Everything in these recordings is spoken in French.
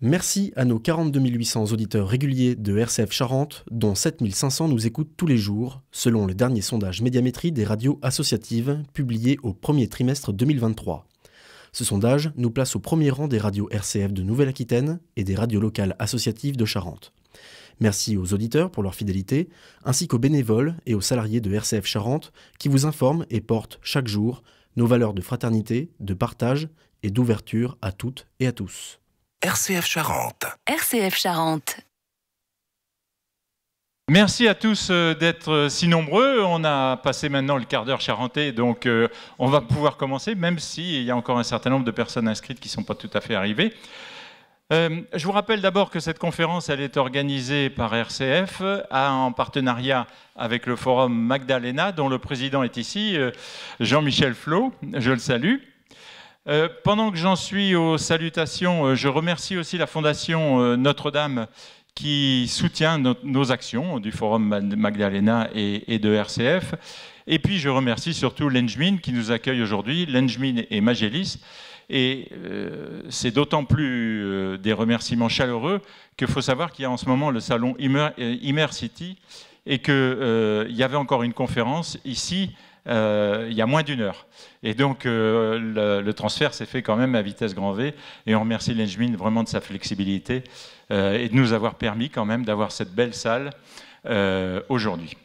Merci à nos 42 800 auditeurs réguliers de RCF Charente, dont 500 nous écoutent tous les jours, selon le dernier sondage médiamétrie des radios associatives publié au premier trimestre 2023. Ce sondage nous place au premier rang des radios RCF de Nouvelle-Aquitaine et des radios locales associatives de Charente. Merci aux auditeurs pour leur fidélité, ainsi qu'aux bénévoles et aux salariés de RCF Charente qui vous informent et portent chaque jour nos valeurs de fraternité, de partage et d'ouverture à toutes et à tous. RCF Charente. RCF Charente. Merci à tous euh, d'être euh, si nombreux. On a passé maintenant le quart d'heure charentais, donc euh, on va pouvoir commencer, même s'il y a encore un certain nombre de personnes inscrites qui ne sont pas tout à fait arrivées. je vous rappelle d'abord que cette conférence, elle est organisée par RCF en partenariat avec le forum Magdalena, dont le président est ici, Jean-Michel Flo. Je le salue. Euh, pendant que j'en suis aux salutations, euh, je remercie aussi la Fondation euh, Notre-Dame qui soutient nos actions du Forum Magdalena et, de RCF. Et puis je remercie surtout l'Enjmin qui nous accueille aujourd'hui, l'Enjmin et Magélis. Et c'est d'autant plus des remerciements chaleureux qu'il faut savoir qu'il y a en ce moment le salon Immer, City et qu'il y avait encore une conférence ici euh, il y a moins d'une heure. Et donc euh, le, transfert s'est fait quand même à vitesse grand V. Et on remercie Lenjmin vraiment de sa flexibilité euh, et de nous avoir permis quand même d'avoir cette belle salle aujourd'hui.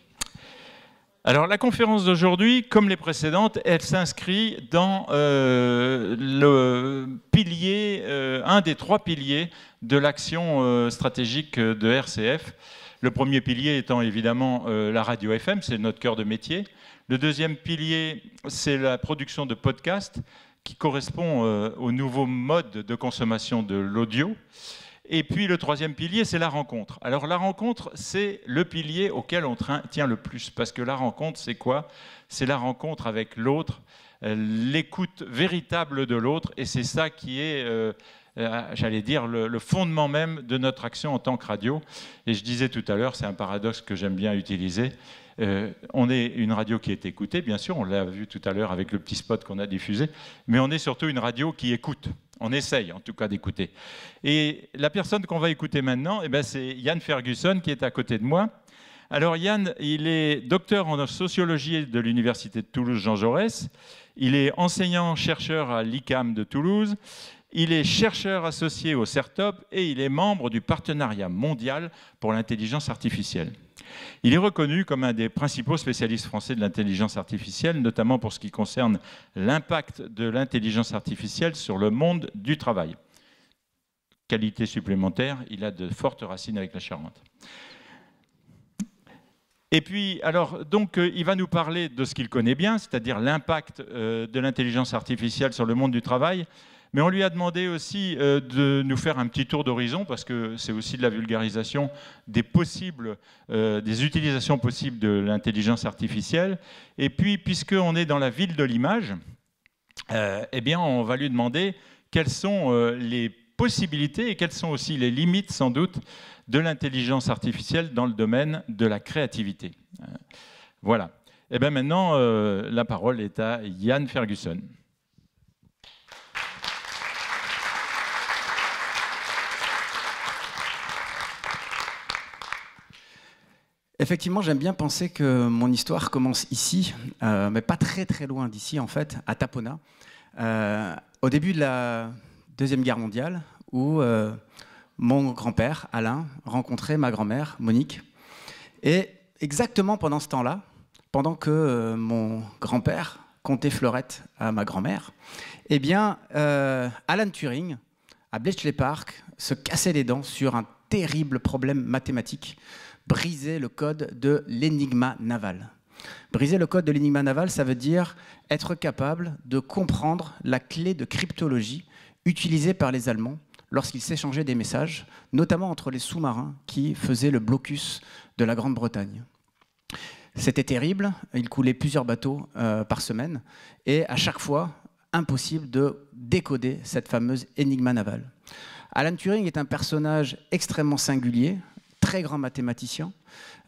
Alors la conférence d'aujourd'hui, comme les précédentes, elle s'inscrit dans le pilier, un des trois piliers de l'action stratégique de RCF. Le premier pilier étant évidemment la radio FM, c'est notre cœur de métier. Le deuxième pilier, c'est la production de podcasts qui correspond euh, au nouveau mode de consommation de l'audio. Et puis le troisième pilier, c'est la rencontre. Alors la rencontre, c'est le pilier auquel on tient le plus, parce que la rencontre, c'est quoi C'est la rencontre avec l'autre, euh, l'écoute véritable de l'autre, et c'est ça qui est, euh, j'allais dire, le, fondement même de notre action en tant que radio. Et je disais tout à l'heure, c'est un paradoxe que j'aime bien utiliser, euh, on est une radio qui est écoutée, bien sûr, on l'a vu tout à l'heure avec le petit spot qu'on a diffusé, mais on est surtout une radio qui écoute. On essaye en tout cas d'écouter. Et la personne qu'on va écouter maintenant, eh ben, c'est Yann Ferguson qui est à côté de moi. Alors Yann, il est docteur en sociologie de l'Université de Toulouse Jean Jaurès. Il est enseignant-chercheur à l'ICAM de Toulouse. Il est chercheur associé au CERTOP et il est membre du partenariat mondial pour l'intelligence artificielle. Il est reconnu comme un des principaux spécialistes français de l'intelligence artificielle, notamment pour ce qui concerne l'impact de l'intelligence artificielle sur le monde du travail. Qualité supplémentaire, il a de fortes racines avec la Charente. Et puis, alors, donc, euh, il va nous parler de ce qu'il connaît bien, c'est-à-dire l'impact euh, de l'intelligence artificielle sur le monde du travail. Mais on lui a demandé aussi euh, de nous faire un petit tour d'horizon, parce que c'est aussi de la vulgarisation des possibles, euh, des utilisations possibles de l'intelligence artificielle. Et puis, puisqu'on est dans la ville de l'image, euh, eh bien, on va lui demander quelles sont les possibilités et quelles sont aussi les limites, sans doute, de l'intelligence artificielle dans le domaine de la créativité. Voilà. Et eh bien maintenant, la parole est à Yann Ferguson. Effectivement, j'aime bien penser que mon histoire commence ici, euh, mais pas très très loin d'ici en fait, à Tapona, euh, au début de la Deuxième Guerre mondiale, où euh, mon grand-père, Alain, rencontrait ma grand-mère, Monique. Et exactement pendant ce temps-là, pendant que mon grand-père comptait fleurette à ma grand-mère, eh bien, Alan Turing, à Bletchley Park, se cassait les dents sur un terrible problème mathématique briser le code de l'énigma naval. Briser le code de l'énigma naval, ça veut dire être capable de comprendre la clé de cryptologie utilisée par les Allemands lorsqu'ils s'échangeaient des messages, notamment entre les sous-marins qui faisaient le blocus de la Grande-Bretagne. C'était terrible, il coulait plusieurs bateaux euh, par semaine, et à chaque fois, impossible de décoder cette fameuse énigma naval. Alan Turing est un personnage extrêmement singulier, très grand mathématicien,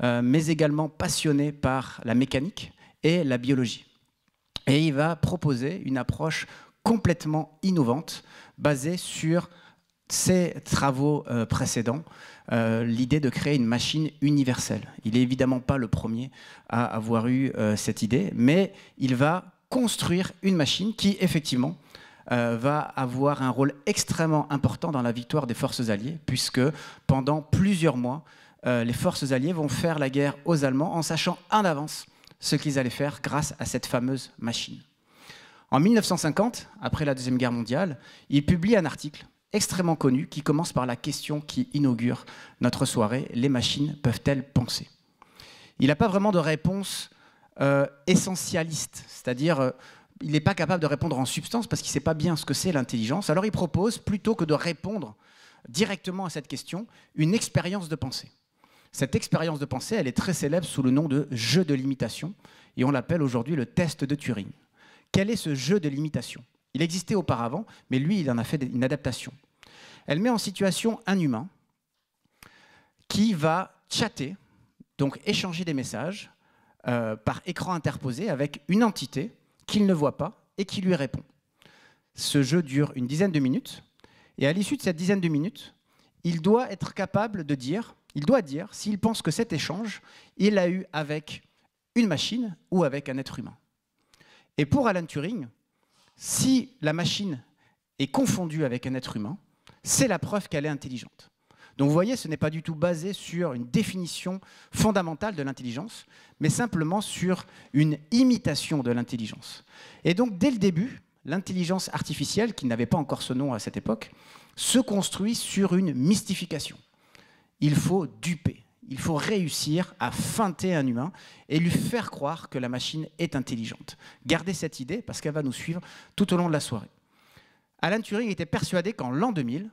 euh, mais également passionné par la mécanique et la biologie. Et il va proposer une approche complètement innovante, basée sur ses travaux euh, précédents, euh, l'idée de créer une machine universelle. Il n'est évidemment pas le premier à avoir eu cette idée, mais il va construire une machine qui, effectivement, euh, va avoir un rôle extrêmement important dans la victoire des forces alliées, puisque pendant plusieurs mois, euh, les forces alliées vont faire la guerre aux Allemands en sachant en avance ce qu'ils allaient faire grâce à cette fameuse machine. En 1950, après la Deuxième Guerre mondiale, il publie un article extrêmement connu qui commence par la question qui inaugure notre soirée, les machines peuvent-elles penser Il n'a pas vraiment de réponse euh, essentialiste, c'est-à-dire il n'est pas capable de répondre en substance parce qu'il ne sait pas bien ce que c'est l'intelligence. Alors il propose, plutôt que de répondre directement à cette question, une expérience de pensée. Cette expérience de pensée, elle est très célèbre sous le nom de jeu de l'imitation, et on l'appelle aujourd'hui le test de Turing. Quel est ce jeu de l'imitation Il existait auparavant, mais lui, il en a fait une adaptation. Elle met en situation un humain qui va chatter, donc échanger des messages euh, par écran interposé avec une entité qu'il ne voit pas et qui lui répond. Ce jeu dure une dizaine de minutes, et à l'issue de cette dizaine de minutes, il doit être capable de dire, il doit dire s'il pense que cet échange, il l'a eu avec une machine ou avec un être humain. Et pour Alan Turing, si la machine est confondue avec un être humain, c'est la preuve qu'elle est intelligente. Donc vous voyez, ce n'est pas du tout basé sur une définition fondamentale de l'intelligence, mais simplement sur une imitation de l'intelligence. Et donc dès le début, l'intelligence artificielle, qui n'avait pas encore ce nom à cette époque, se construit sur une mystification. Il faut duper, il faut réussir à feinter un humain et lui faire croire que la machine est intelligente. Gardez cette idée parce qu'elle va nous suivre tout au long de la soirée. Alan Turing était persuadé qu'en l'an 2000,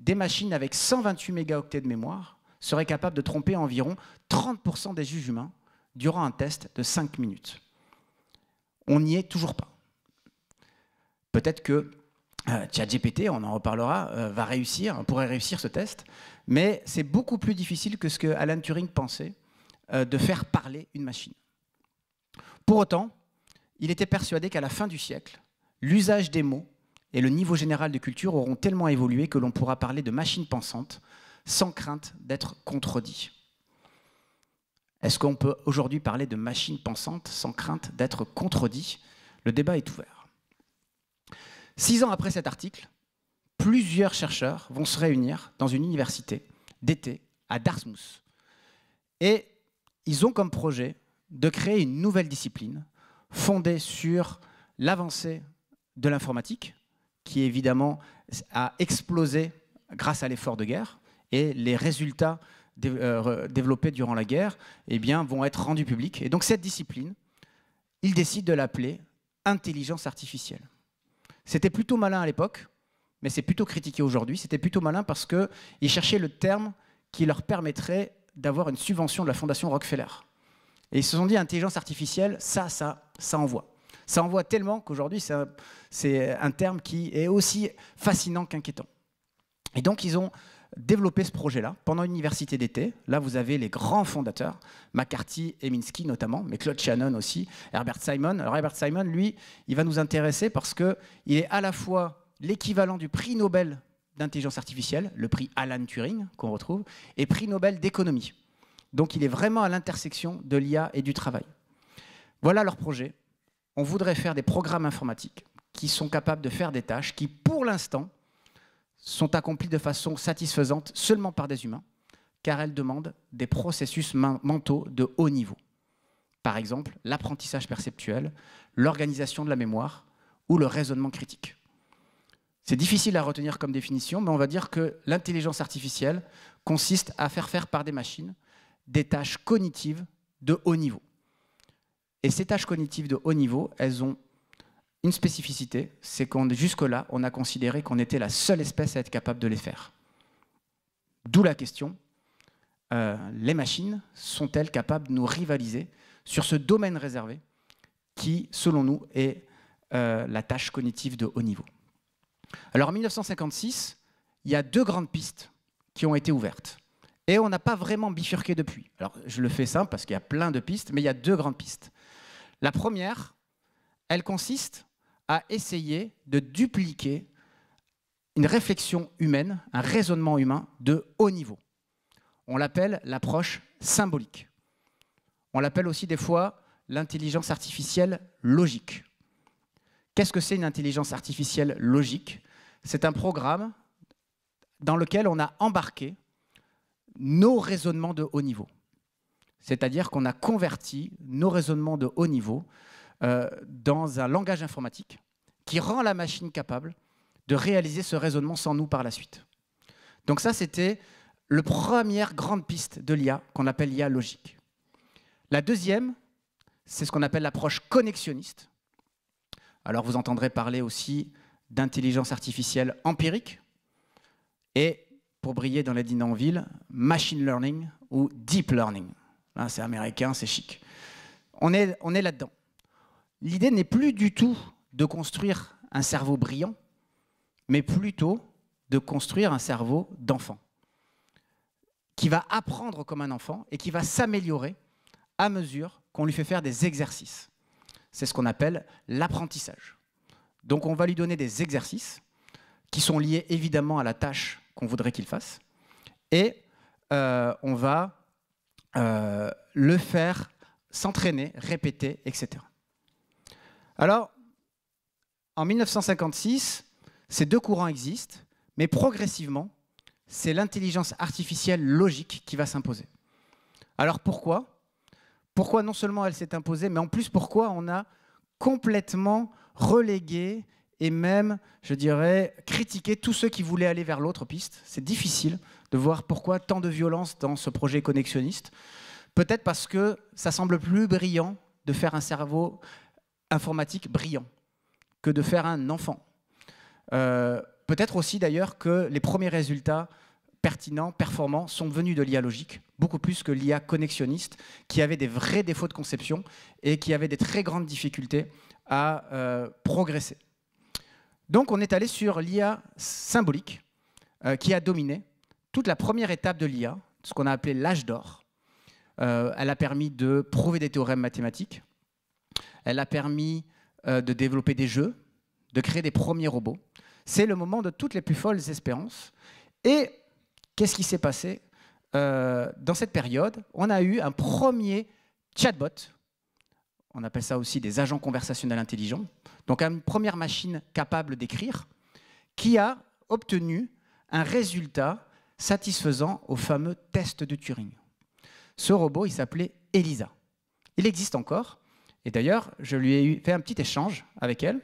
des machines avec 128 mégaoctets de mémoire seraient capables de tromper environ 30% des juges humains durant un test de 5 minutes. On n'y est toujours pas. Peut-être que euh, ChatGPT, on en reparlera, euh, va réussir, pourrait réussir ce test, mais c'est beaucoup plus difficile que ce que Alan Turing pensait euh, de faire parler une machine. Pour autant, il était persuadé qu'à la fin du siècle, l'usage des mots et le niveau général de culture auront tellement évolué que l'on pourra parler de machines pensantes sans crainte d'être contredit. Est-ce qu'on peut aujourd'hui parler de machines pensantes sans crainte d'être contredit Le débat est ouvert. Six ans après cet article, plusieurs chercheurs vont se réunir dans une université d'été à Dartmouth. Et ils ont comme projet de créer une nouvelle discipline fondée sur l'avancée de l'informatique, qui évidemment a explosé grâce à l'effort de guerre et les résultats euh, développés durant la guerre eh bien, vont être rendus publics. Et donc cette discipline, ils décident de l'appeler intelligence artificielle. C'était plutôt malin à l'époque, mais c'est plutôt critiqué aujourd'hui. C'était plutôt malin parce qu'ils cherchaient le terme qui leur permettrait d'avoir une subvention de la fondation Rockefeller. Et ils se sont dit, intelligence artificielle, ça, ça, ça envoie. Ça envoie tellement qu'aujourd'hui, c'est un... C'est euh, un terme qui est aussi fascinant qu'inquiétant. Et donc, ils ont développé ce projet-là pendant l'université d'été. Là, vous avez les grands fondateurs, McCarthy et Minsky notamment, mais Claude Shannon aussi, Herbert Simon. Alors, Herbert Simon, lui, il va nous intéresser parce qu'il est à la fois l'équivalent du prix Nobel d'intelligence artificielle, le prix Alan Turing qu'on retrouve, et prix Nobel d'économie. Donc il est vraiment à l'intersection de l'IA et du travail. Voilà leur projet. On voudrait faire des programmes informatiques qui sont capables de faire des tâches qui, pour l'instant, sont accomplies de façon satisfaisante seulement par des humains, car elles demandent des processus mentaux de haut niveau. Par exemple, l'apprentissage perceptuel, l'organisation de la mémoire ou le raisonnement critique. C'est difficile à retenir comme définition, mais on va dire que l'intelligence artificielle consiste à faire faire par des machines des tâches cognitives de haut niveau. Et ces tâches cognitives de haut niveau, elles ont une spécificité, c'est qu'on jusque-là, on a considéré qu'on était la seule espèce à être capable de les faire. D'où la question euh, les machines sont-elles capables de nous rivaliser sur ce domaine réservé qui, selon nous, est euh, la tâche cognitive de haut niveau Alors en 1956, il y a deux grandes pistes qui ont été ouvertes. Et on n'a pas vraiment bifurqué depuis. Alors je le fais simple parce qu'il y a plein de pistes, mais il y a deux grandes pistes. La première, elle consiste à essayer de dupliquer une réflexion humaine, un raisonnement humain de haut niveau. On l'appelle l'approche symbolique. On l'appelle aussi des fois l'intelligence artificielle logique. Qu'est-ce que c'est une intelligence artificielle logique C'est un programme dans lequel on a embarqué nos raisonnements de haut niveau. C'est-à-dire qu'on a converti nos raisonnements de haut niveau euh, dans un langage informatique qui rend la machine capable de réaliser ce raisonnement sans nous par la suite. Donc ça, c'était la première grande piste de l'IA qu'on appelle l'IA logique. La deuxième, c'est ce qu'on appelle l'approche connexionniste. Alors vous entendrez parler aussi d'intelligence artificielle empirique et, pour briller dans les dîners en ville, machine learning ou deep learning. Hein, c'est américain, c'est chic. On est, on est là-dedans l'idée n'est plus du tout de construire un cerveau brillant, mais plutôt de construire un cerveau d'enfant, qui va apprendre comme un enfant et qui va s'améliorer à mesure qu'on lui fait faire des exercices. C'est ce qu'on appelle l'apprentissage. Donc on va lui donner des exercices qui sont liés évidemment à la tâche qu'on voudrait qu'il fasse, et euh, on va euh, le faire s'entraîner, répéter, etc. Alors, en 1956, ces deux courants existent, mais progressivement, c'est l'intelligence artificielle logique qui va s'imposer. Alors pourquoi Pourquoi non seulement elle s'est imposée, mais en plus pourquoi on a complètement relégué et même, je dirais, critiqué tous ceux qui voulaient aller vers l'autre piste. C'est difficile de voir pourquoi tant de violence dans ce projet connexionniste. Peut-être parce que ça semble plus brillant de faire un cerveau informatique brillant que de faire un enfant. Euh, peut-être aussi d'ailleurs que les premiers résultats pertinents, performants, sont venus de l'IA logique, beaucoup plus que l'IA connexionniste, qui avait des vrais défauts de conception et qui avait des très grandes difficultés à euh, progresser. Donc on est allé sur l'IA symbolique, euh, qui a dominé toute la première étape de l'IA, ce qu'on a appelé l'âge d'or. elle a permis de prouver des théorèmes mathématiques, elle a permis euh, de développer des jeux, de créer des premiers robots. C'est le moment de toutes les plus folles espérances. Et qu'est-ce qui s'est passé euh, Dans cette période, on a eu un premier chatbot. On appelle ça aussi des agents conversationnels intelligents. Donc une première machine capable d'écrire qui a obtenu un résultat satisfaisant au fameux test de Turing. Ce robot, il s'appelait Elisa. Il existe encore. Et d'ailleurs, je lui ai fait un petit échange avec elle.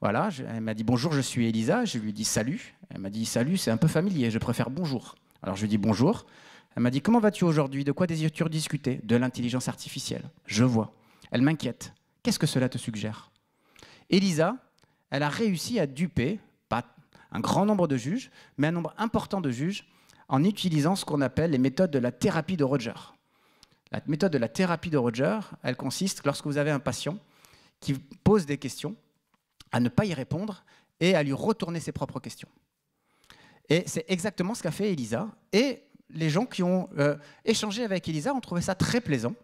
Voilà, elle m'a dit bonjour, je suis Elisa. Je lui ai dit salut. Elle m'a dit salut, c'est un peu familier, je préfère bonjour. Alors je lui ai dit bonjour. Elle m'a dit comment vas-tu aujourd'hui De quoi désires-tu discuter De l'intelligence artificielle. Je vois. Elle m'inquiète. Qu'est-ce que cela te suggère Elisa, elle a réussi à duper, pas un grand nombre de juges, mais un nombre important de juges, en utilisant ce qu'on appelle les méthodes de la thérapie de Roger. La méthode de la thérapie de Roger, elle consiste, lorsque vous avez un patient qui pose des questions, à ne pas y répondre et à lui retourner ses propres questions. Et c'est exactement ce qu'a fait Elisa. Et les gens qui ont euh, échangé avec Elisa ont trouvé ça très plaisant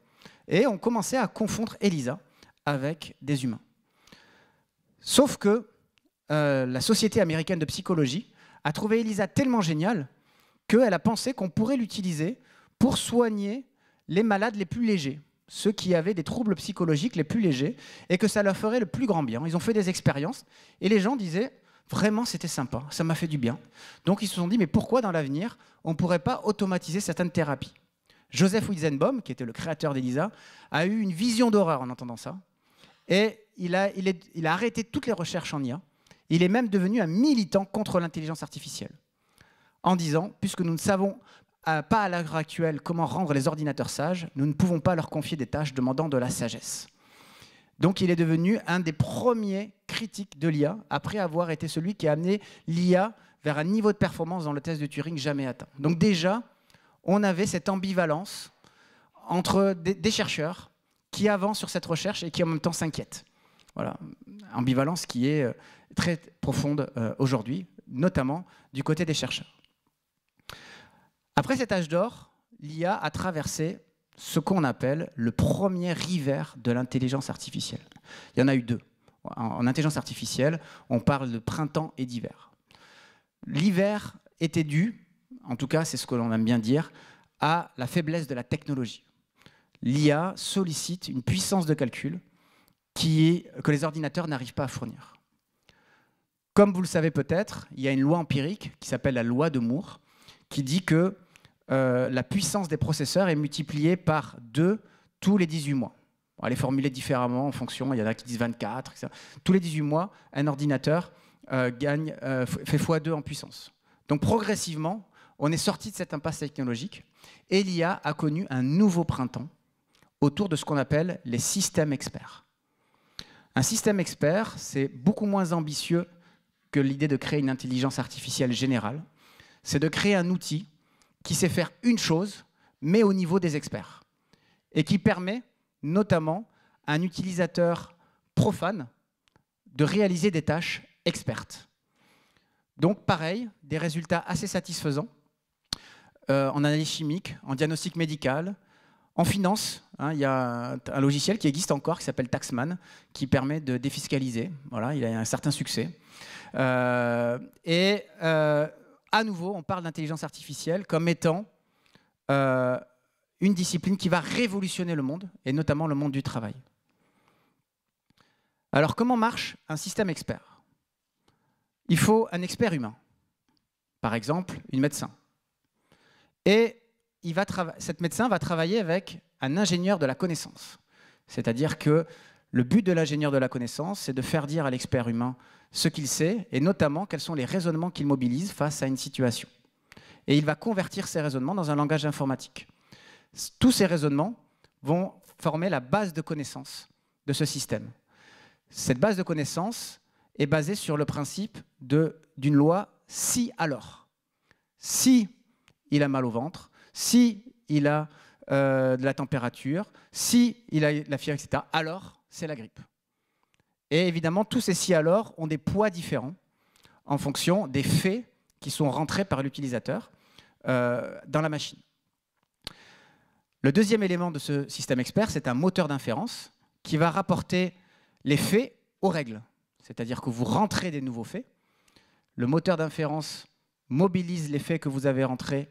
et ont commencé à confondre Elisa avec des humains. Sauf que euh, la Société américaine de psychologie a trouvé Elisa tellement géniale qu'elle a pensé qu'on pourrait l'utiliser pour soigner les malades les plus légers, ceux qui avaient des troubles psychologiques les plus légers, et que ça leur ferait le plus grand bien. Ils ont fait des expériences, et les gens disaient, vraiment c'était sympa, ça m'a fait du bien. Donc ils se sont dit, mais pourquoi dans l'avenir, on ne pourrait pas automatiser certaines thérapies Joseph Weizenbaum, qui était le créateur d'Elisa, a eu une vision d'horreur en entendant ça, et il a, il a arrêté toutes les recherches en IA. Il est même devenu un militant contre l'intelligence artificielle en disant, puisque nous ne savons euh, pas à l'heure actuelle comment rendre les ordinateurs sages, nous ne pouvons pas leur confier des tâches demandant de la sagesse. Donc il est devenu un des premiers critiques de l'IA, après avoir été celui qui a amené l'IA vers un niveau de performance dans le test de Turing jamais atteint. Donc déjà, on avait cette ambivalence entre des chercheurs qui avancent sur cette recherche et qui en même temps s'inquiètent. Voilà, ambivalence qui est euh, très profonde euh, aujourd'hui, notamment du côté des chercheurs. Après cet âge d'or, l'IA a traversé ce qu'on appelle le premier hiver de l'intelligence artificielle. Il y en a eu deux. En intelligence artificielle, on parle de printemps et d'hiver. L'hiver était dû, en tout cas c'est ce que l'on aime bien dire, à la faiblesse de la technologie. L'IA sollicite une puissance de calcul qui, que les ordinateurs n'arrivent pas à fournir. Comme vous le savez peut-être, il y a une loi empirique qui s'appelle la loi de Moore, qui dit que euh, la puissance des processeurs est multipliée par 2 tous les 18 mois. On va les formuler différemment en fonction, il y en a qui disent 24, etc. Tous les 18 mois, un ordinateur euh, gagne, euh, fait x2 en puissance. Donc progressivement, on est sorti de cette impasse technologique et l'IA a connu un nouveau printemps autour de ce qu'on appelle les systèmes experts. Un système expert, c'est beaucoup moins ambitieux que l'idée de créer une intelligence artificielle générale. C'est de créer un outil qui sait faire une chose, mais au niveau des experts, et qui permet notamment à un utilisateur profane de réaliser des tâches expertes. Donc pareil, des résultats assez satisfaisants euh, en analyse chimique, en diagnostic médical, en finance, hein, il y a un, logiciel qui existe encore qui s'appelle Taxman, qui permet de défiscaliser. Voilà, il a un certain succès. Euh, et euh, à nouveau, on parle d'intelligence artificielle comme étant euh, une discipline qui va révolutionner le monde, et notamment le monde du travail. Alors comment marche un système expert Il faut un expert humain, par exemple une médecin. Et il cette médecin va travailler avec un ingénieur de la connaissance. C'est-à-dire que le but de l'ingénieur de la connaissance, c'est de faire dire à l'expert humain ce qu'il sait et notamment quels sont les raisonnements qu'il mobilise face à une situation. Et il va convertir ces raisonnements dans un langage informatique. Tous ces raisonnements vont former la base de connaissances de ce système. Cette base de connaissance est basée sur le principe d'une loi si alors. Si il a mal au ventre, si il a euh, de la température, si il a la fièvre, etc., alors c'est la grippe. Et évidemment, tous ces si alors ont des poids différents en fonction des faits qui sont rentrés par l'utilisateur euh, dans la machine. Le deuxième élément de ce système expert, c'est un moteur d'inférence qui va rapporter les faits aux règles. C'est-à-dire que vous rentrez des nouveaux faits. Le moteur d'inférence mobilise les faits que vous avez rentrés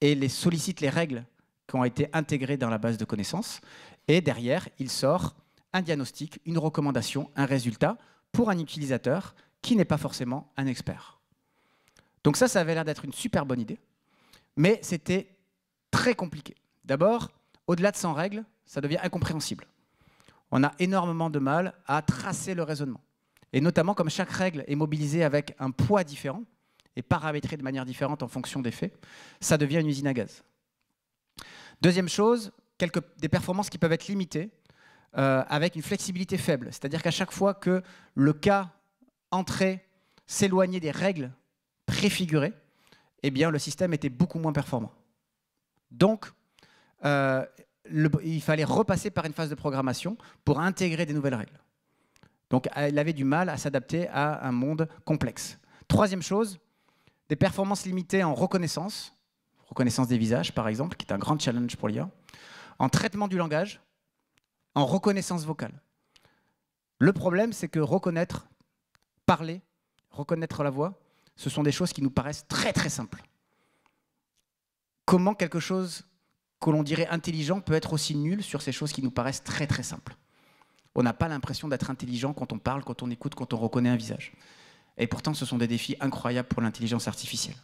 et les sollicite les règles qui ont été intégrées dans la base de connaissances. Et derrière, il sort un diagnostic, une recommandation, un résultat pour un utilisateur qui n'est pas forcément un expert. Donc ça, ça avait l'air d'être une super bonne idée, mais c'était très compliqué. D'abord, au-delà de 100 règles, ça devient incompréhensible. On a énormément de mal à tracer le raisonnement. Et notamment, comme chaque règle est mobilisée avec un poids différent et paramétrée de manière différente en fonction des faits, ça devient une usine à gaz. Deuxième chose, des performances qui peuvent être limitées euh, avec une flexibilité faible. C'est-à-dire qu'à chaque fois que le cas entrait s'éloignait des règles préfigurées, eh bien, le système était beaucoup moins performant. Donc, euh, il fallait repasser par une phase de programmation pour intégrer des nouvelles règles. Donc, elle avait du mal à s'adapter à un monde complexe. Troisième chose, des performances limitées en reconnaissance, reconnaissance des visages par exemple, qui est un grand challenge pour l'IA, en traitement du langage, en reconnaissance vocale. Le problème, c'est que reconnaître, parler, reconnaître la voix, ce sont des choses qui nous paraissent très très simples. Comment quelque chose que l'on dirait intelligent peut être aussi nul sur ces choses qui nous paraissent très très simples On n'a pas l'impression d'être intelligent quand on parle, quand on écoute, quand on reconnaît un visage. Et pourtant, ce sont des défis incroyables pour l'intelligence artificielle.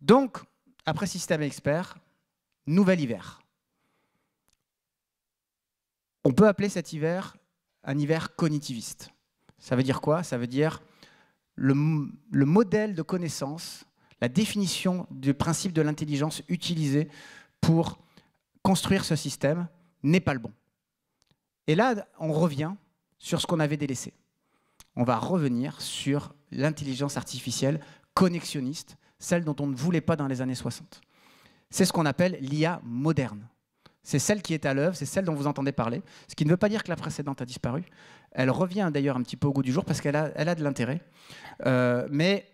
Donc, après Système Expert, nouvel hiver. On peut appeler cet hiver un hiver cognitiviste. Ça veut dire quoi Ça veut dire le, le modèle de connaissance, la définition du principe de l'intelligence utilisée pour construire ce système n'est pas le bon. Et là, on revient sur ce qu'on avait délaissé. On va revenir sur l'intelligence artificielle connexionniste, celle dont on ne voulait pas dans les années 60. C'est ce qu'on appelle l'IA moderne. C'est celle qui est à l'œuvre, c'est celle dont vous entendez parler. Ce qui ne veut pas dire que la précédente a disparu. Elle revient d'ailleurs un petit peu au goût du jour parce qu'elle a, elle a de l'intérêt. Euh, mais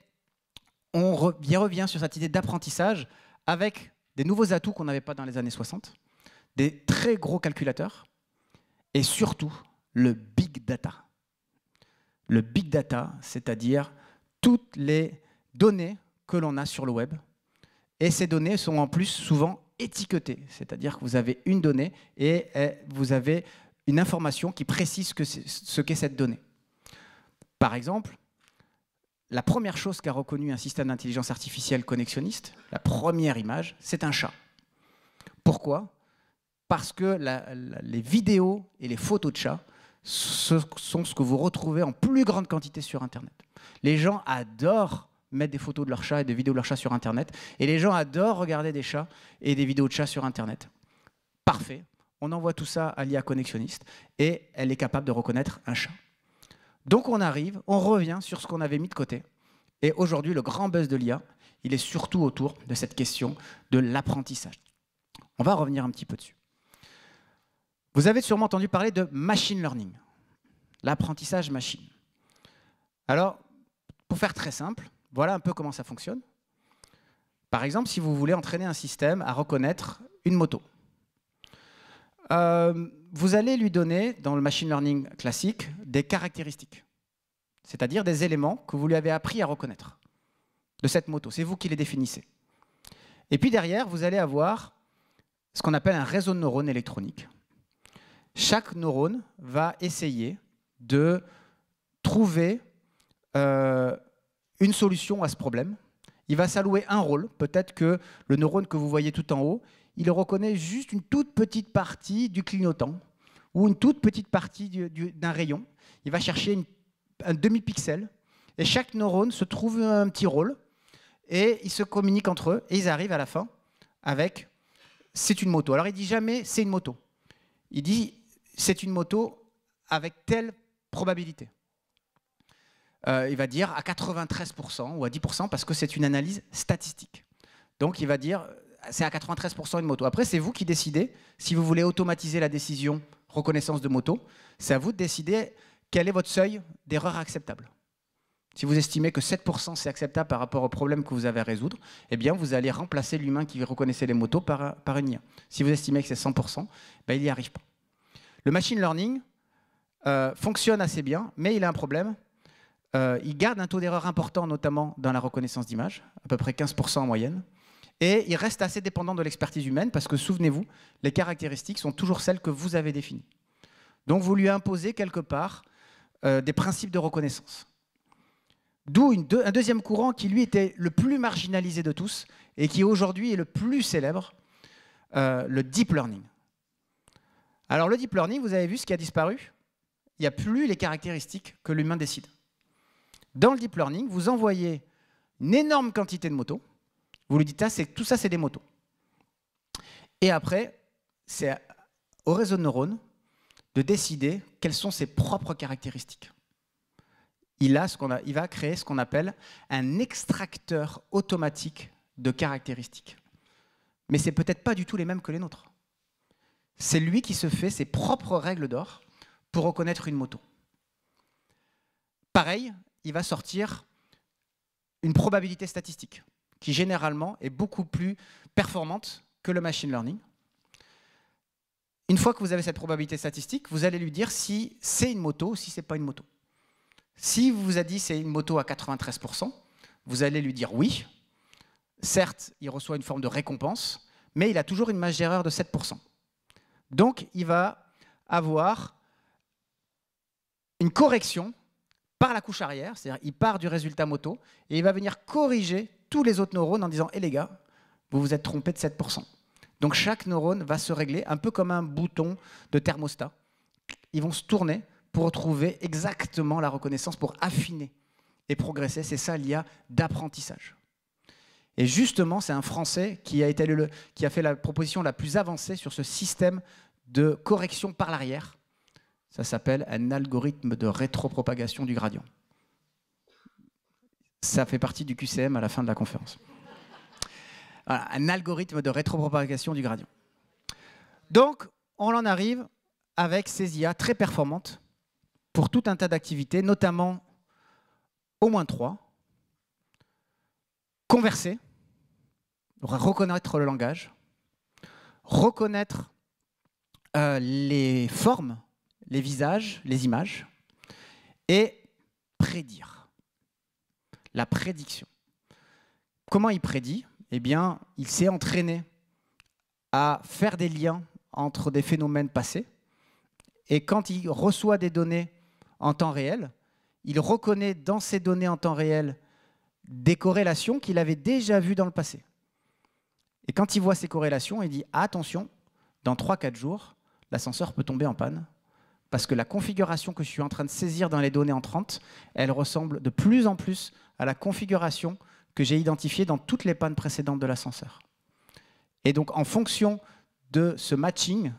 on revient sur cette idée d'apprentissage avec des nouveaux atouts qu'on n'avait pas dans les années 60, des très gros calculateurs et surtout le big data. Le big data, c'est-à-dire toutes les données que l'on a sur le web. Et ces données sont en plus souvent étiquetée, c'est-à-dire que vous avez une donnée et eh, vous avez une information qui précise ce qu'est cette donnée. Par exemple, la première chose qu'a reconnue un système d'intelligence artificielle connexionniste, la première image, c'est un chat. Pourquoi Parce que les vidéos et les photos de chats ce sont ce que vous retrouvez en plus grande quantité sur Internet. Les gens adorent mettre des photos de leurs chats et des vidéos de leur chats sur Internet. Et les gens adorent regarder des chats et des vidéos de chats sur Internet. Parfait. On envoie tout ça à l'IA connexionniste et elle est capable de reconnaître un chat. Donc on arrive, on revient sur ce qu'on avait mis de côté. Et aujourd'hui, le grand buzz de l'IA, il est surtout autour de cette question de l'apprentissage. On va revenir un petit peu dessus. Vous avez sûrement entendu parler de machine learning, l'apprentissage machine. Alors, pour faire très simple, voilà un peu comment ça fonctionne. Par exemple, si vous voulez entraîner un système à reconnaître une moto, euh, vous allez lui donner, dans le machine learning classique, des caractéristiques, c'est-à-dire des éléments que vous lui avez appris à reconnaître de cette moto. C'est vous qui les définissez. Et puis derrière, vous allez avoir ce qu'on appelle un réseau de neurones électroniques. Chaque neurone va essayer de trouver euh, une solution à ce problème. Il va s'allouer un rôle. Peut-être que le neurone que vous voyez tout en haut, il reconnaît juste une toute petite partie du clignotant ou une toute petite partie d'un rayon. Il va chercher un demi-pixel. Et chaque neurone se trouve un petit rôle. Et ils se communiquent entre eux. Et ils arrivent à la fin avec c'est une moto. Alors il dit jamais c'est une moto. Il dit c'est une moto avec telle probabilité. Euh, il va dire à 93% ou à 10% parce que c'est une analyse statistique. Donc il va dire c'est à 93% une moto. Après, c'est vous qui décidez si vous voulez automatiser la décision reconnaissance de moto. C'est à vous de décider quel est votre seuil d'erreur acceptable. Si vous estimez que 7% c'est acceptable par rapport au problème que vous avez à résoudre, eh bien vous allez remplacer l'humain qui reconnaissait les motos par, par une IA. Si vous estimez que c'est 100%, ben, il n'y arrive pas. Le machine learning euh, fonctionne assez bien, mais il a un problème, euh, il garde un taux d'erreur important, notamment dans la reconnaissance d'images, à peu près 15% en moyenne. Et il reste assez dépendant de l'expertise humaine parce que, souvenez-vous, les caractéristiques sont toujours celles que vous avez définies. Donc vous lui imposez quelque part euh, des principes de reconnaissance. D'où un deuxième courant qui, lui, était le plus marginalisé de tous et qui, aujourd'hui, est le plus célèbre, euh, le deep learning. Alors le deep learning, vous avez vu ce qui a disparu Il n'y a plus les caractéristiques que l'humain décide. Dans le deep learning, vous envoyez une énorme quantité de motos. Vous lui dites, ah, tout ça, c'est des motos. Et après, c'est au réseau de neurones de décider quelles sont ses propres caractéristiques. Il, a ce a, il va créer ce qu'on appelle un extracteur automatique de caractéristiques. Mais c'est peut-être pas du tout les mêmes que les nôtres. C'est lui qui se fait ses propres règles d'or pour reconnaître une moto. Pareil, il va sortir une probabilité statistique qui généralement est beaucoup plus performante que le machine learning. Une fois que vous avez cette probabilité statistique, vous allez lui dire si c'est une moto ou si c'est pas une moto. Si vous a dit c'est une moto à 93%, vous allez lui dire oui. Certes, il reçoit une forme de récompense, mais il a toujours une marge d'erreur de 7%. Donc, il va avoir une correction par la couche arrière, c'est-à-dire il part du résultat moto, et il va venir corriger tous les autres neurones en disant Eh les gars, vous vous êtes trompé de 7%. Donc chaque neurone va se régler un peu comme un bouton de thermostat. Ils vont se tourner pour trouver exactement la reconnaissance, pour affiner et progresser. C'est ça l'IA d'apprentissage. Et justement, c'est un Français qui a, été le, qui a fait la proposition la plus avancée sur ce système de correction par l'arrière ça s'appelle un algorithme de rétropropagation du gradient. Ça fait partie du QCM à la fin de la conférence. un algorithme de rétropropagation du gradient. Donc, on en arrive avec ces IA très performantes pour tout un tas d'activités, notamment au moins trois. Converser, reconnaître le langage, reconnaître euh, les formes les visages, les images, et prédire. La prédiction. Comment il prédit Eh bien, il s'est entraîné à faire des liens entre des phénomènes passés, et quand il reçoit des données en temps réel, il reconnaît dans ces données en temps réel des corrélations qu'il avait déjà vues dans le passé. Et quand il voit ces corrélations, il dit ah, attention, dans 3-4 jours, l'ascenseur peut tomber en panne parce que la configuration que je suis en train de saisir dans les données en 30, elle ressemble de plus en plus à la configuration que j'ai identifiée dans toutes les pannes précédentes de l'ascenseur. Et donc, en fonction de ce matching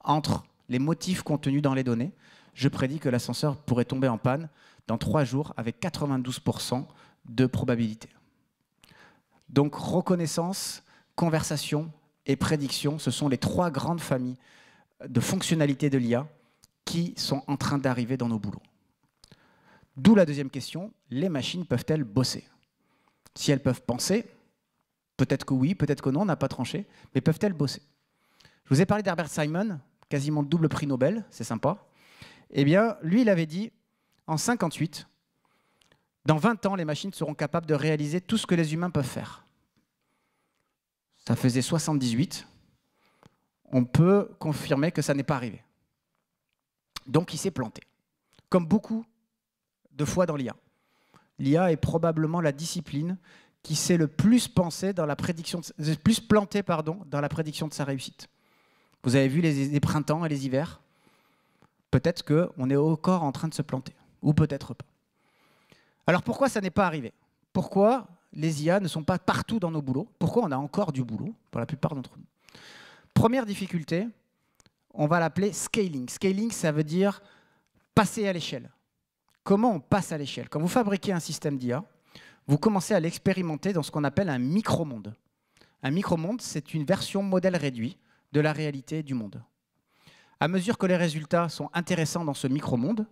entre les motifs contenus dans les données, je prédis que l'ascenseur pourrait tomber en panne dans trois jours avec 92% de probabilité. Donc, reconnaissance, conversation et prédiction, ce sont les trois grandes familles de fonctionnalités de l'IA qui sont en train d'arriver dans nos boulots. D'où la deuxième question, les machines peuvent-elles bosser Si elles peuvent penser, peut-être que oui, peut-être que non, on n'a pas tranché, mais peuvent-elles bosser Je vous ai parlé d'Herbert Simon, quasiment double prix Nobel, c'est sympa. Eh bien, lui, il avait dit, en 58, dans 20 ans, les machines seront capables de réaliser tout ce que les humains peuvent faire. Ça faisait 78. On peut confirmer que ça n'est pas arrivé. Donc il s'est planté, comme beaucoup de fois dans l'IA. L'IA est probablement la discipline qui s'est le plus plantée dans la prédiction, de, euh, plus planté pardon, dans la prédiction de sa réussite. Vous avez vu les, les printemps et les hivers. Peut-être qu'on est encore en train de se planter, ou peut-être pas. Alors pourquoi ça n'est pas arrivé Pourquoi les IA ne sont pas partout dans nos boulots Pourquoi on a encore du boulot pour la plupart d'entre nous Première difficulté, on va l'appeler scaling. Scaling, ça veut dire passer à l'échelle. Comment on passe à l'échelle Quand vous fabriquez un système d'IA, vous commencez à l'expérimenter dans ce qu'on appelle un micro-monde. Un micro-monde, c'est une version modèle réduit de la réalité du monde. À mesure que les résultats sont intéressants dans ce micro-monde,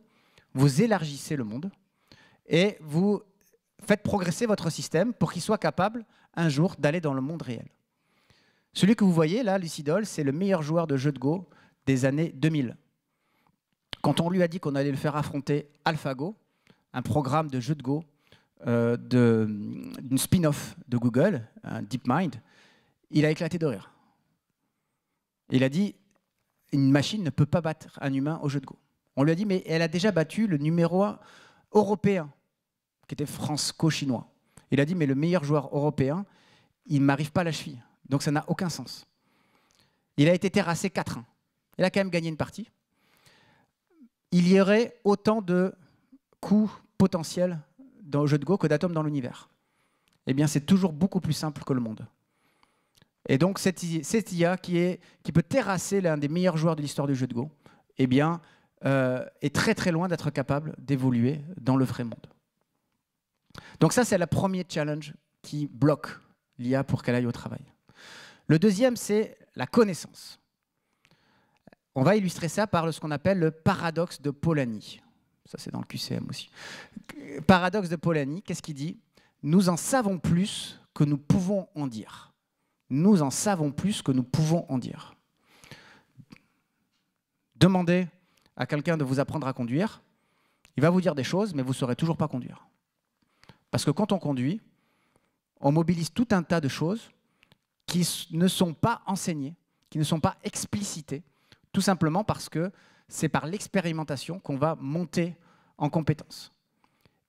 vous élargissez le monde et vous faites progresser votre système pour qu'il soit capable un jour d'aller dans le monde réel. Celui que vous voyez là, Lucidol, c'est le meilleur joueur de jeu de Go des années 2000. Quand on lui a dit qu'on allait le faire affronter AlphaGo, un programme de jeu de Go, euh, d'une spin-off de Google, un DeepMind, il a éclaté de rire. Il a dit une machine ne peut pas battre un humain au jeu de Go. On lui a dit mais elle a déjà battu le numéro 1 européen, qui était franco-chinois. Il a dit mais le meilleur joueur européen, il m'arrive pas à la cheville. Donc ça n'a aucun sens. Il a été terrassé 4 ans il a quand même gagné une partie, il y aurait autant de coûts potentiels dans le jeu de Go que d'atomes dans l'univers. Eh bien, c'est toujours beaucoup plus simple que le monde. Et donc, cette, IA qui, peut terrasser l'un des meilleurs joueurs de l'histoire du jeu de Go, eh bien, euh, est très très loin d'être capable d'évoluer dans le vrai monde. Donc ça, c'est le premier challenge qui bloque l'IA pour qu'elle aille au travail. Le deuxième, c'est la connaissance. On va illustrer ça par ce qu'on appelle le paradoxe de Polanyi. Ça, c'est dans le QCM aussi. Paradoxe de Polanyi, qu'est-ce qu'il dit Nous en savons plus que nous pouvons en dire. Nous en savons plus que nous pouvons en dire. Demandez à quelqu'un de vous apprendre à conduire, il va vous dire des choses, mais vous ne saurez toujours pas conduire. Parce que quand on conduit, on mobilise tout un tas de choses qui ne sont pas enseignées, qui ne sont pas explicitées, tout simplement parce que c'est par l'expérimentation qu'on va monter en compétence.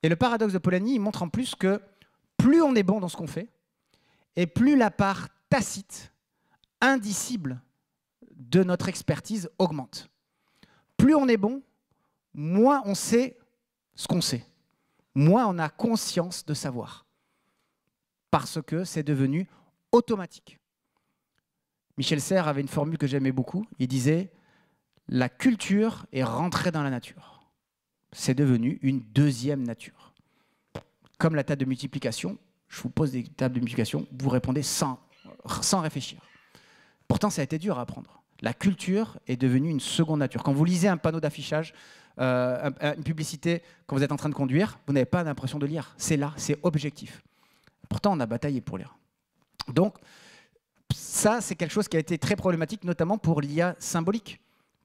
Et le paradoxe de Polanyi montre en plus que plus on est bon dans ce qu'on fait, et plus la part tacite, indicible de notre expertise augmente. Plus on est bon, moins on sait ce qu'on sait, moins on a conscience de savoir, parce que c'est devenu automatique. Michel Serres avait une formule que j'aimais beaucoup, il disait la culture est rentrée dans la nature. C'est devenu une deuxième nature. Comme la table de multiplication, je vous pose des tables de multiplication, vous répondez sans, réfléchir. Pourtant, ça a été dur à apprendre. La culture est devenue une seconde nature. Quand vous lisez un panneau d'affichage, euh, une publicité, quand vous êtes en train de conduire, vous n'avez pas l'impression de lire. C'est là, c'est objectif. Pourtant, on a bataillé pour lire. Donc, ça, c'est quelque chose qui a été très problématique, notamment pour l'IA symbolique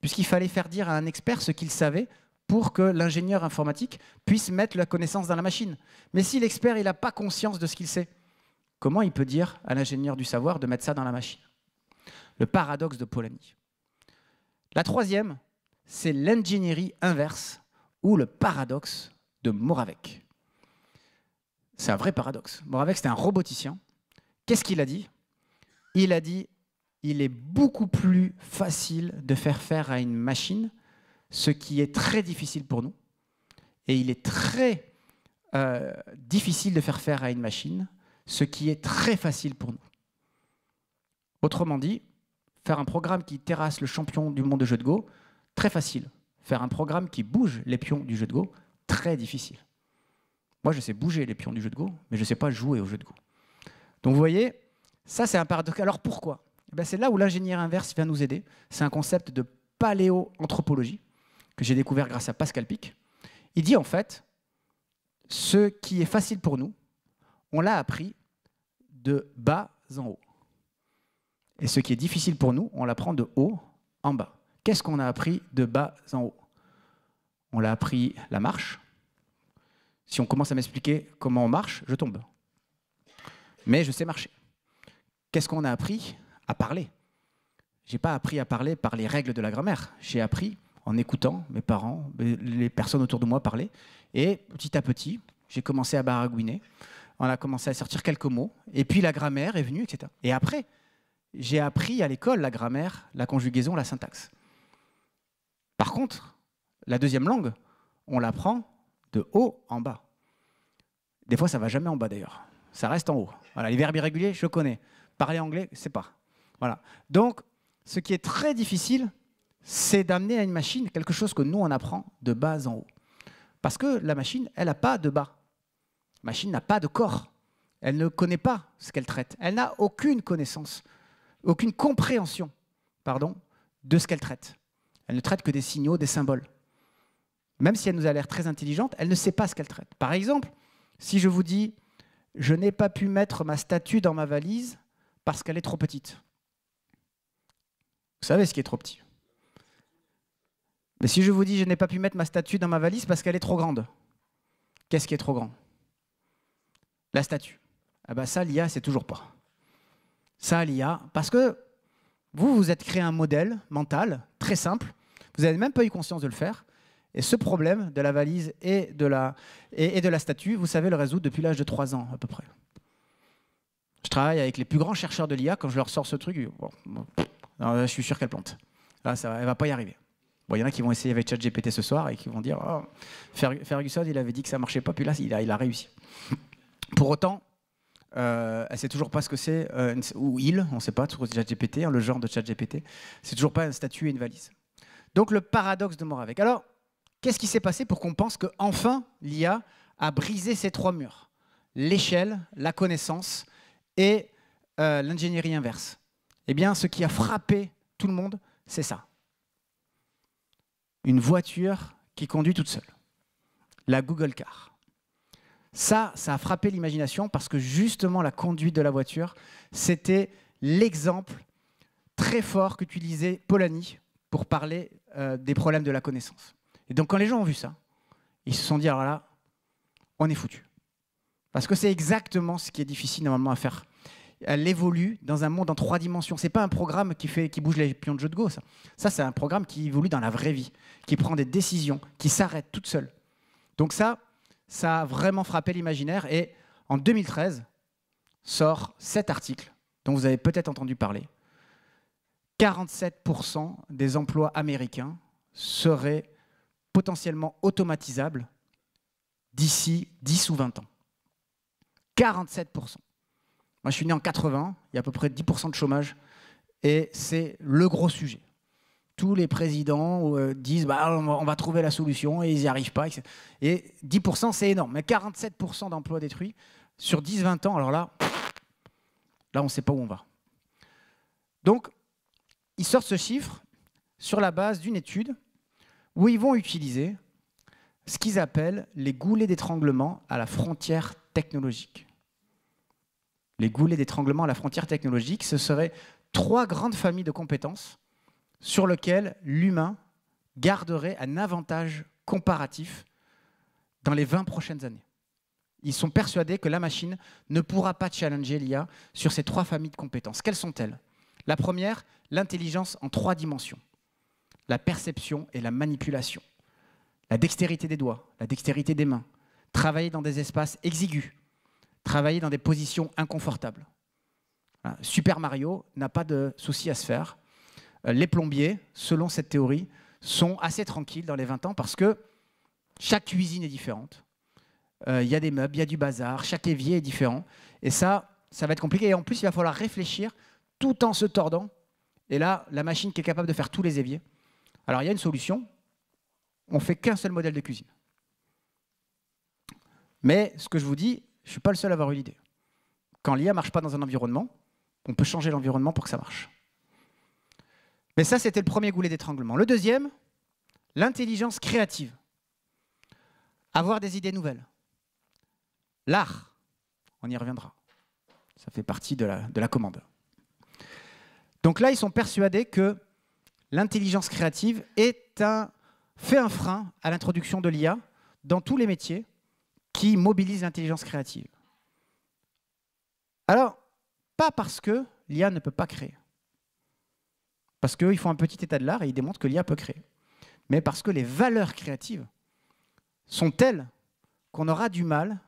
puisqu'il fallait faire dire à un expert ce qu'il savait pour que l'ingénieur informatique puisse mettre la connaissance dans la machine. Mais si l'expert n'a pas conscience de ce qu'il sait, comment il peut dire à l'ingénieur du savoir de mettre ça dans la machine Le paradoxe de Polanyi. La troisième, c'est l'ingénierie inverse ou le paradoxe de Moravec. C'est un vrai paradoxe. Moravec, c'était un roboticien. Qu'est-ce qu'il a dit Il a dit il est beaucoup plus facile de faire faire à une machine ce qui est très difficile pour nous. Et il est très euh, difficile de faire faire à une machine ce qui est très facile pour nous. Autrement dit, faire un programme qui terrasse le champion du monde de jeu de Go, très facile. Faire un programme qui bouge les pions du jeu de Go, très difficile. Moi, je sais bouger les pions du jeu de Go, mais je ne sais pas jouer au jeu de Go. Donc vous voyez, ça c'est un paradoxe. Alors pourquoi eh ben, c'est là où l'ingénieur inverse vient nous aider. C'est un concept de paléoanthropologie que j'ai découvert grâce à Pascal Pic. Il dit en fait, ce qui est facile pour nous, on l'a appris de bas en haut. Et ce qui est difficile pour nous, on l'apprend de haut en bas. Qu'est-ce qu'on a appris de bas en haut On l'a appris la marche. Si on commence à m'expliquer comment on marche, je tombe. Mais je sais marcher. Qu'est-ce qu'on a appris à parler. J'ai pas appris à parler par les règles de la grammaire. J'ai appris en écoutant mes parents, les personnes autour de moi parler. Et petit à petit, j'ai commencé à baragouiner. On a commencé à sortir quelques mots. Et puis la grammaire est venue, etc. Et après, j'ai appris à l'école la grammaire, la conjugaison, la syntaxe. Par contre, la deuxième langue, on l'apprend de haut en bas. Des fois, ça va jamais en bas d'ailleurs. Ça reste en haut. les verbes irréguliers, je connais. Parler anglais, c'est pas. Donc, ce qui est très difficile, c'est d'amener à une machine quelque chose que nous, on apprend de bas en haut. Parce que la machine, elle n'a pas de bas. La machine n'a pas de corps. Elle ne connaît pas ce qu'elle traite. Elle n'a aucune connaissance, aucune compréhension, pardon, de ce qu'elle traite. Elle ne traite que des signaux, des symboles. Même si elle nous a l'air très intelligente, elle ne sait pas ce qu'elle traite. Par exemple, si je vous dis, je n'ai pas pu mettre ma statue dans ma valise parce qu'elle est trop petite. Vous savez ce qui est trop petit. Mais si je vous dis je n'ai pas pu mettre ma statue dans ma valise parce qu'elle est trop grande, qu'est-ce qui est trop grand La statue. Ah bah ça, l'IA, c'est toujours pas. Ça, l'IA, parce que vous, vous êtes créé un modèle mental très simple, vous n'avez même pas eu conscience de le faire, et ce problème de la valise et de la, et, de la statue, vous savez le résoudre depuis l'âge de 3 ans à peu près. Je travaille avec les plus grands chercheurs de l'IA, quand je leur sors ce truc, euh, je suis sûr qu'elle plante. Là, ça, elle va pas y arriver. il y en a qui vont essayer avec ChatGPT ce soir et qui vont dire oh, Ferguson, il avait dit que ça marchait pas, puis là, il a, réussi. Pour autant, elle euh, elle sait toujours pas ce que c'est, euh, ou il, on ne sait pas, ChatGPT, hein, le genre de ChatGPT. C'est toujours pas un statut et une valise. Donc le paradoxe de Moravec. Alors, qu'est-ce qui s'est passé pour qu'on pense que enfin l'IA a brisé ces trois murs L'échelle, la connaissance et l'ingénierie inverse. Eh bien, ce qui a frappé tout le monde, c'est ça. Une voiture qui conduit toute seule. La Google Car. Ça, ça a frappé l'imagination parce que justement la conduite de la voiture, c'était l'exemple très fort qu'utilisait Polanyi pour parler euh, des problèmes de la connaissance. Et donc quand les gens ont vu ça, ils se sont dit, alors là, on est foutu. Parce que c'est exactement ce qui est difficile normalement à faire elle évolue dans un monde en trois dimensions. C'est pas un programme qui, fait, qui bouge les pions de jeu de Go, ça. Ça, c'est un programme qui évolue dans la vraie vie, qui prend des décisions, qui s'arrête toute seule. Donc ça, ça a vraiment frappé l'imaginaire. Et en 2013, sort cet article dont vous avez peut-être entendu parler. 47% des emplois américains seraient potentiellement automatisables d'ici 10 ou 20 ans. 47%. Moi, je suis né en 80, il y a à peu près 10% de chômage, et c'est le gros sujet. Tous les présidents euh, disent bah, on, va, trouver la solution et ils n'y arrivent pas. Et 10%, c'est énorme. Mais 47% d'emplois détruits sur 10-20 ans, alors là, là, on ne sait pas où on va. Donc, ils sortent ce chiffre sur la base d'une étude où ils vont utiliser ce qu'ils appellent les goulets d'étranglement à la frontière technologique les goulets d'étranglement à la frontière technologique, ce seraient trois grandes familles de compétences sur lesquelles l'humain garderait un avantage comparatif dans les 20 prochaines années. Ils sont persuadés que la machine ne pourra pas challenger l'IA sur ces trois familles de compétences. Quelles sont-elles La première, l'intelligence en trois dimensions. La perception et la manipulation. La dextérité des doigts, la dextérité des mains. Travailler dans des espaces exigus, travailler dans des positions inconfortables. Super Mario n'a pas de souci à se faire. Euh, les plombiers, selon cette théorie, sont assez tranquilles dans les 20 ans parce que chaque cuisine est différente. Euh, il y a des meubles, il y a du bazar, chaque évier est différent. Et ça, ça va être compliqué. Et en plus, il va falloir réfléchir tout en se tordant. Et là, la machine qui est capable de faire tous les éviers. Alors, il y a une solution. On ne fait qu'un seul modèle de cuisine. Mais ce que je vous dis, je ne suis pas le seul à avoir eu l'idée. Quand l'IA ne marche pas dans un environnement, on peut changer l'environnement pour que ça marche. Mais ça, c'était le premier goulet d'étranglement. Le deuxième, l'intelligence créative. Avoir des idées nouvelles. L'art, on y reviendra. Ça fait partie de la, commande. Donc là, ils sont persuadés que l'intelligence créative fait un frein à l'introduction de l'IA dans tous les métiers qui mobilise l'intelligence créative. Alors, pas parce que l'IA ne peut pas créer. Parce qu'ils font un petit état de l'art et ils démontrent que l'IA peut créer. Mais parce que les valeurs créatives sont telles qu'on aura du mal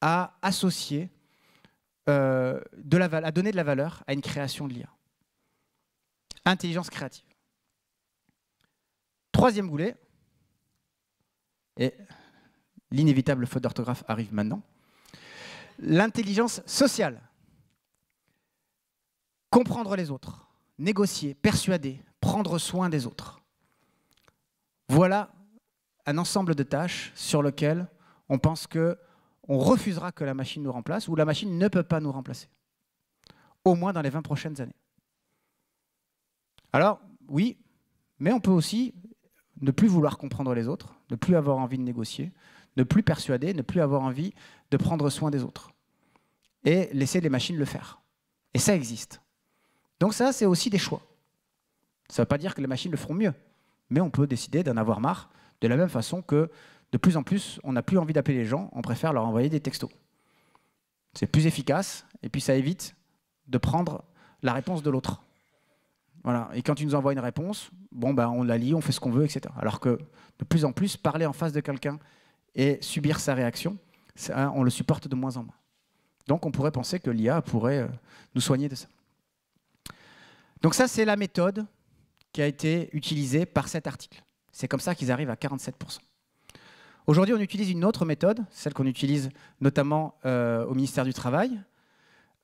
à associer, euh, à donner de la valeur à une création de l'IA. Intelligence créative. Troisième goulet, et L'inévitable faute d'orthographe arrive maintenant. L'intelligence sociale. Comprendre les autres, négocier, persuader, prendre soin des autres. Voilà un ensemble de tâches sur lesquelles on pense que on refusera que la machine nous remplace ou la machine ne peut pas nous remplacer. Au moins dans les 20 prochaines années. Alors, oui, mais on peut aussi ne plus vouloir comprendre les autres, ne plus avoir envie de négocier, ne plus persuader, ne plus avoir envie de prendre soin des autres. Et laisser les machines le faire. Et ça existe. Donc ça, c'est aussi des choix. Ça ne veut pas dire que les machines le feront mieux, mais on peut décider d'en avoir marre, de la même façon que de plus en plus, on n'a plus envie d'appeler les gens, on préfère leur envoyer des textos. C'est plus efficace, et puis ça évite de prendre la réponse de l'autre. Voilà. Et quand tu nous envoies une réponse, bon, ben, on la lit, on fait ce qu'on veut, etc. Alors que de plus en plus, parler en face de quelqu'un et subir sa réaction, on le supporte de moins en moins. Donc on pourrait penser que l'IA pourrait euh, nous soigner de ça. Donc ça, c'est la méthode qui a été utilisée par cet article. C'est comme ça qu'ils arrivent à 47%. Aujourd'hui, on utilise une autre méthode, celle qu'on utilise notamment euh, au ministère du Travail.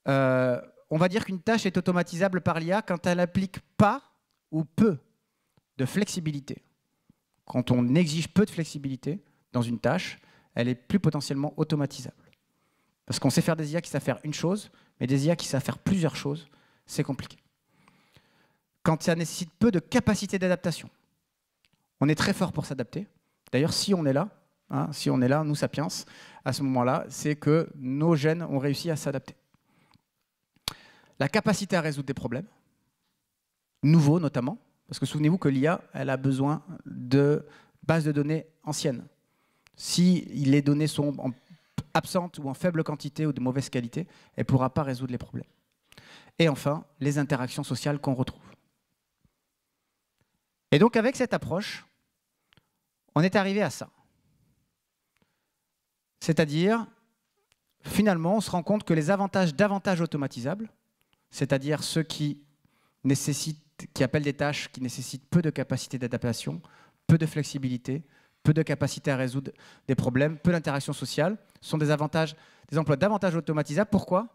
Euh, on va dire qu'une tâche est automatisable par l'IA quand elle n'applique pas ou peu de flexibilité. Quand on exige peu de flexibilité, dans une tâche, elle est plus potentiellement automatisable. Parce qu'on sait faire des IA qui savent faire une chose, mais des IA qui savent faire plusieurs choses, c'est compliqué. Quand ça nécessite peu de capacité d'adaptation, on est très fort pour s'adapter. D'ailleurs, si on est là, hein, si on est là, nous sapiens, à ce moment-là, c'est que nos gènes ont réussi à s'adapter. La capacité à résoudre des problèmes, nouveaux notamment, parce que souvenez-vous que l'IA, elle a besoin de bases de données anciennes. Si les données sont absentes ou en faible quantité ou de mauvaise qualité, elle ne pourra pas résoudre les problèmes. Et enfin, les interactions sociales qu'on retrouve. Et donc avec cette approche, on est arrivé à ça. C'est-à-dire, finalement, on se rend compte que les avantages davantage automatisables, c'est-à-dire ceux qui, qui appellent des tâches qui nécessitent peu de capacité d'adaptation, peu de flexibilité, peu de capacité à résoudre des problèmes, peu d'interaction sociale, sont des emplois davantage automatisables. Pourquoi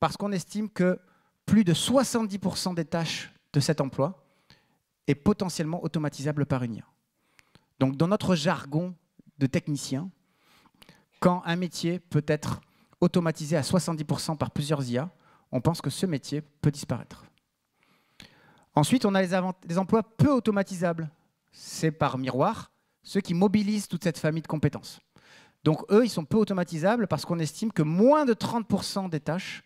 Parce qu'on estime que plus de 70% des tâches de cet emploi est potentiellement automatisable par une IA. Donc dans notre jargon de technicien, quand un métier peut être automatisé à 70% par plusieurs IA, on pense que ce métier peut disparaître. Ensuite, on a les, les emplois peu automatisables. C'est par miroir ceux qui mobilisent toute cette famille de compétences. Donc eux, ils sont peu automatisables parce qu'on estime que moins de 30% des tâches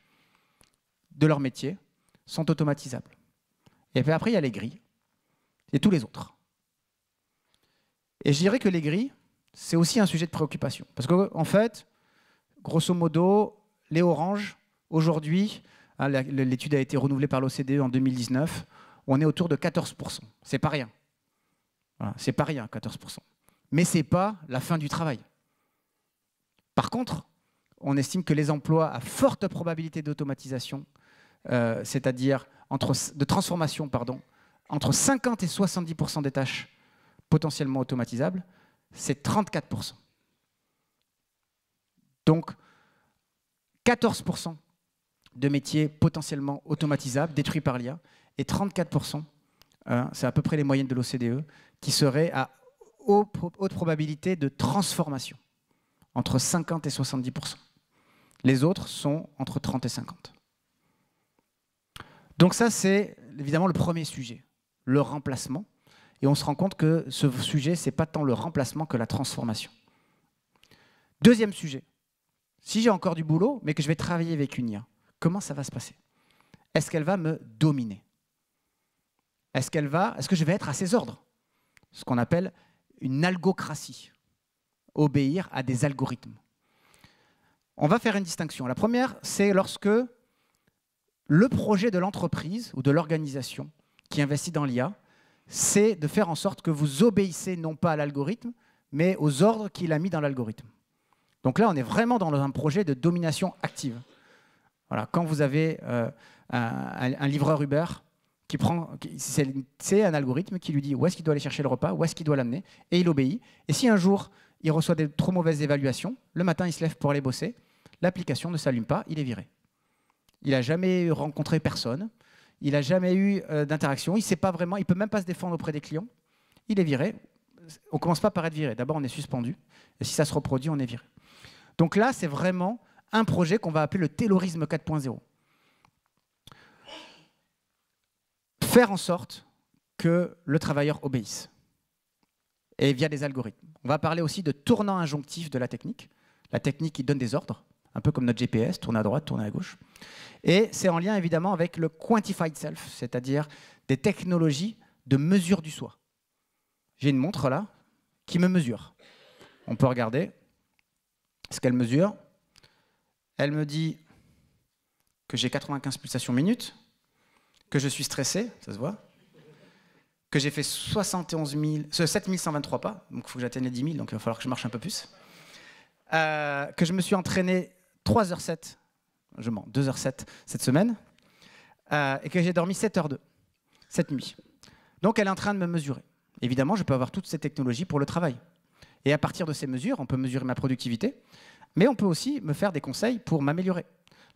de leur métier sont automatisables. Et puis après, il y a les grilles et tous les autres. Et je dirais que les grilles, c'est aussi un sujet de préoccupation. Parce qu'en en fait, grosso modo, les oranges, aujourd'hui, hein, l'étude a été renouvelée par l'OCDE en 2019, on est autour de 14%. C'est pas rien. Voilà, c'est pas rien, 14% mais ce n'est pas la fin du travail. Par contre, on estime que les emplois à forte probabilité d'automatisation, euh, c'est-à-dire de transformation, pardon, entre 50 et 70 des tâches potentiellement automatisables, c'est 34 Donc, 14 de métiers potentiellement automatisables détruits par l'IA et 34 hein, c'est à peu près les moyennes de l'OCDE, qui seraient à haute probabilité de transformation, entre 50 et 70 Les autres sont entre 30 et 50. Donc ça, c'est évidemment le premier sujet, le remplacement. Et on se rend compte que ce sujet, c'est pas tant le remplacement que la transformation. Deuxième sujet, si j'ai encore du boulot, mais que je vais travailler avec une IA, comment ça va se passer Est-ce qu'elle va me dominer Est-ce qu'elle va, est-ce que je vais être à ses ordres Ce qu'on appelle une algocratie, obéir à des algorithmes. On va faire une distinction. La première, c'est lorsque le projet de l'entreprise ou de l'organisation qui investit dans l'IA, c'est de faire en sorte que vous obéissez non pas à l'algorithme, mais aux ordres qu'il a mis dans l'algorithme. Donc là, on est vraiment dans un projet de domination active. Voilà, quand vous avez euh, un, livreur Uber prend, c'est un algorithme qui lui dit où est-ce qu'il doit aller chercher le repas, où est-ce qu'il doit l'amener, et il obéit. Et si un jour il reçoit des trop mauvaises évaluations, le matin il se lève pour aller bosser, l'application ne s'allume pas, il est viré. Il n'a jamais rencontré personne, il n'a jamais eu euh, d'interaction, il ne sait pas vraiment, il peut même pas se défendre auprès des clients, il est viré. On commence pas par être viré. D'abord on est suspendu, et si ça se reproduit, on est viré. Donc là c'est vraiment un projet qu'on va appeler le taylorisme 4.0. faire en sorte que le travailleur obéisse, et via des algorithmes. On va parler aussi de tournant injonctif de la technique, la technique qui donne des ordres, un peu comme notre GPS, tourne à droite, tourne à gauche. Et c'est en lien évidemment avec le quantified self, c'est-à-dire des technologies de mesure du soi. J'ai une montre là qui me mesure. On peut regarder ce qu'elle mesure. Elle me dit que j'ai 95 pulsations minutes que je suis stressé, ça se voit, que j'ai fait 71 000, 7 123 pas, donc il faut que j'atteigne les 10 000, donc il va falloir que je marche un peu plus, euh, que je me suis entraîné 3h07, je mens, 2h07 cette semaine, euh, et que j'ai dormi 7h02 cette nuit. Donc elle est en train de me mesurer. Évidemment, je peux avoir toutes ces technologies pour le travail. Et à partir de ces mesures, on peut mesurer ma productivité, mais on peut aussi me faire des conseils pour m'améliorer.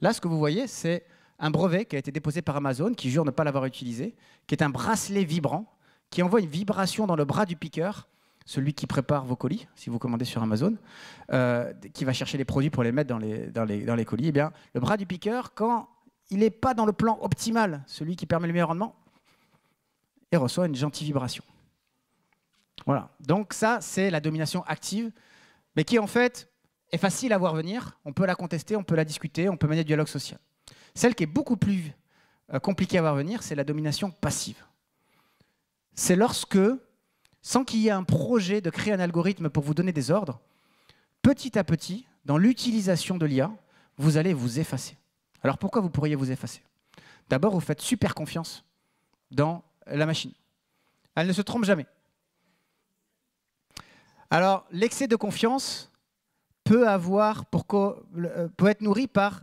Là, ce que vous voyez, c'est un brevet qui a été déposé par Amazon, qui jure ne pas l'avoir utilisé, qui est un bracelet vibrant, qui envoie une vibration dans le bras du piqueur, celui qui prépare vos colis, si vous commandez sur Amazon, euh, qui va chercher les produits pour les mettre dans les, colis. Eh bien, le bras du piqueur, quand il n'est pas dans le plan optimal, celui qui permet le meilleur rendement, il reçoit une gentille vibration. Voilà. Donc ça, c'est la domination active, mais qui en fait est facile à voir venir. On peut la contester, on peut la discuter, on peut mener du dialogue social. Celle qui est beaucoup plus euh, compliquée à voir venir, c'est la domination passive. C'est lorsque, sans qu'il y ait un projet de créer un algorithme pour vous donner des ordres, petit à petit, dans l'utilisation de l'IA, vous allez vous effacer. Alors pourquoi vous pourriez vous effacer D'abord, vous faites super confiance dans la machine. Elle ne se trompe jamais. Alors, l'excès de confiance peut, avoir euh, peut être nourri par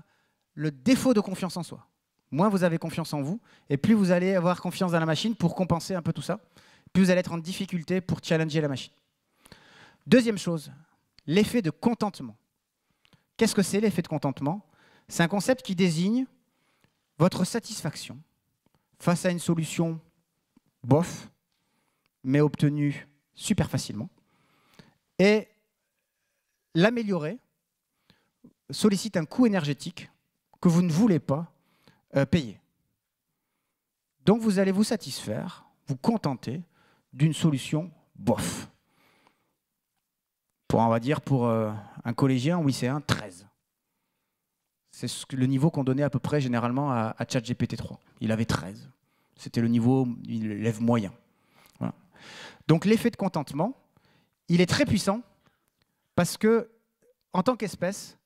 le défaut de confiance en soi. Moins vous avez confiance en vous, et plus vous allez avoir confiance dans la machine pour compenser un peu tout ça, plus vous allez être en difficulté pour challenger la machine. Deuxième chose, l'effet de contentement. Qu'est-ce que c'est l'effet de contentement C'est un concept qui désigne votre satisfaction face à une solution bof, mais obtenue super facilement, et l'améliorer sollicite un coût énergétique que vous ne voulez pas euh, payer. Donc vous allez vous satisfaire, vous contenter d'une solution bof. Pour, on va dire pour euh, un collégien oui, c'est un 13. C'est le niveau qu'on donnait à peu près généralement à, à ChatGPT 3. Il avait 13. C'était le niveau élève moyen. Donc l'effet de contentement, il est très puissant parce que, en tant qu'espèce,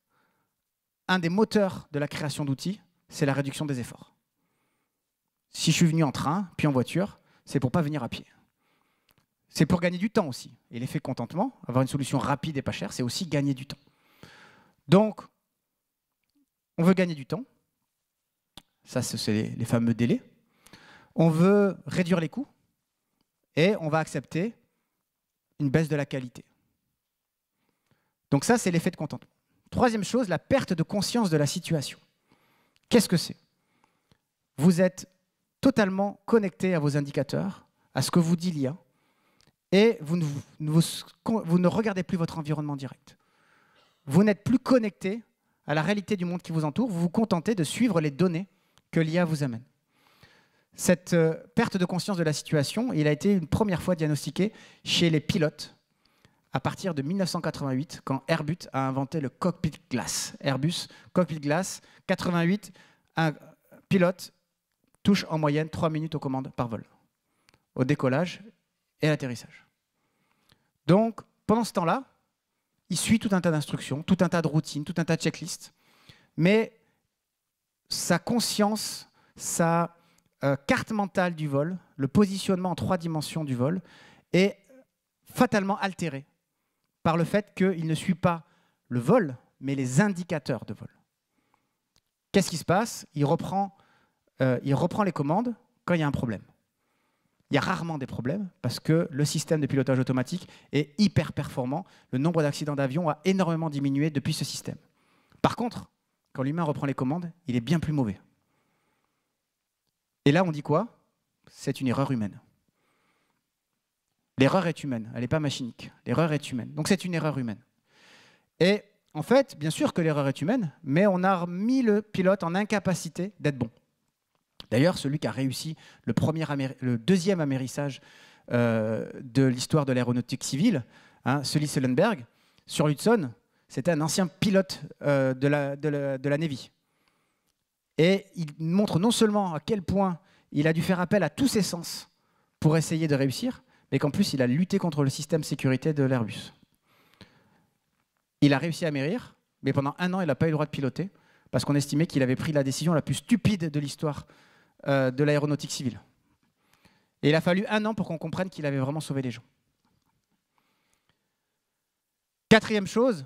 un des moteurs de la création d'outils, c'est la réduction des efforts. Si je suis venu en train, puis en voiture, c'est pour pas venir à pied. C'est pour gagner du temps aussi. Et l'effet contentement, avoir une solution rapide et pas chère, c'est aussi gagner du temps. Donc, on veut gagner du temps. Ça, c'est les fameux délais. On veut réduire les coûts. Et on va accepter une baisse de la qualité. Donc ça, c'est l'effet de contentement. Troisième chose, la perte de conscience de la situation. Qu'est-ce que c'est Vous êtes totalement connecté à vos indicateurs, à ce que vous dit l'IA, et vous ne, regardez plus votre environnement direct. Vous n'êtes plus connecté à la réalité du monde qui vous entoure, vous vous contentez de suivre les données que l'IA vous amène. Cette euh, perte de conscience de la situation, il a été une première fois diagnostiqué chez les pilotes à partir de 1988, quand Airbus a inventé le cockpit glass. Airbus, cockpit glace, 88, un pilote touche en moyenne 3 minutes aux commandes par vol, au décollage et à l'atterrissage. Donc, pendant ce temps-là, il suit tout un tas d'instructions, tout un tas de routines, tout un tas de checklists, mais sa conscience, sa euh, carte mentale du vol, le positionnement en trois dimensions du vol, est fatalement altéré par le fait qu'il ne suit pas le vol, mais les indicateurs de vol. Qu'est-ce qui se passe il reprend, euh, il reprend les commandes quand il y a un problème. Il y a rarement des problèmes parce que le système de pilotage automatique est hyper performant. Le nombre d'accidents d'avion a énormément diminué depuis ce système. Par contre, quand l'humain reprend les commandes, il est bien plus mauvais. Et là, on dit quoi C'est une erreur humaine. L'erreur est humaine, elle n'est pas machinique. L'erreur est humaine. Donc c'est une erreur humaine. Et en fait, bien sûr que l'erreur est humaine, mais on a mis le pilote en incapacité d'être bon. D'ailleurs, celui qui a réussi le, premier le deuxième amérissage euh, de l'histoire de l'aéronautique civile, celui hein, Sully Sullenberg, sur Hudson, c'était un ancien pilote euh, de la Navy. Et il montre non seulement à quel point il a dû faire appel à tous ses sens pour essayer de réussir, et qu'en plus il a lutté contre le système sécurité de l'Airbus. Il a réussi à mérir, mais pendant un an il n'a pas eu le droit de piloter parce qu'on estimait qu'il avait pris la décision la plus stupide de l'histoire euh, de l'aéronautique civile. Et il a fallu un an pour qu'on comprenne qu'il avait vraiment sauvé les gens. Quatrième chose,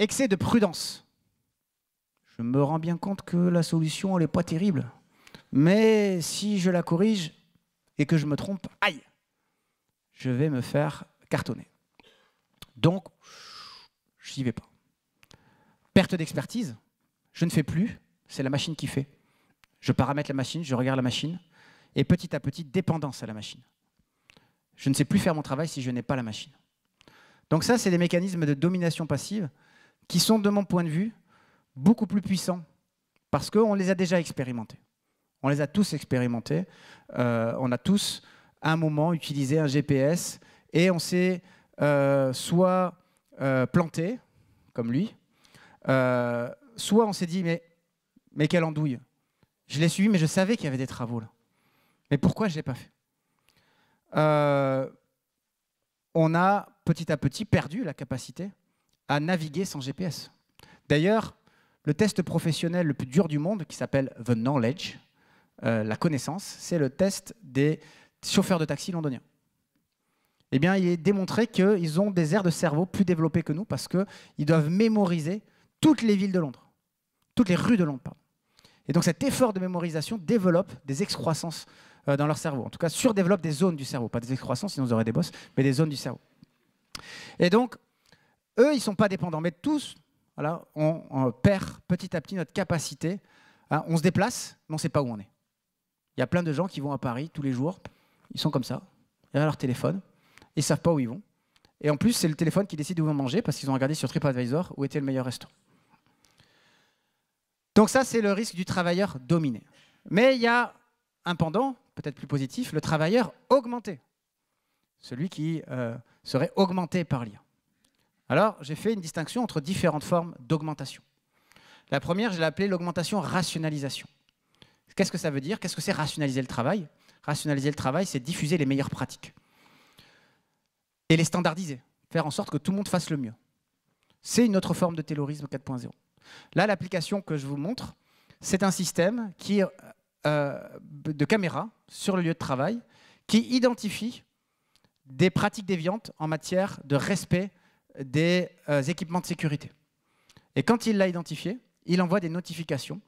excès de prudence. Je me rends bien compte que la solution, n'est pas terrible. Mais si je la corrige et que je me trompe, aïe je vais me faire cartonner. Donc, je n'y vais pas. Perte d'expertise, je ne fais plus, c'est la machine qui fait. Je paramètre la machine, je regarde la machine, et petit à petit, dépendance à la machine. Je ne sais plus faire mon travail si je n'ai pas la machine. Donc ça, c'est des mécanismes de domination passive qui sont, de mon point de vue, beaucoup plus puissants parce qu'on les a déjà expérimentés. On les a tous expérimentés. Euh, on a tous à un moment, utiliser un GPS et on s'est euh, soit euh, planté, comme lui, euh, soit on s'est dit mais, mais quelle andouille Je l'ai suivi, mais je savais qu'il y avait des travaux là. Mais pourquoi je ne l'ai pas fait On a petit à petit perdu la capacité à naviguer sans GPS. D'ailleurs, le test professionnel le plus dur du monde, qui s'appelle The Knowledge, la connaissance, c'est le test des chauffeur de taxi londonien Eh bien, il est démontré qu'ils ont des aires de cerveau plus développées que nous parce qu'ils doivent mémoriser toutes les villes de Londres, toutes les rues de Londres. Et donc cet effort de mémorisation développe des excroissances euh, dans leur cerveau, en tout cas surdéveloppe des zones du cerveau, pas des excroissances, sinon ils auraient des bosses, mais des zones du cerveau. Et donc, eux, ils ne sont pas dépendants, mais tous, voilà, on, perd petit à petit notre capacité. on se déplace, mais on ne sait pas où on est. Il y a plein de gens qui vont à Paris tous les jours, ils sont comme ça, ils ont leur téléphone, ils savent pas où ils vont. Et en plus, c'est le téléphone qui décide où ils vont manger parce qu'ils ont regardé sur TripAdvisor où était le meilleur restaurant. Donc ça, c'est le risque du travailleur dominé. Mais il y a un pendant, peut-être plus positif, le travailleur augmenté, celui qui euh, serait augmenté par l'IA. Alors, j'ai fait une distinction entre différentes formes d'augmentation. La première, je l'ai appelée l'augmentation rationalisation. Qu'est-ce que ça veut dire Qu'est-ce que c'est rationaliser le travail Rationaliser le travail, c'est diffuser les meilleures pratiques. Et les standardiser, faire en sorte que tout le monde fasse le mieux. C'est une autre forme de terrorisme 4.0. Là, l'application que je vous montre, c'est un système qui, euh, de caméra sur le lieu de travail qui identifie des pratiques déviantes en matière de respect des euh, équipements de sécurité. Et quand il l'a identifié, il envoie des notifications,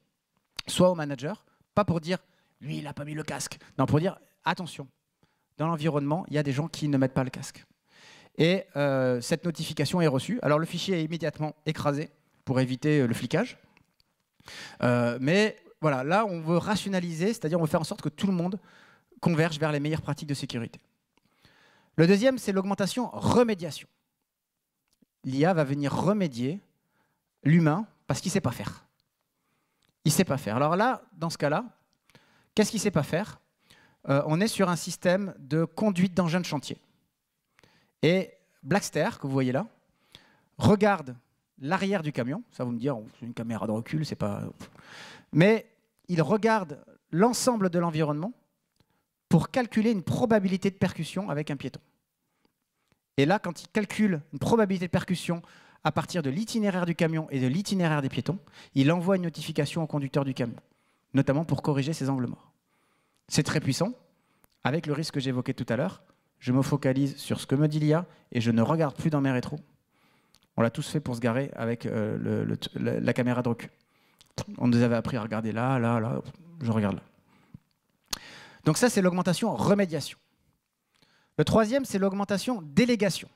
soit au manager, pas pour dire lui, il n'a pas mis le casque. Non, pour dire, attention, dans l'environnement, il y a des gens qui ne mettent pas le casque. Et euh, cette notification est reçue. Alors le fichier est immédiatement écrasé pour éviter euh, le flicage. Euh, mais voilà, là, on veut rationaliser, c'est-à-dire on veut faire en sorte que tout le monde converge vers les meilleures pratiques de sécurité. Le deuxième, c'est l'augmentation remédiation. L'IA va venir remédier l'humain parce qu'il ne sait pas faire. Il ne sait pas faire. Alors là, dans ce cas-là, Qu'est-ce qu'il ne sait pas faire euh, On est sur un système de conduite d'engin de chantier. Et Blackster, que vous voyez là, regarde l'arrière du camion. Ça, vous me dire, c'est une caméra de recul, c'est pas. Mais il regarde l'ensemble de l'environnement pour calculer une probabilité de percussion avec un piéton. Et là, quand il calcule une probabilité de percussion à partir de l'itinéraire du camion et de l'itinéraire des piétons, il envoie une notification au conducteur du camion notamment pour corriger ces angles morts. C'est très puissant. Avec le risque que j'évoquais tout à l'heure, je me focalise sur ce que me dit l'IA et je ne regarde plus dans mes rétros. On l'a tous fait pour se garer avec euh, la, la caméra de recul. On nous avait appris à regarder là, là, là, je regarde là. Donc ça, c'est l'augmentation remédiation. Le troisième, c'est l'augmentation délégation.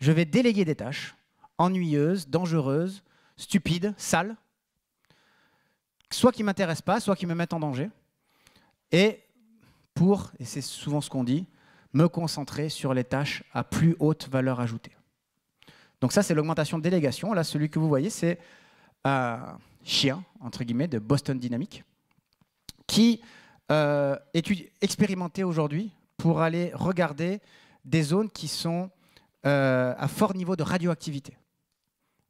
Je vais déléguer des tâches ennuyeuses, dangereuses, stupides, sales, soit qui ne m'intéressent pas, soit qui me mettent en danger, et pour, et c'est souvent ce qu'on dit, me concentrer sur les tâches à plus haute valeur ajoutée. Donc ça, c'est l'augmentation de délégation. Là, celui que vous voyez, c'est un euh, chien, entre guillemets, de Boston Dynamics, qui euh, est expérimenté aujourd'hui pour aller regarder des zones qui sont euh, à fort niveau de radioactivité.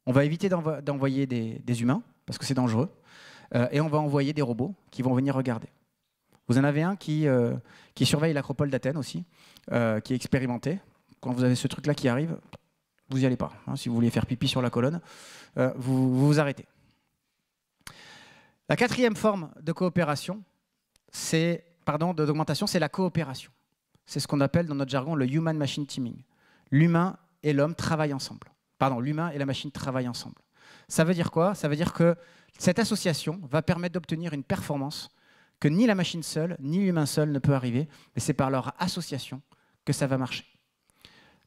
On va éviter d'envoyer des humains, parce que c'est dangereux. Euh, et on va envoyer des robots qui vont venir regarder. Vous en avez un qui, euh, qui surveille l'acropole d'Athènes aussi, euh, qui est expérimenté. Quand vous avez ce truc-là qui arrive, vous n'y allez pas. Hein, si vous voulez faire pipi sur la colonne, vous, vous, arrêtez. La quatrième forme de coopération, c'est pardon, d'augmentation, c'est la coopération. C'est ce qu'on appelle dans notre jargon le human machine teaming. L'humain et l'homme travaillent ensemble. Pardon, l'humain et la machine travaillent ensemble. Ça veut dire quoi Ça veut dire que cette association va permettre d'obtenir une performance que ni la machine seule, ni l'humain seul ne peut arriver, mais c'est par leur association que ça va marcher.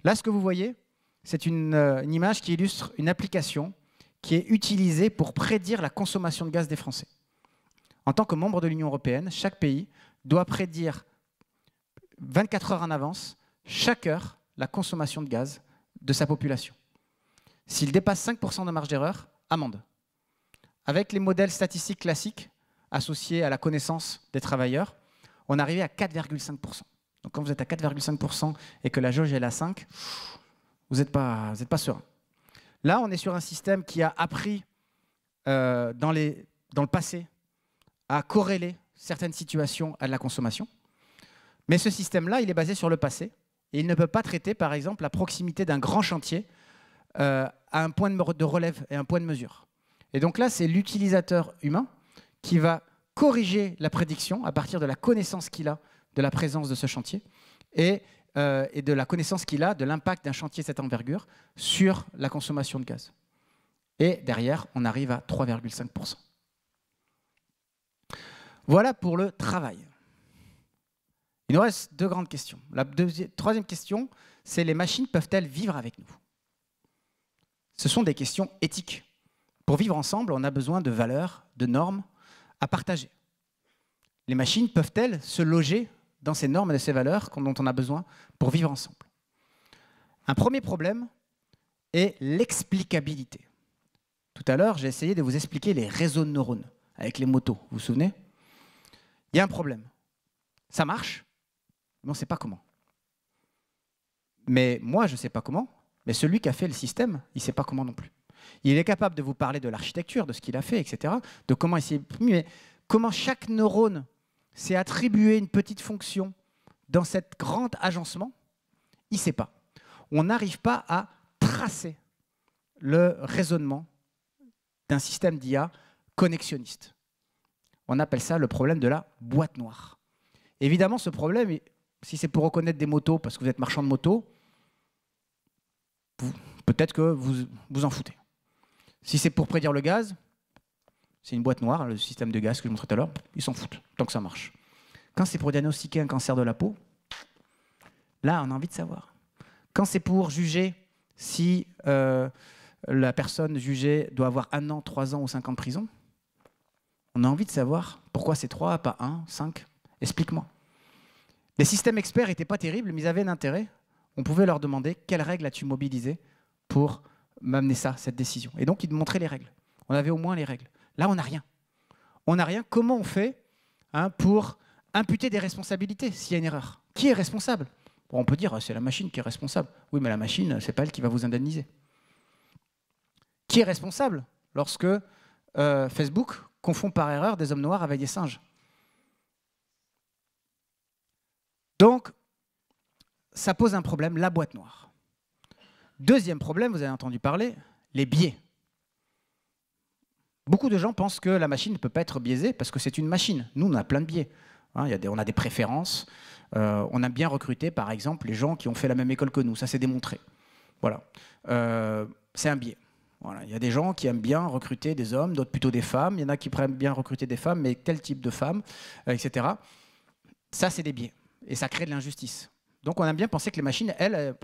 Là, ce que vous voyez, c'est une, euh, image qui illustre une application qui est utilisée pour prédire la consommation de gaz des Français. En tant que membre de l'Union européenne, chaque pays doit prédire 24 heures en avance, chaque heure, la consommation de gaz de sa population. S'il dépasse 5% de marge d'erreur, amende avec les modèles statistiques classiques associés à la connaissance des travailleurs, on arrivait à 4,5%. Donc quand vous êtes à 4,5% et que la jauge est à 5, vous n'êtes pas, pas serein. Là, on est sur un système qui a appris euh, dans, le passé à corréler certaines situations à de la consommation. Mais ce système-là, il est basé sur le passé. Et il ne peut pas traiter, par exemple, la proximité d'un grand chantier euh, à un point de relève et un point de mesure. Et donc là, c'est l'utilisateur humain qui va corriger la prédiction à partir de la connaissance qu'il a de la présence de ce chantier et, euh, de la connaissance qu'il a de l'impact d'un chantier de cette envergure sur la consommation de gaz. Et derrière, on arrive à 3,5%. Voilà pour le travail. Il nous reste deux grandes questions. La deuxième, troisième question, c'est les machines peuvent-elles vivre avec nous Ce sont des questions éthiques. Pour vivre ensemble, on a besoin de valeurs, de normes à partager. Les machines peuvent-elles se loger dans ces normes et ces valeurs dont on a besoin pour vivre ensemble Un premier problème est l'explicabilité. Tout à l'heure, j'ai essayé de vous expliquer les réseaux de neurones avec les motos, vous vous souvenez Il y a un problème. Ça marche, mais on ne sait pas comment. Mais moi, je ne sais pas comment, mais celui qui a fait le système, il ne sait pas comment non plus. Il est capable de vous parler de l'architecture, de ce qu'il a fait, etc., de comment Mais comment chaque neurone s'est attribué une petite fonction dans cet grand agencement, il ne sait pas. On n'arrive pas à tracer le raisonnement d'un système d'IA connexionniste. On appelle ça le problème de la boîte noire. Évidemment, ce problème, si c'est pour reconnaître des motos parce que vous êtes marchand de motos, peut-être que vous vous en foutez. Si c'est pour prédire le gaz, c'est une boîte noire, le système de gaz que je montrais tout à l'heure, ils s'en foutent, tant que ça marche. Quand c'est pour diagnostiquer un cancer de la peau, là, on a envie de savoir. Quand c'est pour juger si euh, la personne jugée doit avoir un an, trois ans ou cinq ans de prison, on a envie de savoir pourquoi c'est trois, pas un, cinq. Explique-moi. Les systèmes experts n'étaient pas terribles, mais ils avaient un intérêt. On pouvait leur demander quelles règles as-tu mobilisées pour m'amener ça, cette décision. Et donc, il montrait les règles. On avait au moins les règles. Là, on n'a rien. On n'a rien. Comment on fait hein, pour imputer des responsabilités s'il y a une erreur Qui est responsable On peut dire, c'est la machine qui est responsable. Oui, mais la machine, c'est pas elle qui va vous indemniser. Qui est responsable lorsque euh, Facebook confond par erreur des hommes noirs avec des singes Donc, ça pose un problème, la boîte noire. Deuxième problème, vous avez entendu parler, les biais. Beaucoup de gens pensent que la machine ne peut pas être biaisée parce que c'est une machine. Nous, on a plein de biais. Hein, on a des préférences. Euh, on aime bien recruté, par exemple, les gens qui ont fait la même école que nous. Ça, c'est démontré. Voilà. Euh, c'est un biais. Il y a des gens qui aiment bien recruter des hommes, d'autres plutôt des femmes. Il y en a qui aiment bien recruter des femmes, mais tel type de femmes, euh, etc. Ça, c'est des biais. Et ça crée de l'injustice. Donc on aime bien penser que les machines, elles,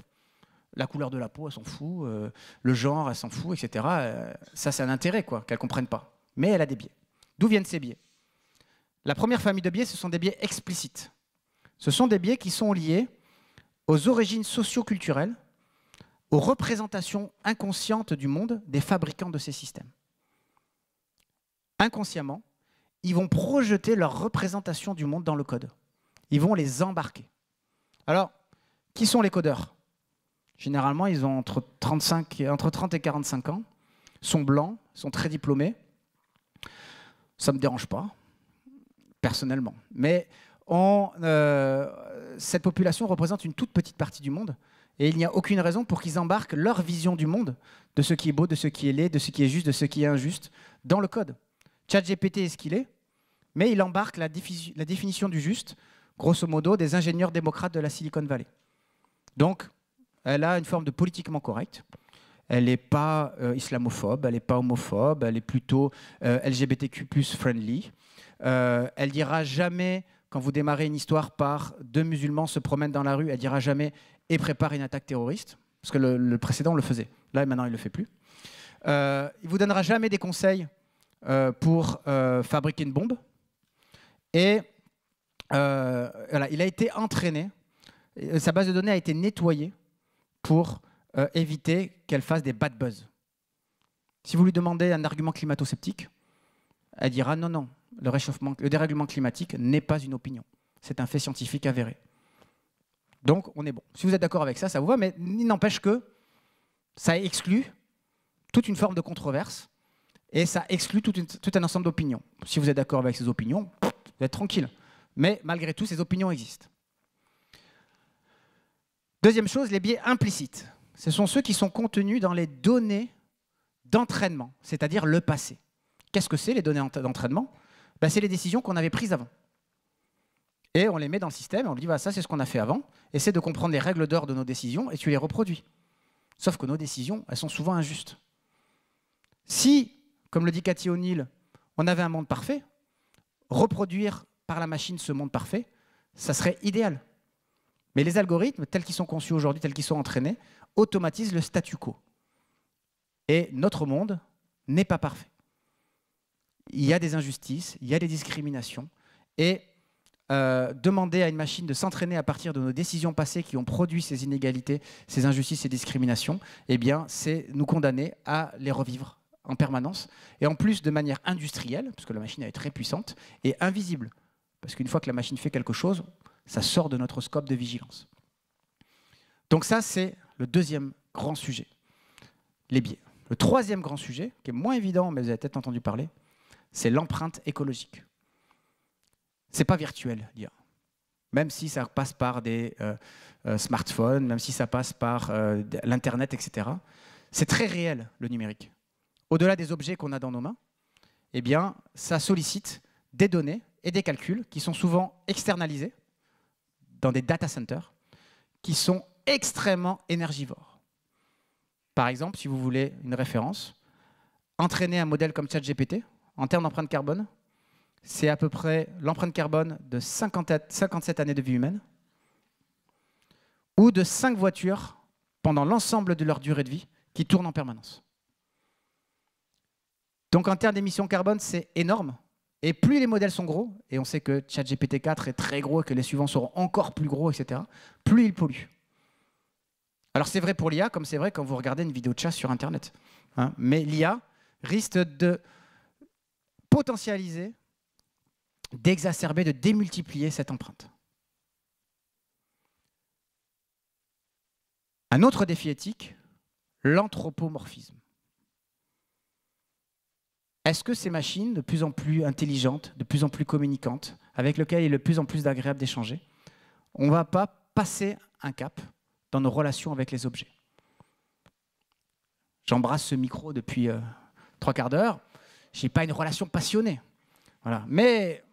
la couleur de la peau, elle s'en fout, euh, le genre, elle s'en fout, etc. Euh, ça, c'est un intérêt, quoi, qu'elle ne comprenne pas. Mais elle a des biais. D'où viennent ces biais La première famille de biais, ce sont des biais explicites. Ce sont des biais qui sont liés aux origines socio-culturelles, aux représentations inconscientes du monde des fabricants de ces systèmes. Inconsciemment, ils vont projeter leurs représentations du monde dans le code. Ils vont les embarquer. Alors, qui sont les codeurs Généralement, ils ont entre, 35, entre 30 et 45 ans, sont blancs, sont très diplômés. Ça ne me dérange pas, personnellement. Mais euh, cette population représente une toute petite partie du monde. Et il n'y a aucune raison pour qu'ils embarquent leur vision du monde, de ce qui est beau, de ce qui est laid, de ce qui est juste, de ce qui est injuste, dans le code. ChatGPT est ce qu'il est, mais il embarque la, la, définition du juste, grosso modo, des ingénieurs démocrates de la Silicon Valley. Donc, elle a une forme de politiquement correcte. Elle n'est pas euh, islamophobe, elle n'est pas homophobe, elle est plutôt euh, LGBTQ LGBTQ friendly. Elle euh, elle dira jamais, quand vous démarrez une histoire par deux musulmans se promènent dans la rue, elle dira jamais et prépare une attaque terroriste, parce que le, précédent le faisait. Là, maintenant, il ne le fait plus. il ne vous donnera jamais des conseils pour fabriquer une bombe. Et il a été entraîné, sa base de données a été nettoyée pour euh, éviter qu'elle fasse des bad buzz. Si vous lui demandez un argument climato-sceptique, elle dira non, non, le, réchauffement, le dérèglement climatique n'est pas une opinion, c'est un fait scientifique avéré. Donc on est bon. Si vous êtes d'accord avec ça, ça vous va, mais n'empêche que ça exclut toute une forme de controverse et ça exclut tout, tout un ensemble d'opinions. Si vous êtes d'accord avec ces opinions, vous êtes tranquille. Mais malgré tout, ces opinions existent. Deuxième chose, les biais implicites. Ce sont ceux qui sont contenus dans les données d'entraînement, c'est-à-dire le passé. Qu'est-ce que c'est les données d'entraînement ben, C'est les décisions qu'on avait prises avant. Et on les met dans le système, on dit, ça c'est ce qu'on a fait avant, essaie de comprendre les règles d'or de nos décisions, et tu les reproduis. Sauf que nos décisions, elles sont souvent injustes. Si, comme le dit Cathy O'Neill, on avait un monde parfait, reproduire par la machine ce monde parfait, ça serait idéal. Mais les algorithmes, tels qu'ils sont conçus aujourd'hui, tels qu'ils sont entraînés, automatisent le statu quo. Et notre monde n'est pas parfait. Il y a des injustices, il y a des discriminations. Et euh, demander à une machine de s'entraîner à partir de nos décisions passées qui ont produit ces inégalités, ces injustices, ces discriminations, eh bien, c'est nous condamner à les revivre en permanence. Et en plus, de manière industrielle, parce que la machine est très puissante, et invisible. Parce qu'une fois que la machine fait quelque chose, ça sort de notre scope de vigilance. Donc ça, c'est le deuxième grand sujet, les biais. Le troisième grand sujet, qui est moins évident, mais vous avez peut-être entendu parler, c'est l'empreinte écologique. C'est pas virtuel, l'IA. Même si ça passe par des euh, euh, smartphones, même si ça passe par euh, l'Internet, etc. C'est très réel, le numérique. Au-delà des objets qu'on a dans nos mains, eh bien, ça sollicite des données et des calculs qui sont souvent externalisés, dans des data centers qui sont extrêmement énergivores. Par exemple, si vous voulez une référence, entraîner un modèle comme ChatGPT, en termes d'empreinte carbone, c'est à peu près l'empreinte carbone de 57 années de vie humaine ou de 5 voitures pendant l'ensemble de leur durée de vie qui tournent en permanence. Donc en termes d'émissions carbone, c'est énorme. Et plus les modèles sont gros, et on sait que ChatGPT 4 est très gros et que les suivants seront encore plus gros, etc., plus ils polluent. Alors c'est vrai pour l'IA, comme c'est vrai quand vous regardez une vidéo de chat sur Internet. Hein. mais l'IA risque de potentialiser, d'exacerber, de démultiplier cette empreinte. Un autre défi éthique, l'anthropomorphisme. Est-ce que ces machines, de plus en plus intelligentes, de plus en plus communicantes, avec lesquelles il est de plus en plus agréable d'échanger, on ne va pas passer un cap dans nos relations avec les objets J'embrasse ce micro depuis euh, trois quarts d'heure. Je n'ai pas une relation passionnée. Voilà. Mais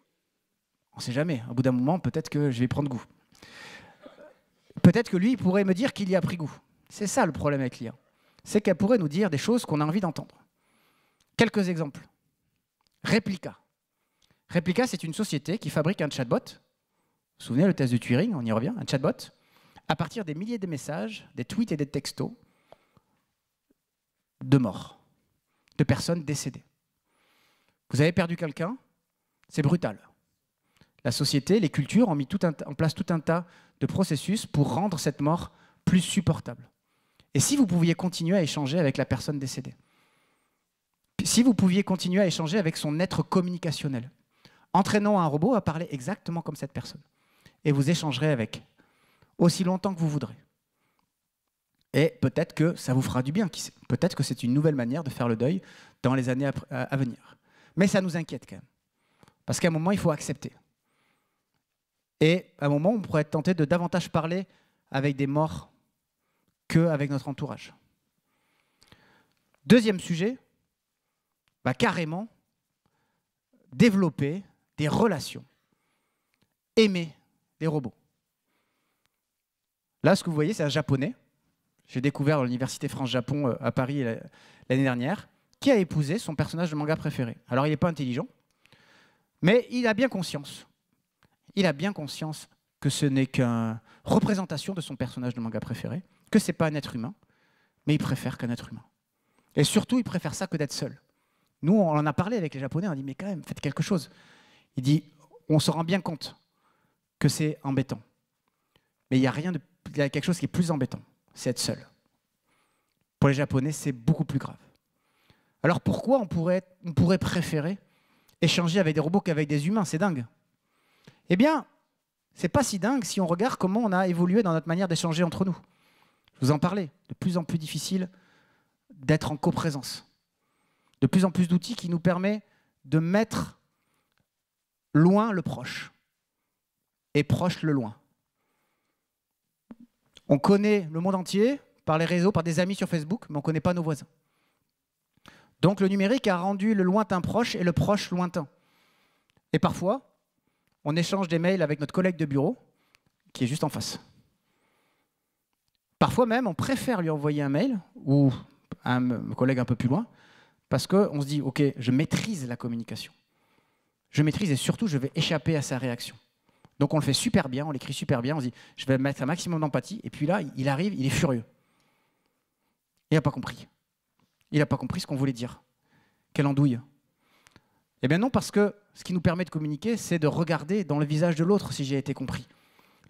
on ne sait jamais. Au bout d'un moment, peut-être que je vais prendre goût. Peut-être que lui il pourrait me dire qu'il y a pris goût. C'est ça le problème avec l'IA. C'est qu'elle pourrait nous dire des choses qu'on a envie d'entendre. Quelques exemples. Replica. Replica, c'est une société qui fabrique un chatbot. Vous vous souvenez le test de Turing, on y revient, un chatbot, à partir des milliers de messages, des tweets et des textos de morts, de personnes décédées. Vous avez perdu quelqu'un, c'est brutal. La société, les cultures ont mis tout en place tout un tas de processus pour rendre cette mort plus supportable. Et si vous pouviez continuer à échanger avec la personne décédée si vous pouviez continuer à échanger avec son être communicationnel, entraînant un robot à parler exactement comme cette personne. Et vous échangerez avec aussi longtemps que vous voudrez. Et peut-être que ça vous fera du bien. Peut-être que c'est une nouvelle manière de faire le deuil dans les années à venir. Mais ça nous inquiète quand même. Parce qu'à un moment, il faut accepter. Et à un moment, on pourrait être tenté de davantage parler avec des morts qu'avec notre entourage. Deuxième sujet, va carrément développer des relations, aimer des robots. Là, ce que vous voyez, c'est un japonais. J'ai découvert dans l'université France-Japon euh, à Paris l'année dernière, qui a épousé son personnage de manga préféré. Alors, il n'est pas intelligent, mais il a bien conscience. Il a bien conscience que ce n'est qu'une représentation de son personnage de manga préféré, que ce n'est pas un être humain, mais il préfère qu'un être humain. Et surtout, il préfère ça que d'être seul. Nous, on en a parlé avec les Japonais, on dit, mais quand même, faites quelque chose. Il dit, on se rend bien compte que c'est embêtant. Mais il y a rien de, y a quelque chose qui est plus embêtant, c'est être seul. Pour les Japonais, c'est beaucoup plus grave. Alors pourquoi on pourrait, on pourrait préférer échanger avec des robots qu'avec des humains C'est dingue. Eh bien, c'est pas si dingue si on regarde comment on a évolué dans notre manière d'échanger entre nous. Je vous en parlais, de plus en plus difficile d'être en coprésence de plus en plus d'outils qui nous permettent de mettre loin le proche et proche le loin. On connaît le monde entier par les réseaux, par des amis sur Facebook, mais on ne connaît pas nos voisins. Donc le numérique a rendu le lointain proche et le proche lointain. Et parfois, on échange des mails avec notre collègue de bureau qui est juste en face. Parfois même, on préfère lui envoyer un mail ou un collègue un peu plus loin parce qu'on se dit, OK, je maîtrise la communication. Je maîtrise et surtout, je vais échapper à sa réaction. Donc on le fait super bien, on l'écrit super bien, on se dit, je vais mettre un maximum d'empathie. Et puis là, il arrive, il est furieux. Il n'a pas compris. Il n'a pas compris ce qu'on voulait dire. Quelle andouille. Eh bien non, parce que ce qui nous permet de communiquer, c'est de regarder dans le visage de l'autre si j'ai été compris.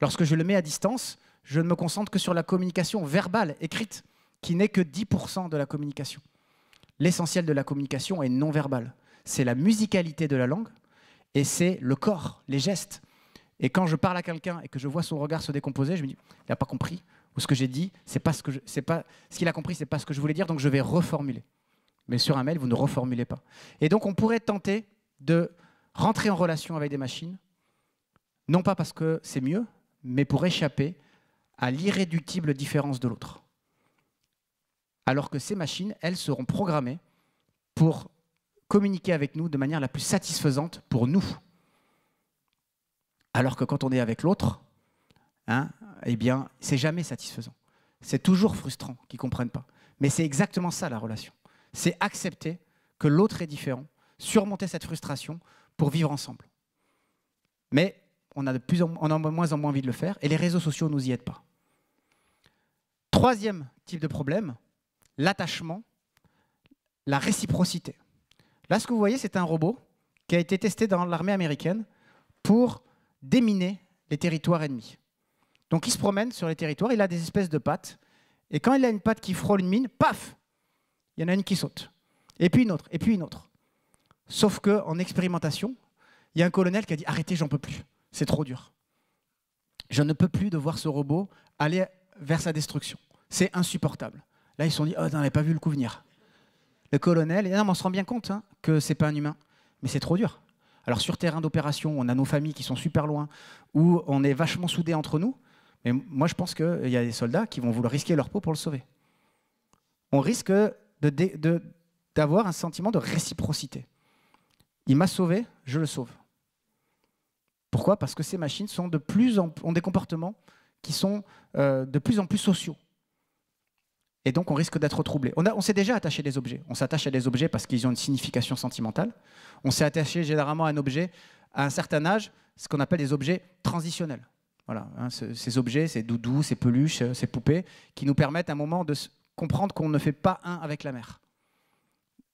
Lorsque je le mets à distance, je ne me concentre que sur la communication verbale, écrite, qui n'est que 10% de la communication l'essentiel de la communication est non verbal C'est la musicalité de la langue et c'est le corps, les gestes. Et quand je parle à quelqu'un et que je vois son regard se décomposer, je me dis, il n'a pas compris, ou ce que j'ai dit, c'est pas ce que c'est pas ce qu'il a compris, c'est pas ce que je voulais dire, donc je vais reformuler. Mais sur un mail, vous ne reformulez pas. Et donc, on pourrait tenter de rentrer en relation avec des machines, non pas parce que c'est mieux, mais pour échapper à l'irréductible différence de l'autre alors que ces machines, elles, seront programmées pour communiquer avec nous de manière la plus satisfaisante pour nous. Alors que quand on est avec l'autre, hein, eh bien, c'est jamais satisfaisant. C'est toujours frustrant qu'ils ne comprennent pas. Mais c'est exactement ça la relation. C'est accepter que l'autre est différent, surmonter cette frustration pour vivre ensemble. Mais on a de plus en, moins en moins envie de le faire et les réseaux sociaux nous y aident pas. Troisième type de problème, l'attachement, la réciprocité. Là, ce que vous voyez, c'est un robot qui a été testé dans l'armée américaine pour déminer les territoires ennemis. Donc il se promène sur les territoires, il a des espèces de pattes, et quand il a une patte qui frôle une mine, paf, il y en a une qui saute, et puis une autre, et puis une autre. Sauf que en expérimentation, il y a un colonel qui a dit arrêtez, j'en peux plus, c'est trop dur. Je ne peux plus de voir ce robot aller vers sa destruction, c'est insupportable. Là, ils se sont dit, oh, on n'avait pas vu le coup venir. Le colonel, et non, on se rend bien compte que hein, que c'est pas un humain, mais c'est trop dur. Alors sur terrain d'opération, on a nos familles qui sont super loin, où on est vachement soudés entre nous, mais moi je pense qu'il y a des soldats qui vont vouloir risquer leur peau pour le sauver. On risque d'avoir de, un sentiment de réciprocité. Il m'a sauvé, je le sauve. Pourquoi Parce que ces machines ont des comportements qui sont euh, de plus en plus sociaux. Et donc, on risque d'être troublé. On, on s'est déjà attaché des objets. On s'attache à des objets parce qu'ils ont une signification sentimentale. On s'est attaché généralement à un objet à un certain âge, ce qu'on appelle des objets transitionnels. Voilà, hein, ces objets, ces doudous, ces peluches, euh, ces poupées, qui nous permettent à un moment de comprendre qu'on ne fait pas un avec la mère.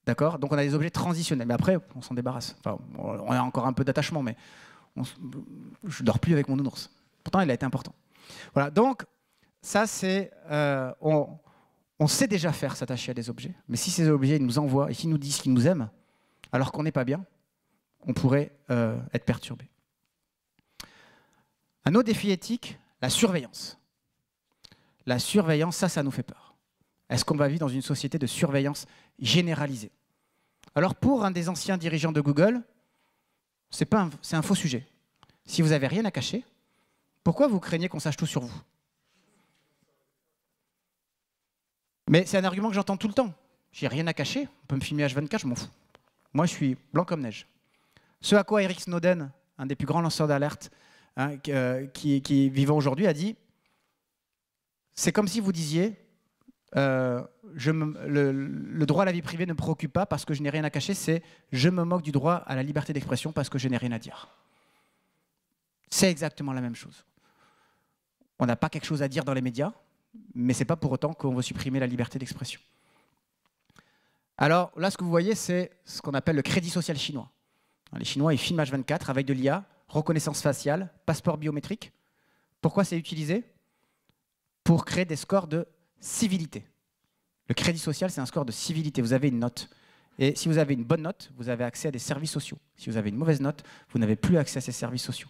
D'accord Donc on a des objets transitionnels. Mais après, on s'en débarrasse. Enfin, on a encore un peu d'attachement, mais je ne dors plus avec mon ours. Pourtant, il a été important. Voilà, donc ça, c'est... Euh, on, on sait déjà faire s'attacher à des objets, mais si ces objets nous envoient et s'ils nous disent qu'ils nous aiment, alors qu'on n'est pas bien, on pourrait euh, être perturbé. Un autre défi éthique, la surveillance. La surveillance, ça, ça nous fait peur. Est-ce qu'on va vivre dans une société de surveillance généralisée Alors pour un des anciens dirigeants de Google, c'est un faux sujet. Si vous n'avez rien à cacher, pourquoi vous craignez qu'on sache tout sur vous Mais c'est un argument que j'entends tout le temps. J'ai rien à cacher, on peut me filmer H24, je m'en fous. Moi, je suis blanc comme neige. Ce à quoi Eric Snowden, un des plus grands lanceurs d'alerte hein, qui, euh, vivant aujourd'hui, a dit c'est comme si vous disiez euh, je me, le, droit à la vie privée ne me préoccupe pas parce que je n'ai rien à cacher, c'est je me moque du droit à la liberté d'expression parce que je n'ai rien à dire. C'est exactement la même chose. On n'a pas quelque chose à dire dans les médias, mais ce n'est pas pour autant qu'on veut supprimer la liberté d'expression. Alors là, ce que vous voyez, c'est ce qu'on appelle le crédit social chinois. Hein, les Chinois, ils filment H24 avec de l'IA, reconnaissance faciale, passeport biométrique. Pourquoi c'est utilisé Pour créer des scores de civilité. Le crédit social, c'est un score de civilité. Vous avez une note. Et si vous avez une bonne note, vous avez accès à des services sociaux. Si vous avez une mauvaise note, vous n'avez plus accès à ces services sociaux.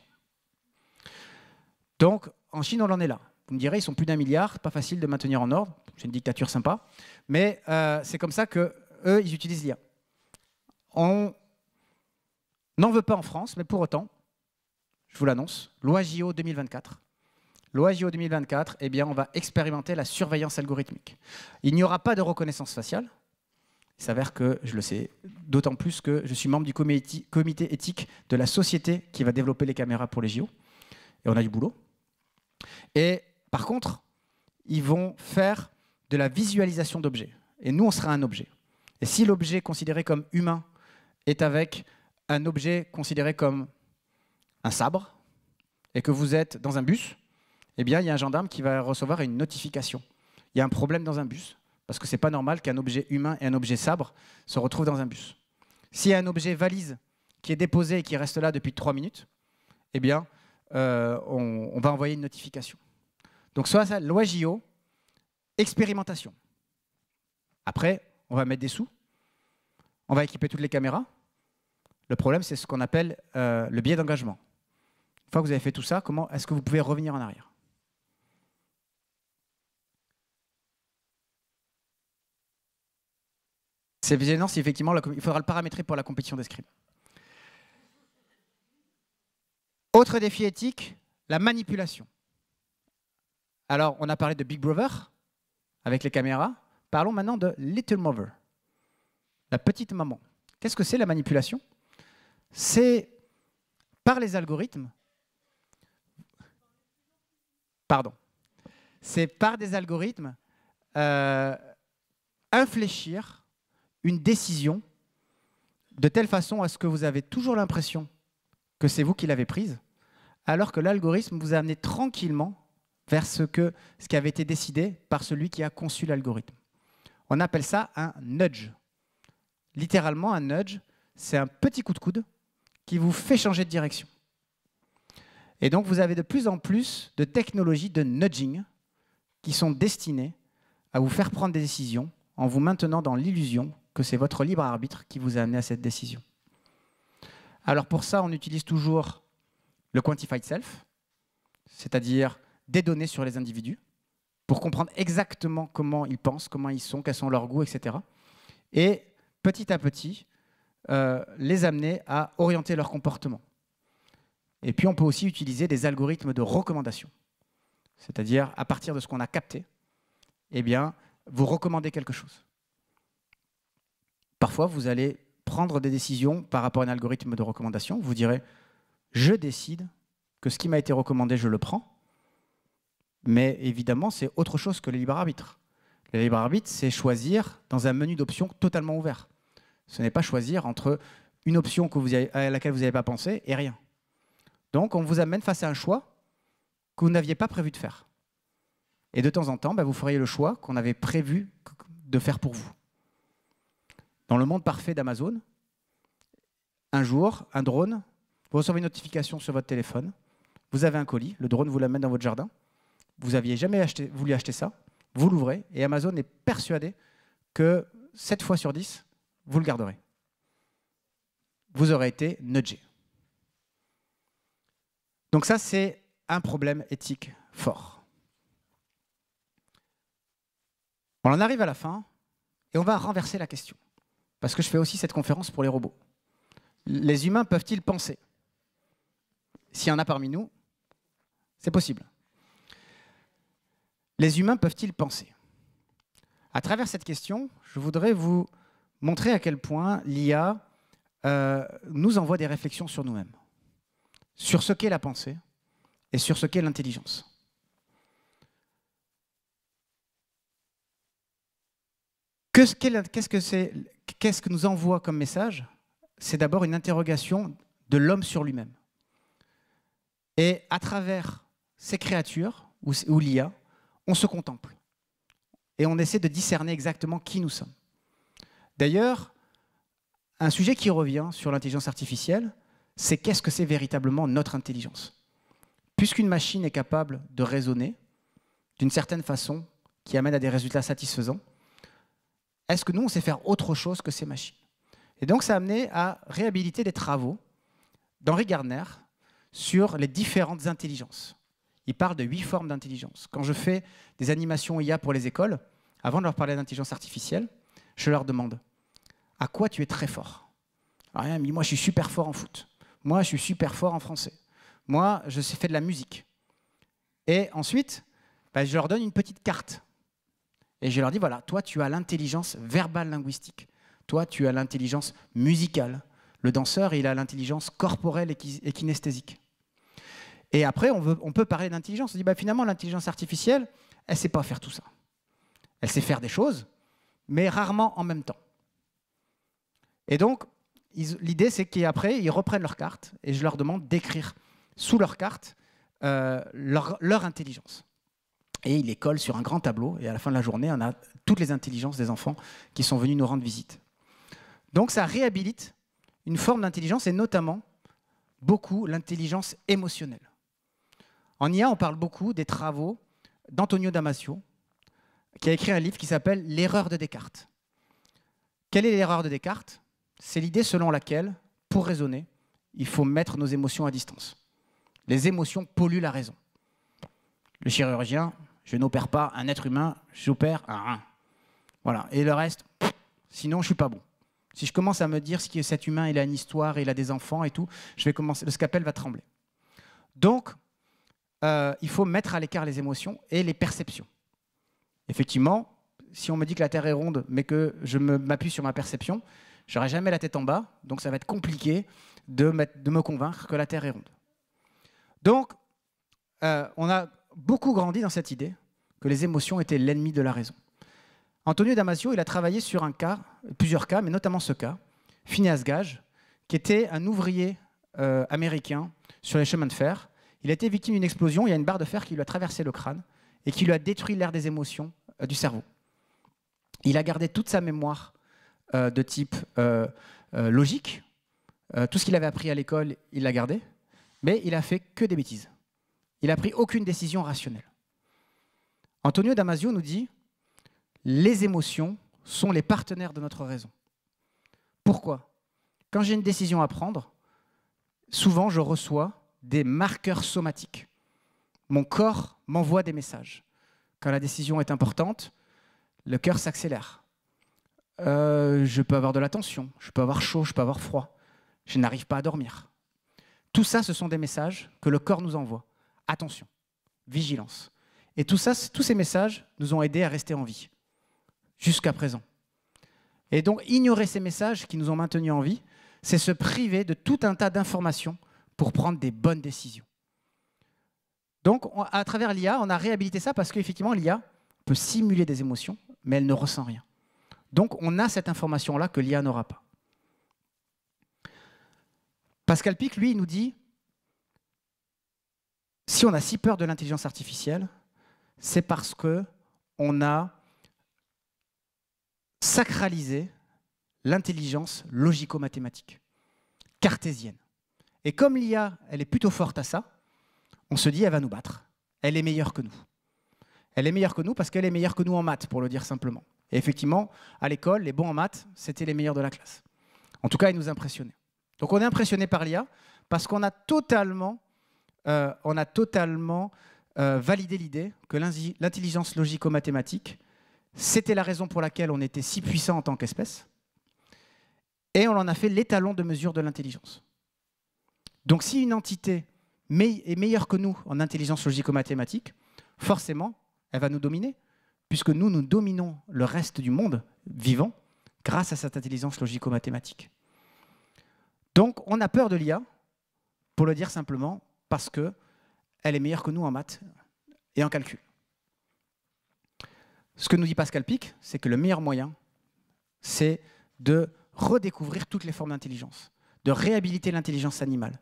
Donc, en Chine, on en est là. Vous me direz, ils sont plus d'un milliard, pas facile de maintenir en ordre. C'est une dictature sympa. Mais euh, c'est comme ça que eux, ils utilisent l'IA. On n'en veut pas en France, mais pour autant, je vous l'annonce, loi JO 2024. Loi JO 2024, eh bien, on va expérimenter la surveillance algorithmique. Il n'y aura pas de reconnaissance faciale. Il s'avère que, je le sais, d'autant plus que je suis membre du comité, comité éthique de la société qui va développer les caméras pour les JO. Et on a du boulot. Et par contre, ils vont faire de la visualisation d'objets. Et nous, on sera un objet. Et si l'objet considéré comme humain est avec un objet considéré comme un sabre, et que vous êtes dans un bus, eh bien, il y a un gendarme qui va recevoir une notification. Il y a un problème dans un bus, parce que c'est pas normal qu'un objet humain et un objet sabre se retrouvent dans un bus. S'il y a un objet valise qui est déposé et qui reste là depuis trois minutes, eh bien, euh, on va envoyer une notification. Donc soit ça, loi JO, expérimentation. Après, on va mettre des sous, on va équiper toutes les caméras. Le problème, c'est ce qu'on appelle euh, le biais d'engagement. Une fois que vous avez fait tout ça, comment est-ce que vous pouvez revenir en arrière C'est évident, effectivement il faudra le paramétrer pour la compétition d'escrime. Autre défi éthique, la manipulation. Alors, on a parlé de Big Brother avec les caméras. Parlons maintenant de Little Mother, la petite maman. Qu'est-ce que c'est la manipulation C'est par les algorithmes. Pardon. C'est par des algorithmes euh, infléchir une décision de telle façon à ce que vous avez toujours l'impression que c'est vous qui l'avez prise, alors que l'algorithme vous a amené tranquillement vers ce, que, ce qui avait été décidé par celui qui a conçu l'algorithme. On appelle ça un nudge. Littéralement, un nudge, c'est un petit coup de coude qui vous fait changer de direction. Et donc, vous avez de plus en plus de technologies de nudging qui sont destinées à vous faire prendre des décisions en vous maintenant dans l'illusion que c'est votre libre arbitre qui vous a amené à cette décision. Alors pour ça, on utilise toujours le quantified self, c'est-à-dire des données sur les individus pour comprendre exactement comment ils pensent, comment ils sont, quels sont leurs goûts, etc. Et petit à petit, euh, les amener à orienter leur comportement. Et puis on peut aussi utiliser des algorithmes de recommandation. C'est-à-dire, à partir de ce qu'on a capté, eh bien, vous recommandez quelque chose. Parfois, vous allez prendre des décisions par rapport à un algorithme de recommandation. Vous direz, je décide que ce qui m'a été recommandé, je le prends. Mais évidemment, c'est autre chose que le libre arbitre. Le libre arbitre, c'est choisir dans un menu d'options totalement ouvert. Ce n'est pas choisir entre une option à laquelle vous n'avez pas pensé et rien. Donc, on vous amène face à un choix que vous n'aviez pas prévu de faire. Et de temps en temps, bah, vous feriez le choix qu'on avait prévu de faire pour vous. Dans le monde parfait d'Amazon, un jour, un drone, vous recevez une notification sur votre téléphone, vous avez un colis, le drone vous l'amène dans votre jardin, vous aviez jamais acheté, voulu acheter ça, vous l'ouvrez, et Amazon est persuadé que 7 fois sur 10, vous le garderez. Vous aurez été nudgé. Donc ça, c'est un problème éthique fort. On en arrive à la fin, et on va renverser la question. Parce que je fais aussi cette conférence pour les robots. Les humains peuvent-ils penser S'il y en a parmi nous, c'est possible. Les humains peuvent-ils penser À travers cette question, je voudrais vous montrer à quel point l'IA euh, nous envoie des réflexions sur nous-mêmes, sur ce qu'est la pensée et sur ce qu'est l'intelligence. Qu'est-ce que, nous envoie comme message C'est d'abord une interrogation de l'homme sur lui-même. Et à travers ces créatures, ou l'IA, on se contemple et on essaie de discerner exactement qui nous sommes. D'ailleurs, un sujet qui revient sur l'intelligence artificielle, c'est qu'est-ce que c'est véritablement notre intelligence Puisqu'une machine est capable de raisonner d'une certaine façon qui amène à des résultats satisfaisants, est-ce que nous, on sait faire autre chose que ces machines Et donc, ça a amené à réhabiliter des travaux d'Henri Gardner sur les différentes intelligences il parle de huit formes d'intelligence. Quand je fais des animations IA pour les écoles, avant de leur parler d'intelligence artificielle, je leur demande à quoi tu es très fort. Alors, rien, moi je suis super fort en foot. Moi je suis super fort en français. Moi je sais faire de la musique. Et ensuite, bah, je leur donne une petite carte. Et je leur dis voilà, toi tu as l'intelligence verbale linguistique. Toi tu as l'intelligence musicale. Le danseur, il a l'intelligence corporelle et kinesthésique. Et après, on, peut parler d'intelligence. On dit, bah, finalement, l'intelligence artificielle, elle ne sait pas faire tout ça. Elle sait faire des choses, mais rarement en même temps. Et donc, l'idée, c'est qu'après, ils reprennent leur carte et je leur demande d'écrire sous leur carte euh, leur, leur, intelligence. Et ils les collent sur un grand tableau. Et à la fin de la journée, on a toutes les intelligences des enfants qui sont venus nous rendre visite. Donc, ça réhabilite une forme d'intelligence et notamment beaucoup l'intelligence émotionnelle. En IA, on parle beaucoup des travaux d'Antonio Damasio, qui a écrit un livre qui s'appelle L'erreur de Descartes. Quelle est l'erreur de Descartes C'est l'idée selon laquelle, pour raisonner, il faut mettre nos émotions à distance. Les émotions polluent la raison. Le chirurgien, je n'opère pas un être humain, j'opère un rein. Voilà. Et le reste, sinon, je suis pas bon. Si je commence à me dire ce qui est cet humain, il a une histoire, il a des enfants et tout, je vais commencer, le scapel va trembler. Donc, euh, il faut mettre à l'écart les émotions et les perceptions. Effectivement, si on me dit que la Terre est ronde, mais que je m'appuie sur ma perception, j'aurai jamais la tête en bas, donc ça va être compliqué de, me convaincre que la Terre est ronde. Donc, euh, on a beaucoup grandi dans cette idée que les émotions étaient l'ennemi de la raison. Antonio Damasio, il a travaillé sur un cas, plusieurs cas, mais notamment ce cas, Phineas Gage, qui était un ouvrier euh, américain sur les chemins de fer, il a été victime d'une explosion, il y a une barre de fer qui lui a traversé le crâne et qui lui a détruit l'air des émotions euh, du cerveau. Il a gardé toute sa mémoire euh, de type euh, logique. tout ce qu'il avait appris à l'école, il l'a gardé. Mais il a fait que des bêtises. Il n'a pris aucune décision rationnelle. Antonio Damasio nous dit les émotions sont les partenaires de notre raison. Pourquoi Quand j'ai une décision à prendre, souvent je reçois des marqueurs somatiques. Mon corps m'envoie des messages. Quand la décision est importante, le cœur s'accélère. Euh, je peux avoir de la tension, je peux avoir chaud, je peux avoir froid. Je n'arrive pas à dormir. Tout ça, ce sont des messages que le corps nous envoie. Attention, vigilance. Et tous ces messages nous ont aidés à rester en vie, jusqu'à présent. Et donc, ignorer ces messages qui nous ont maintenus en vie, c'est se priver de tout un tas d'informations pour prendre des bonnes décisions. Donc, à travers l'IA, on a réhabilité ça parce qu'effectivement, l'IA peut simuler des émotions, mais elle ne ressent rien. Donc, on a cette information-là que l'IA n'aura pas. Pascal Pic, lui, nous dit si on a si peur de l'intelligence artificielle, c'est parce que on a sacralisé l'intelligence logico-mathématique, cartésienne. Et comme l'IA, elle est plutôt forte à ça, on se dit, elle va nous battre. Elle est meilleure que nous. Elle est meilleure que nous parce qu'elle est meilleure que nous en maths, pour le dire simplement. Et effectivement, à l'école, les bons en maths, c'était les meilleurs de la classe. En tout cas, ils nous impressionnaient. Donc on est impressionné par l'IA parce qu'on a totalement, euh, on a totalement euh, validé l'idée que l'intelligence logico-mathématique, c'était la raison pour laquelle on était si puissant en tant qu'espèce. Et on en a fait l'étalon de mesure de l'intelligence. Donc si une entité est meilleure que nous en intelligence logico-mathématique, forcément, elle va nous dominer, puisque nous, nous dominons le reste du monde vivant grâce à cette intelligence logico-mathématique. Donc on a peur de l'IA, pour le dire simplement, parce qu'elle est meilleure que nous en maths et en calcul. Ce que nous dit Pascal Pic, c'est que le meilleur moyen, c'est de redécouvrir toutes les formes d'intelligence, de réhabiliter l'intelligence animale,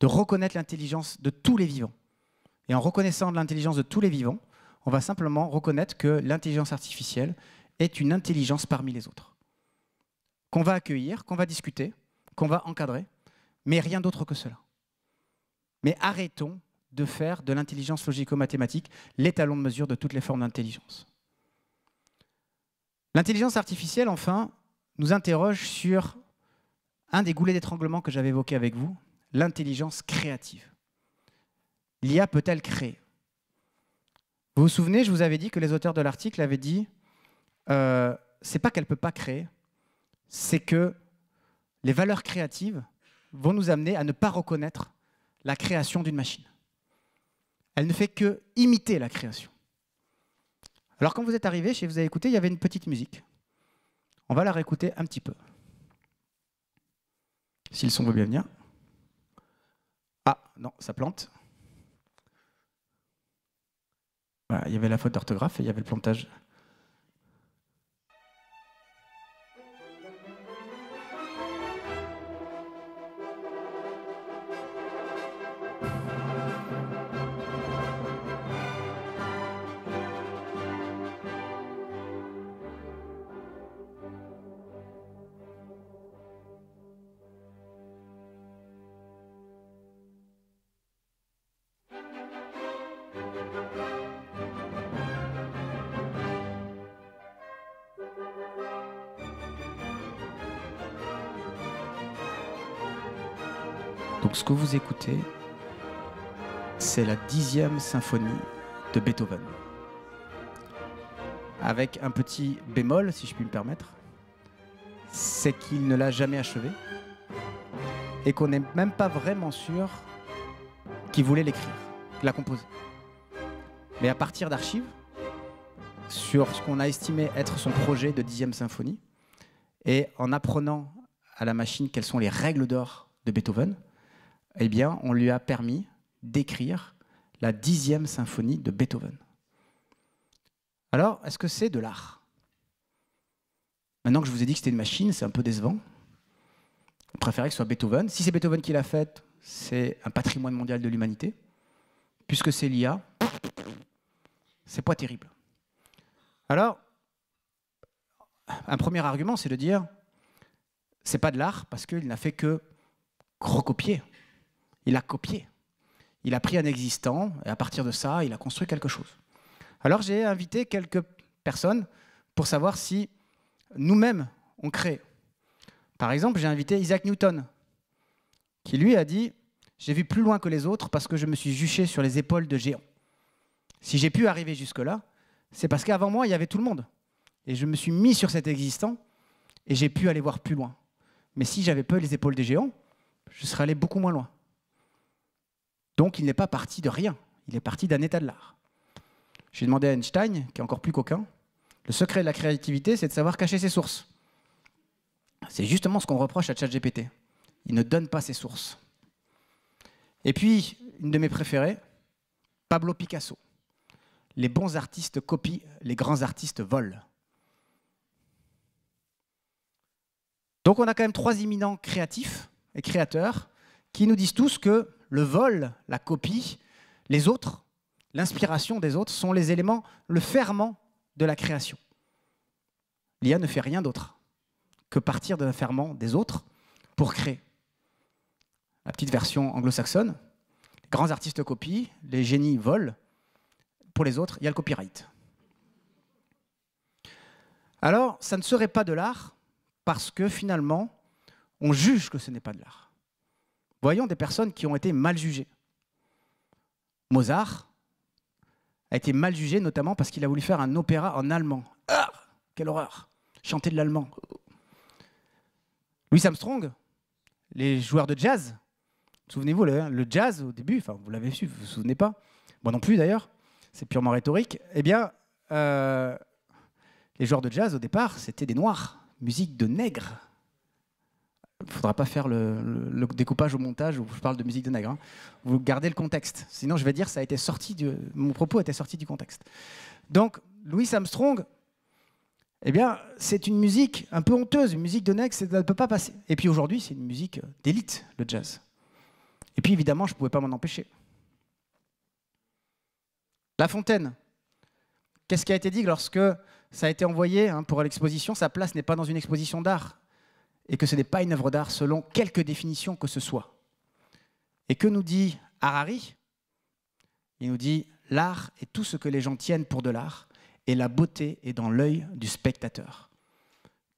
de reconnaître l'intelligence de tous les vivants. Et en reconnaissant l'intelligence de tous les vivants, on va simplement reconnaître que l'intelligence artificielle est une intelligence parmi les autres, qu'on va accueillir, qu'on va discuter, qu'on va encadrer, mais rien d'autre que cela. Mais arrêtons de faire de l'intelligence logico-mathématique l'étalon de mesure de toutes les formes d'intelligence. L'intelligence artificielle, enfin, nous interroge sur un des goulets d'étranglement que j'avais évoqué avec vous, l'intelligence créative. L'IA peut-elle créer Vous vous souvenez, je vous avais dit que les auteurs de l'article avaient dit euh, c'est pas qu'elle ne peut pas créer, c'est que les valeurs créatives vont nous amener à ne pas reconnaître la création d'une machine. Elle ne fait que imiter la création. Alors quand vous êtes arrivé chez vous avez écouté, il y avait une petite musique. On va la réécouter un petit peu. S'ils sont, son bien venir. Non, ça plante. il y avait la faute d'orthographe et il y avait le plantage. vous écoutez, c'est la dixième symphonie de Beethoven. Avec un petit bémol, si je puis me permettre, c'est qu'il ne l'a jamais achevée et qu'on n'est même pas vraiment sûr qu'il voulait l'écrire, la composer. Mais à partir d'archives, sur ce qu'on a estimé être son projet de dixième symphonie, et en apprenant à la machine quelles sont les règles d'or de Beethoven, eh bien, on lui a permis d'écrire la dixième symphonie de Beethoven. Alors, est-ce que c'est de l'art Maintenant que je vous ai dit que c'était une machine, c'est un peu décevant. On préférait que ce soit Beethoven. Si c'est Beethoven qui l'a faite, c'est un patrimoine mondial de l'humanité. Puisque c'est l'IA, c'est pas terrible. Alors, un premier argument, c'est de dire c'est pas de l'art parce qu'il n'a fait que recopier il a copié. Il a pris un existant et à partir de ça, il a construit quelque chose. Alors j'ai invité quelques personnes pour savoir si nous-mêmes, on crée. Par exemple, j'ai invité Isaac Newton, qui lui a dit, j'ai vu plus loin que les autres parce que je me suis juché sur les épaules de géants. Si j'ai pu arriver jusque-là, c'est parce qu'avant moi, il y avait tout le monde. Et je me suis mis sur cet existant et j'ai pu aller voir plus loin. Mais si j'avais peu les épaules des géants, je serais allé beaucoup moins loin. Donc il n'est pas parti de rien, il est parti d'un état de l'art. J'ai demandé à Einstein, qui est encore plus coquin, le secret de la créativité, c'est de savoir cacher ses sources. C'est justement ce qu'on reproche à ChatGPT. Il ne donne pas ses sources. Et puis, une de mes préférées, Pablo Picasso. Les bons artistes copient, les grands artistes volent. Donc on a quand même trois imminents créatifs et créateurs qui nous disent tous que le vol, la copie, les autres, l'inspiration des autres sont les éléments, le ferment de la création. L'IA ne fait rien d'autre que partir d'un ferment des autres pour créer. La petite version anglo-saxonne, les grands artistes copient, les génies volent, pour les autres, il y a le copyright. Alors, ça ne serait pas de l'art parce que finalement, on juge que ce n'est pas de l'art voyons des personnes qui ont été mal jugées. Mozart a été mal jugé notamment parce qu'il a voulu faire un opéra en allemand. Ah, quelle horreur Chanter de l'allemand. Louis Armstrong, les joueurs de jazz, souvenez-vous, le, jazz au début, enfin vous l'avez su, vous vous souvenez pas, moi non plus d'ailleurs, c'est purement rhétorique, eh bien, euh, les joueurs de jazz au départ, c'était des noirs, musique de nègres ne faudra pas faire le, découpage au montage où je parle de musique de nègre. Hein. Vous gardez le contexte. Sinon, je vais dire, que mon propos était sorti du contexte. Donc, Louis Armstrong, eh bien, c'est une musique un peu honteuse. Une musique de nègre, ça ne peut pas passer. Et puis aujourd'hui, c'est une musique euh, d'élite, le jazz. Et puis évidemment, je ne pouvais pas m'en empêcher. La Fontaine. Qu'est-ce qui a été dit lorsque ça a été envoyé hein, pour l'exposition Sa place n'est pas dans une exposition d'art et que ce n'est pas une œuvre d'art selon quelque définition que ce soit. Et que nous dit Harari Il nous dit l'art est tout ce que les gens tiennent pour de l'art et la beauté est dans l'œil du spectateur.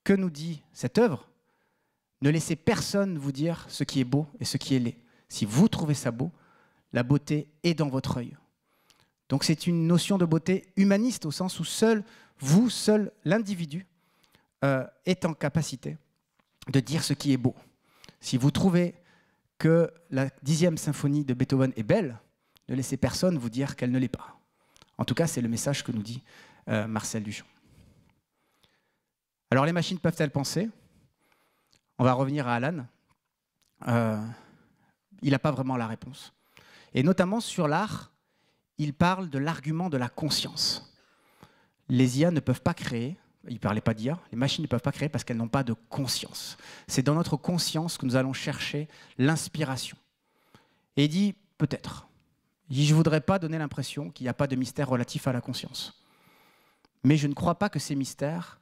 Que nous dit cette œuvre Ne laissez personne vous dire ce qui est beau et ce qui est laid. Si vous trouvez ça beau, la beauté est dans votre œil. Donc c'est une notion de beauté humaniste au sens où seul vous, seul l'individu euh, est en capacité de dire ce qui est beau. Si vous trouvez que la dixième symphonie de Beethoven est belle, ne laissez personne vous dire qu'elle ne l'est pas. En tout cas, c'est le message que nous dit euh, Marcel Duchamp. Alors les machines peuvent-elles penser On va revenir à Alan. Euh, il n'a pas vraiment la réponse. Et notamment sur l'art, il parle de l'argument de la conscience. Les IA ne peuvent pas créer, il ne parlait pas d'IA, les machines ne peuvent pas créer parce qu'elles n'ont pas de conscience. C'est dans notre conscience que nous allons chercher l'inspiration. Et il dit, peut-être. Je ne voudrais pas donner l'impression qu'il n'y a pas de mystère relatif à la conscience. Mais je ne crois pas que ces mystères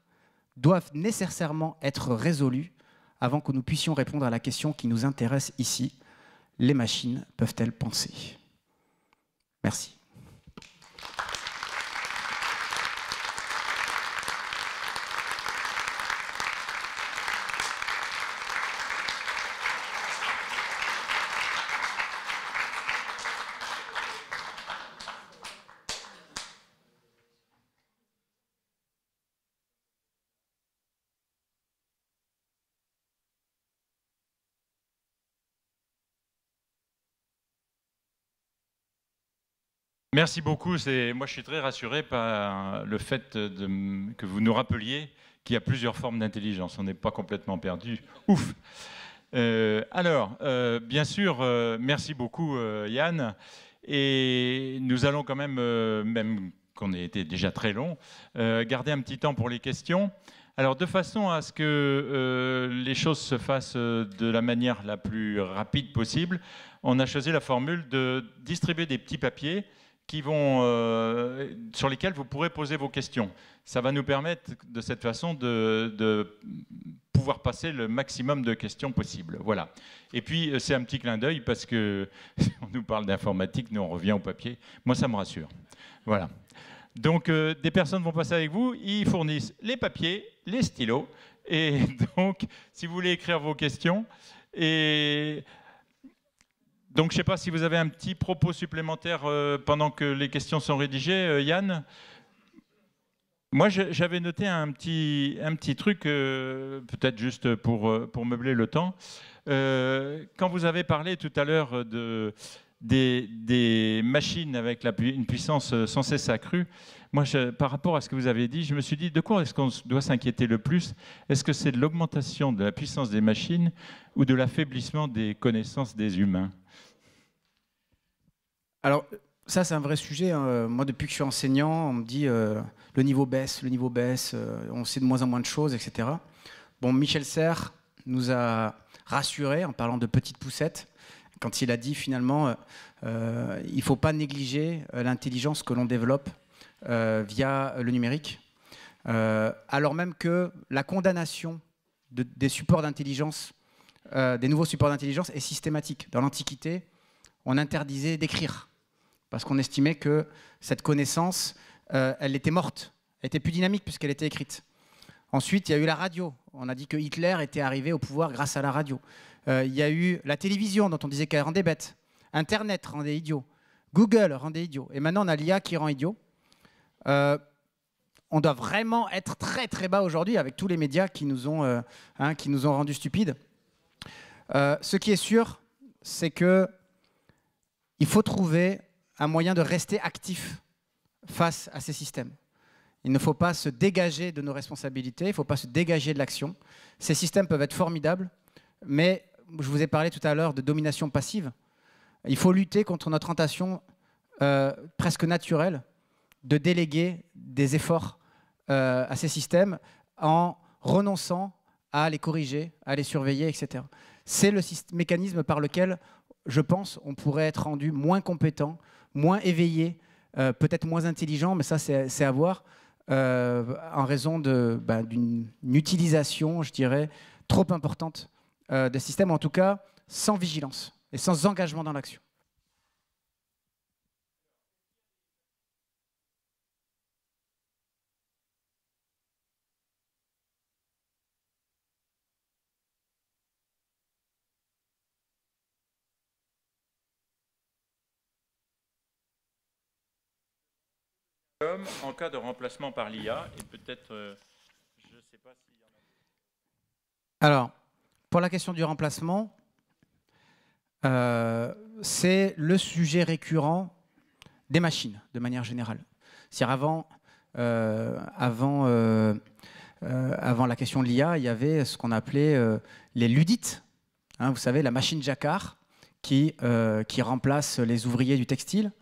doivent nécessairement être résolus avant que nous puissions répondre à la question qui nous intéresse ici. Les machines peuvent-elles penser Merci. Merci beaucoup. Moi, je suis très rassuré par le fait que vous nous rappeliez qu'il y a plusieurs formes d'intelligence. On n'est pas complètement perdu. Ouf euh, Alors, euh, bien sûr, euh, merci beaucoup, Yann. Et nous allons quand même, même qu'on ait été déjà très long, garder un petit temps pour les questions. Alors, de façon à ce que les choses se fassent de la manière la plus rapide possible, on a choisi la formule de distribuer des petits papiers vont, euh, sur lesquels vous pourrez poser vos questions. Ça va nous permettre de cette façon de, pouvoir passer le maximum de questions possibles. Voilà. Et puis euh, c'est un petit clin d'œil parce que on nous parle d'informatique, nous on revient au papier. Moi ça me rassure. Voilà. Donc euh, des personnes vont passer avec vous, ils fournissent les papiers, les stylos, et donc si vous voulez écrire vos questions et donc je ne sais pas si vous avez un petit propos supplémentaire euh, pendant que les questions sont rédigées, euh, Yann. Moi, j'avais noté un petit, un petit truc, euh, peut-être juste pour, pour meubler le temps. quand vous avez parlé tout à l'heure des, machines avec une puissance sans cesse accrue, moi, par rapport à ce que vous avez dit, je me suis dit, de quoi est-ce qu'on doit s'inquiéter le plus Est-ce que c'est de l'augmentation de la puissance des machines ou de l'affaiblissement des connaissances des humains alors, ça, c'est un vrai sujet. Hein. Moi, depuis que je suis enseignant, on me dit euh, le niveau baisse, le niveau baisse, euh, on sait de moins en moins de choses, etc. Bon, Michel Serres nous a rassurés en parlant de petites poussettes quand il a dit finalement euh, il ne faut pas négliger l'intelligence que l'on développe via le numérique, alors même que la condamnation des supports d'intelligence, des nouveaux supports d'intelligence est systématique. Dans l'Antiquité, on interdisait d'écrire parce qu'on estimait que cette connaissance, euh, elle était morte, elle était plus dynamique puisqu'elle était écrite. Ensuite, il y a eu la radio. On a dit que Hitler était arrivé au pouvoir grâce à la radio. Euh, il y a eu la télévision dont on disait qu'elle rendait bête. Internet rendait idiot. Google rendait idiot. Et maintenant, on a l'IA qui rend idiot. Euh, on doit vraiment être très très bas aujourd'hui avec tous les médias qui nous ont, hein, qui nous ont rendus stupides. ce qui est sûr, c'est que il faut trouver un moyen de rester actif face à ces systèmes. Il ne faut pas se dégager de nos responsabilités, il ne faut pas se dégager de l'action. Ces systèmes peuvent être formidables, mais je vous ai parlé tout à l'heure de domination passive. Il faut lutter contre notre tentation euh, presque naturelle de déléguer des efforts euh, à ces systèmes en renonçant à les corriger, à les surveiller, etc. C'est le mécanisme par lequel, je pense, on pourrait être rendu moins compétent moins éveillé, euh, peut-être moins intelligent, mais ça, c'est à voir, euh, en raison ben, d'une utilisation, je dirais, trop importante euh, des systèmes, en tout cas sans vigilance et sans engagement dans l'action. en cas de remplacement par l'IA Et peut-être, euh, Alors, pour la question du remplacement, euh, c'est le sujet récurrent des machines, de manière générale. cest avant, euh, avant la question de l'IA, il y avait ce qu'on appelait les ludites. Hein, vous savez, la machine Jacquard qui remplace les ouvriers du textile.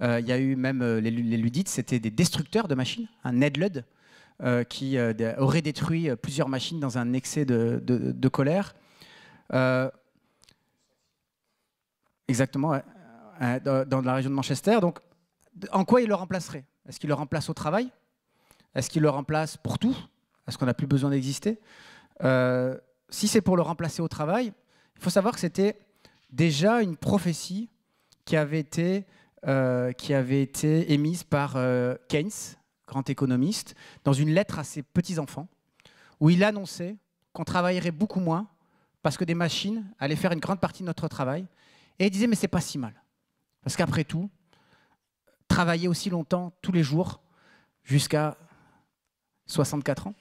Euh, il y a eu même euh, les, ludites, c'était des destructeurs de machines, un Ned Ludd. Euh, qui aurait détruit plusieurs machines dans un excès de, colère. Exactement, dans, la région de Manchester. Donc, en quoi il le remplacerait Est-ce qu'il le remplace au travail Est-ce qu'il le remplace pour tout Est-ce qu'on n'a plus besoin d'exister Si c'est pour le remplacer au travail, il faut savoir que c'était déjà une prophétie qui avait été euh, qui avait été émise par euh, Keynes, grand économiste, dans une lettre à ses petits-enfants, où il annonçait qu'on travaillerait beaucoup moins parce que des machines allaient faire une grande partie de notre travail. Et il disait, mais c'est pas si mal. Parce qu'après tout, travailler aussi longtemps, tous les jours, jusqu'à 64 ans,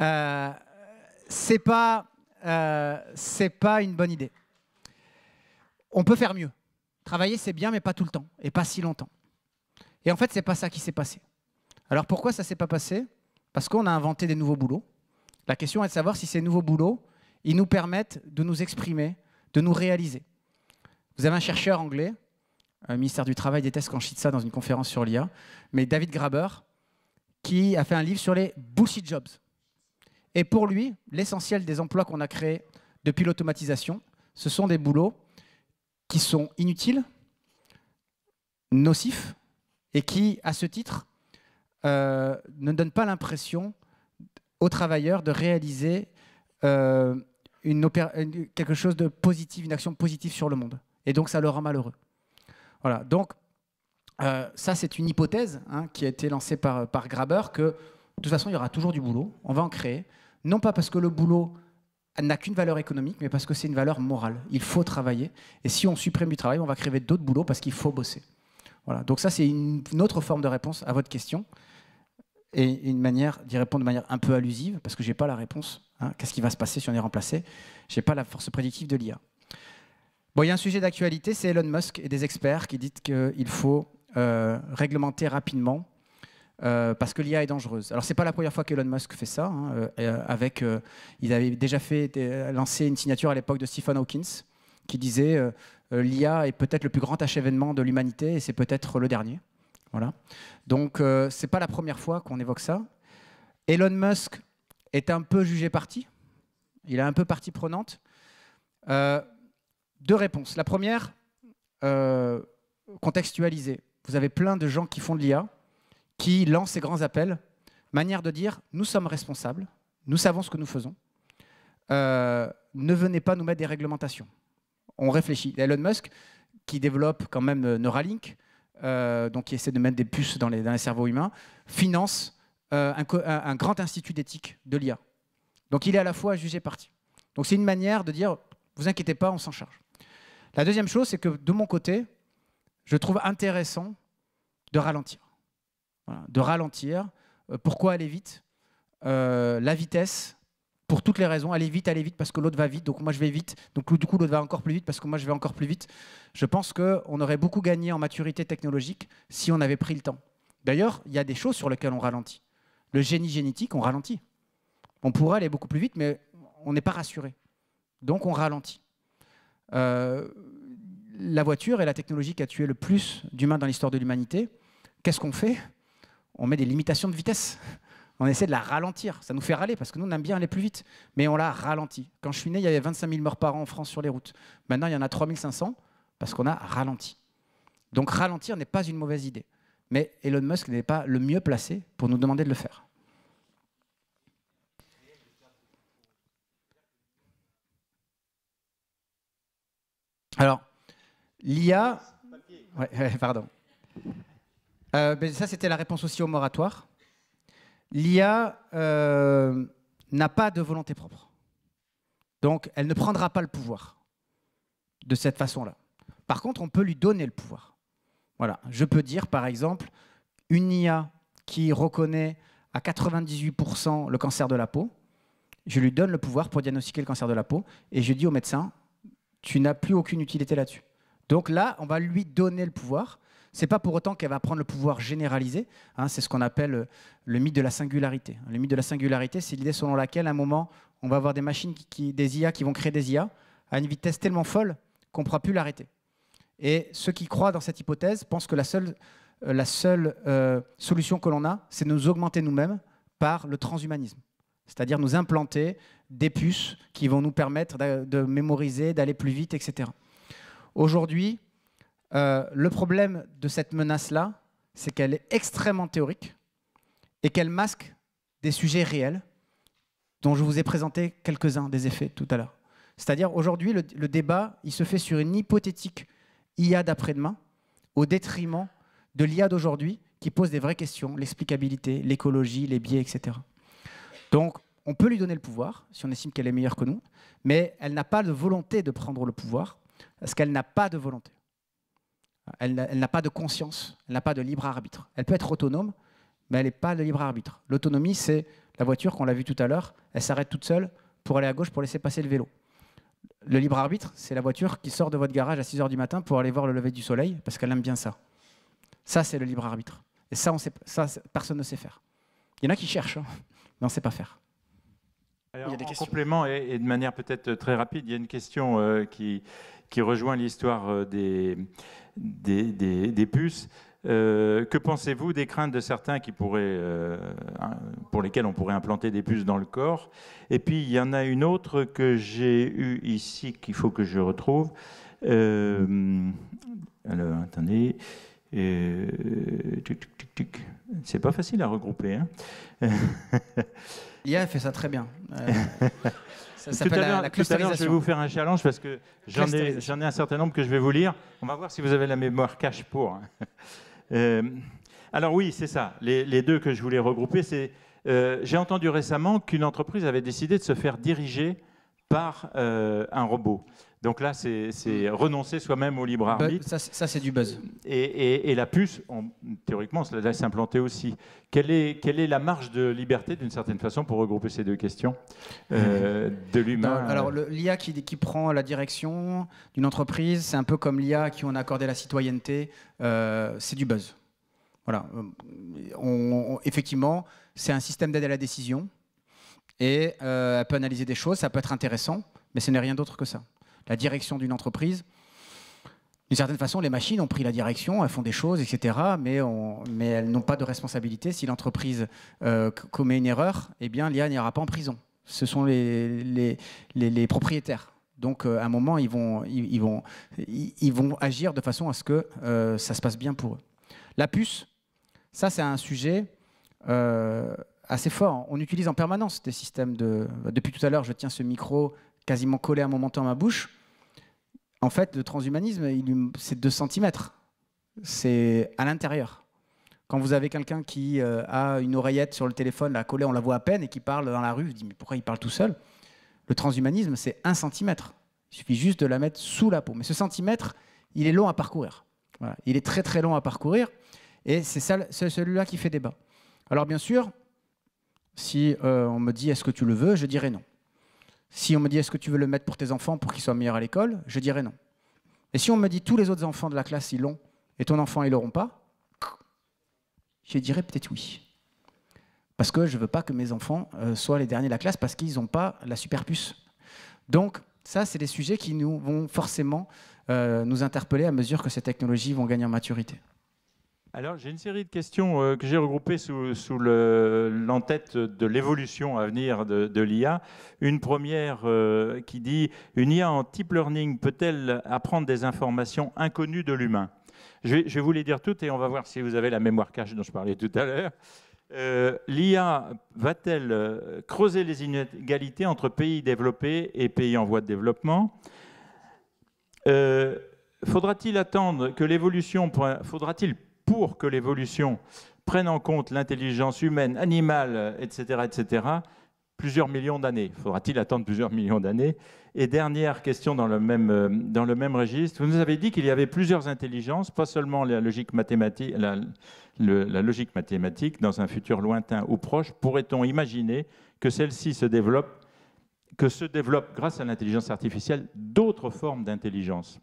euh, c'est pas, pas une bonne idée. On peut faire mieux. Travailler, c'est bien, mais pas tout le temps, et pas si longtemps. Et en fait, ce n'est pas ça qui s'est passé. Alors pourquoi ça ne s'est pas passé Parce qu'on a inventé des nouveaux boulots. La question est de savoir si ces nouveaux boulots, ils nous permettent de nous exprimer, de nous réaliser. Vous avez un chercheur anglais, le ministère du Travail déteste quand je cite ça dans une conférence sur l'IA, mais David Graber, qui a fait un livre sur les bullshit jobs. Et pour lui, l'essentiel des emplois qu'on a créés depuis l'automatisation, ce sont des boulots qui sont inutiles, nocifs, et qui, à ce titre, euh, ne donnent pas l'impression aux travailleurs de réaliser euh, quelque chose de positif, une action positive sur le monde. Et donc, ça le rend malheureux. Voilà. Donc, euh, ça, c'est une hypothèse hein, qui a été lancée par, par Graber que, de toute façon, il y aura toujours du boulot. On va en créer. Non pas parce que le boulot n'a qu'une valeur économique, mais parce que c'est une valeur morale. Il faut travailler. Et si on supprime du travail, on va créer d'autres boulots parce qu'il faut bosser. Voilà. Donc ça, c'est une, autre forme de réponse à votre question. Et une manière d'y répondre de manière un peu allusive, parce que je n'ai pas la réponse. Hein. Qu'est-ce qui va se passer si on est remplacé Je n'ai pas la force prédictive de l'IA. Bon, il y a un sujet d'actualité, c'est Elon Musk et des experts qui disent qu'il faut euh, réglementer rapidement euh, parce que l'IA est dangereuse. Alors c'est pas la première fois qu'Elon Musk fait ça. Hein, euh, euh, avec, il avait déjà fait lancer une signature à l'époque de Stephen Hawkins qui disait l'IA est peut-être le plus grand achèvement de l'humanité et c'est peut-être le dernier. Voilà. Donc c'est pas la première fois qu'on évoque ça. Elon Musk est un peu jugé parti. Il est un peu partie prenante. deux réponses. La première, contextualiser. Vous avez plein de gens qui font de l'IA qui lance ces grands appels, manière de dire nous sommes responsables, nous savons ce que nous faisons, euh, ne venez pas nous mettre des réglementations. On réfléchit. Elon Musk, qui développe quand même euh, Neuralink, euh, donc qui essaie de mettre des puces dans les, cerveaux humains, finance un, un, grand institut d'éthique de l'IA. Donc il est à la fois jugé parti. Donc c'est une manière de dire, vous inquiétez pas, on s'en charge. La deuxième chose, c'est que de mon côté, je trouve intéressant de ralentir de ralentir. Euh, pourquoi aller vite euh, La vitesse, pour toutes les raisons. Aller vite, aller vite parce que l'autre va vite, donc moi je vais vite. Donc du coup, l'autre va encore plus vite parce que moi je vais encore plus vite. Je pense qu'on aurait beaucoup gagné en maturité technologique si on avait pris le temps. D'ailleurs, il y a des choses sur lesquelles on ralentit. Le génie génétique, on ralentit. On pourrait aller beaucoup plus vite, mais on n'est pas rassuré. Donc on ralentit. Euh, la voiture est la technologie qui a tué le plus d'humains dans l'histoire de l'humanité. Qu'est-ce qu'on fait on met des limitations de vitesse. On essaie de la ralentir. Ça nous fait râler parce que nous, on aime bien aller plus vite. Mais on la ralenti. Quand je suis né, il y avait 25 000 morts par an en France sur les routes. Maintenant, il y en a 3500 parce qu'on a ralenti. Donc ralentir n'est pas une mauvaise idée. Mais Elon Musk n'est pas le mieux placé pour nous demander de le faire. Alors, l'IA... Ouais, pardon. Euh, ben, ça, c'était la réponse aussi au moratoire. L'IA euh, n'a pas de volonté propre. Donc, elle ne prendra pas le pouvoir de cette façon-là. Par contre, on peut lui donner le pouvoir. Voilà. Je peux dire, par exemple, une IA qui reconnaît à 98% le cancer de la peau, je lui donne le pouvoir pour diagnostiquer le cancer de la peau et je dis au médecin, tu n'as plus aucune utilité là-dessus. Donc là, on va lui donner le pouvoir c'est pas pour autant qu'elle va prendre le pouvoir généralisé. Hein, c'est ce qu'on appelle euh, le, mythe de la singularité. Le mythe de la singularité, c'est l'idée selon laquelle, à un moment, on va avoir des machines, qui, des IA qui vont créer des IA à une vitesse tellement folle qu'on ne pourra plus l'arrêter. Et ceux qui croient dans cette hypothèse pensent que la seule, euh, la seule euh, solution que l'on a, c'est de nous augmenter nous-mêmes par le transhumanisme. C'est-à-dire nous implanter des puces qui vont nous permettre de, de mémoriser, d'aller plus vite, etc. Aujourd'hui, euh, le problème de cette menace-là, c'est qu'elle est extrêmement théorique et qu'elle masque des sujets réels dont je vous ai présenté quelques-uns des effets tout à l'heure. C'est-à-dire aujourd'hui, le, débat, il se fait sur une hypothétique IA d'après-demain au détriment de l'IA d'aujourd'hui qui pose des vraies questions, l'explicabilité, l'écologie, les biais, etc. Donc, on peut lui donner le pouvoir si on estime qu'elle est meilleure que nous, mais elle n'a pas de volonté de prendre le pouvoir parce qu'elle n'a pas de volonté. Elle, n'a pas de conscience, elle n'a pas de libre arbitre. Elle peut être autonome, mais elle n'est pas de libre arbitre. L'autonomie, c'est la voiture, qu'on l'a vue tout à l'heure, elle s'arrête toute seule pour aller à gauche pour laisser passer le vélo. Le libre arbitre, c'est la voiture qui sort de votre garage à 6 h du matin pour aller voir le lever du soleil, parce qu'elle aime bien ça. Ça, c'est le libre arbitre. Et ça, on sait, ça personne ne sait faire. Il y en a qui cherchent, hein, mais on ne sait pas faire. il y a complément et, de manière peut-être très rapide, il y a une question euh, qui, qui rejoint l'histoire euh, des, des, des, puces. Euh, que pensez-vous des craintes de certains qui pourraient, euh, pour lesquels on pourrait implanter des puces dans le corps Et puis il y en a une autre que j'ai eue ici qu'il faut que je retrouve. alors attendez. C'est pas facile à regrouper. Hein a fait ça très bien. Ça à l'heure, je vais vous faire un challenge parce que j'en ai, ai, un certain nombre que je vais vous lire. On va voir si vous avez la mémoire cache pour. Euh, alors oui, c'est ça. Les, deux que je voulais regrouper, c'est... Euh, j'ai entendu récemment qu'une entreprise avait décidé de se faire diriger par euh, un robot. Donc là, c'est hmm. renoncer soi-même au libre bah, arbitre. Ça, c'est du buzz. Et, la puce, théoriquement, cela doit s'implanter aussi. Quelle est, la marge de liberté, d'une certaine façon, pour regrouper ces deux questions euh, de l'humain Alors, l'IA qui, prend la direction d'une entreprise, c'est un peu comme l'IA qui on a accordé la citoyenneté, euh, c'est du buzz. Voilà. effectivement, c'est un système d'aide à la décision et euh, elle peut analyser des choses, ça peut être intéressant, mais ce n'est rien d'autre que ça. La direction d'une entreprise, d'une certaine façon, les machines ont pris la direction, elles font des choses, etc., mais, on, mais elles n'ont pas de responsabilité. Si l'entreprise euh, commet une erreur, eh bien, l'IA n'ira pas en prison. Ce sont les, les, propriétaires. Donc, euh, à un moment, ils vont, ils, vont, ils vont, agir de façon à ce que ça se passe bien pour eux. La puce, ça, c'est un sujet assez fort. On utilise en permanence des systèmes de... Bah, depuis tout à l'heure, je tiens ce micro quasiment collé à mon menton à ma bouche. En fait, le transhumanisme, c'est 2 cm. C'est à l'intérieur. Quand vous avez quelqu'un qui euh, a une oreillette sur le téléphone, la collée, on la voit à peine, et qui parle dans la rue, vous dites, mais pourquoi il parle tout seul Le transhumanisme, c'est un cm. Il suffit juste de la mettre sous la peau. Mais ce centimètre, il est long à parcourir. Il est très très long à parcourir. Et c'est celui-là qui fait débat. Alors bien sûr, si euh, on me dit est-ce que tu le veux, je dirais non. Si on me dit est-ce que tu veux le mettre pour tes enfants pour qu'ils soient meilleurs à l'école, je dirais non. Et si on me dit tous les autres enfants de la classe ils l'ont et ton enfant ils l'auront pas, je dirais peut-être oui. Parce que je ne veux pas que mes enfants euh, soient les derniers de la classe parce qu'ils n'ont pas la super puce. Donc ça, c'est des sujets qui nous vont forcément euh, nous interpeller à mesure que ces technologies vont gagner en maturité. Alors, j'ai une série de questions euh, que j'ai regroupées sous, sous l'entête tête de l'évolution à venir de, l'IA. Une première euh, qui dit Une IA en deep learning peut-elle apprendre des informations inconnues de l'humain je, je vais, vous les dire toutes et on va voir si vous avez la mémoire cache dont je parlais tout à l'heure. Euh, L'IA va-t-elle creuser les inégalités entre pays développés et pays en voie de développement Faudra-t-il attendre que l'évolution, faudra-t-il pour que l'évolution prenne en compte l'intelligence humaine, animale, etc., plusieurs millions d'années. Faudra-t-il attendre plusieurs millions d'années Et dernière question dans le, même, euh, dans le même registre. Vous nous avez dit qu'il y avait plusieurs intelligences, pas seulement la logique mathématique, la, la logique mathématique dans un futur lointain ou proche. Pourrait-on imaginer que celle-ci se développe, que se développe grâce à l'intelligence artificielle d'autres formes d'intelligence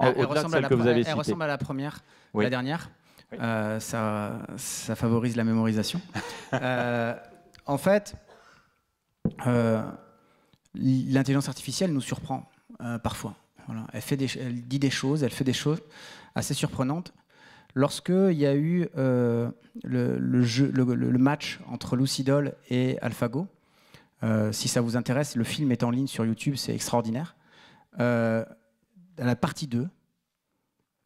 elle, ressemble, à la, vous avez à la première, la dernière. Euh, ça, ça, favorise la mémorisation. Euh, en fait, euh, l'intelligence artificielle nous surprend parfois. Elle, fait des, elle dit des choses, elle fait des choses assez surprenantes. il y a eu le, jeu, le, le, match entre Lucidol et AlphaGo, si ça vous intéresse, le film est en ligne sur YouTube, c'est extraordinaire. À la partie 2,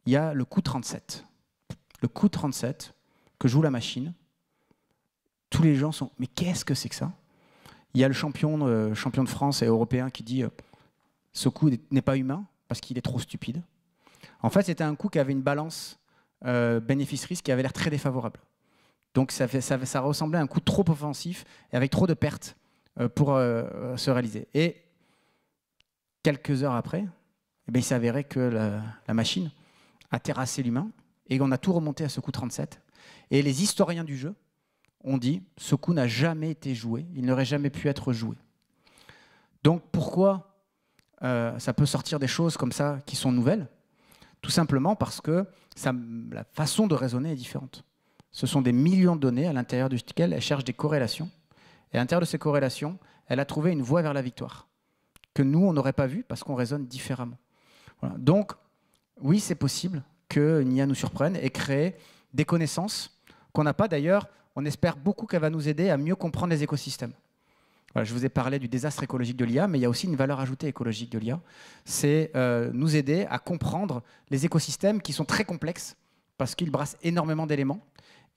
il y a le coup 37. Le coup 37 que joue la machine. Tous les gens sont mais qu'est-ce que c'est que ça Il y a le champion, champion de France et européen qui dit euh, ce coup n'est pas humain parce qu'il est trop stupide. En fait, c'était un coup qui avait une balance euh, bénéfice-risque qui avait l'air très défavorable. Donc ça, ça, ressemblait à un coup trop offensif et avec trop de pertes euh, pour euh, se réaliser. Et quelques heures après, eh il s'avérait que la, machine a terrassé l'humain et qu'on a tout remonté à ce coup 37. Et les historiens du jeu ont dit ce coup n'a jamais été joué, il n'aurait jamais pu être joué. Donc pourquoi euh, ça peut sortir des choses comme ça qui sont nouvelles Tout simplement parce que la façon de raisonner est différente. Ce sont des millions de données à l'intérieur desquelles elle cherche des corrélations. Et à l'intérieur de ces corrélations, elle a trouvé une voie vers la victoire que nous, on n'aurait pas vu parce qu'on raisonne différemment. Donc, oui, c'est possible que l'IA nous surprenne et crée des connaissances qu'on n'a pas d'ailleurs. On espère beaucoup qu'elle va nous aider à mieux comprendre les écosystèmes. je vous ai parlé du désastre écologique de l'IA, mais il y a aussi une valeur ajoutée écologique de l'IA. C'est euh, nous aider à comprendre les écosystèmes qui sont très complexes parce qu'ils brassent énormément d'éléments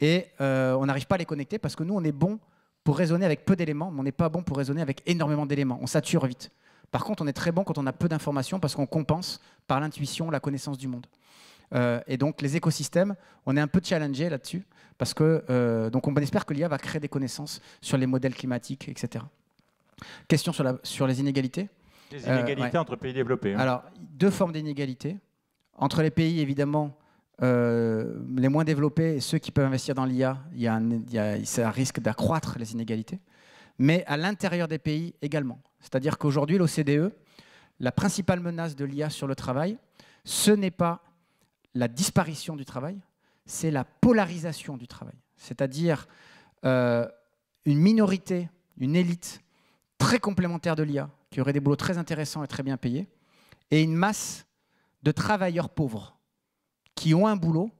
et euh, on n'arrive pas à les connecter parce que nous, on est bon pour raisonner avec peu d'éléments, mais on n'est pas bon pour raisonner avec énormément d'éléments. On sature vite. Par contre, on est très bon quand on a peu d'informations parce qu'on compense par l'intuition, la connaissance du monde. Euh, et donc les écosystèmes, on est un peu challengé là-dessus parce que euh, donc on espère que l'IA va créer des connaissances sur les modèles climatiques, etc. Question sur, les inégalités. Les euh, inégalités entre pays développés. Hein. Alors deux formes d'inégalités entre les pays évidemment. les moins développés et ceux qui peuvent investir dans l'IA, il y a un, risque d'accroître les inégalités, mais à l'intérieur des pays également. C'est-à-dire qu'aujourd'hui, l'OCDE, la principale menace de l'IA sur le travail, ce n'est pas la disparition du travail, c'est la polarisation du travail. C'est-à-dire euh, une minorité, une élite très complémentaire de l'IA, qui aurait des boulots très intéressants et très bien payés, et une masse de travailleurs pauvres qui ont un boulot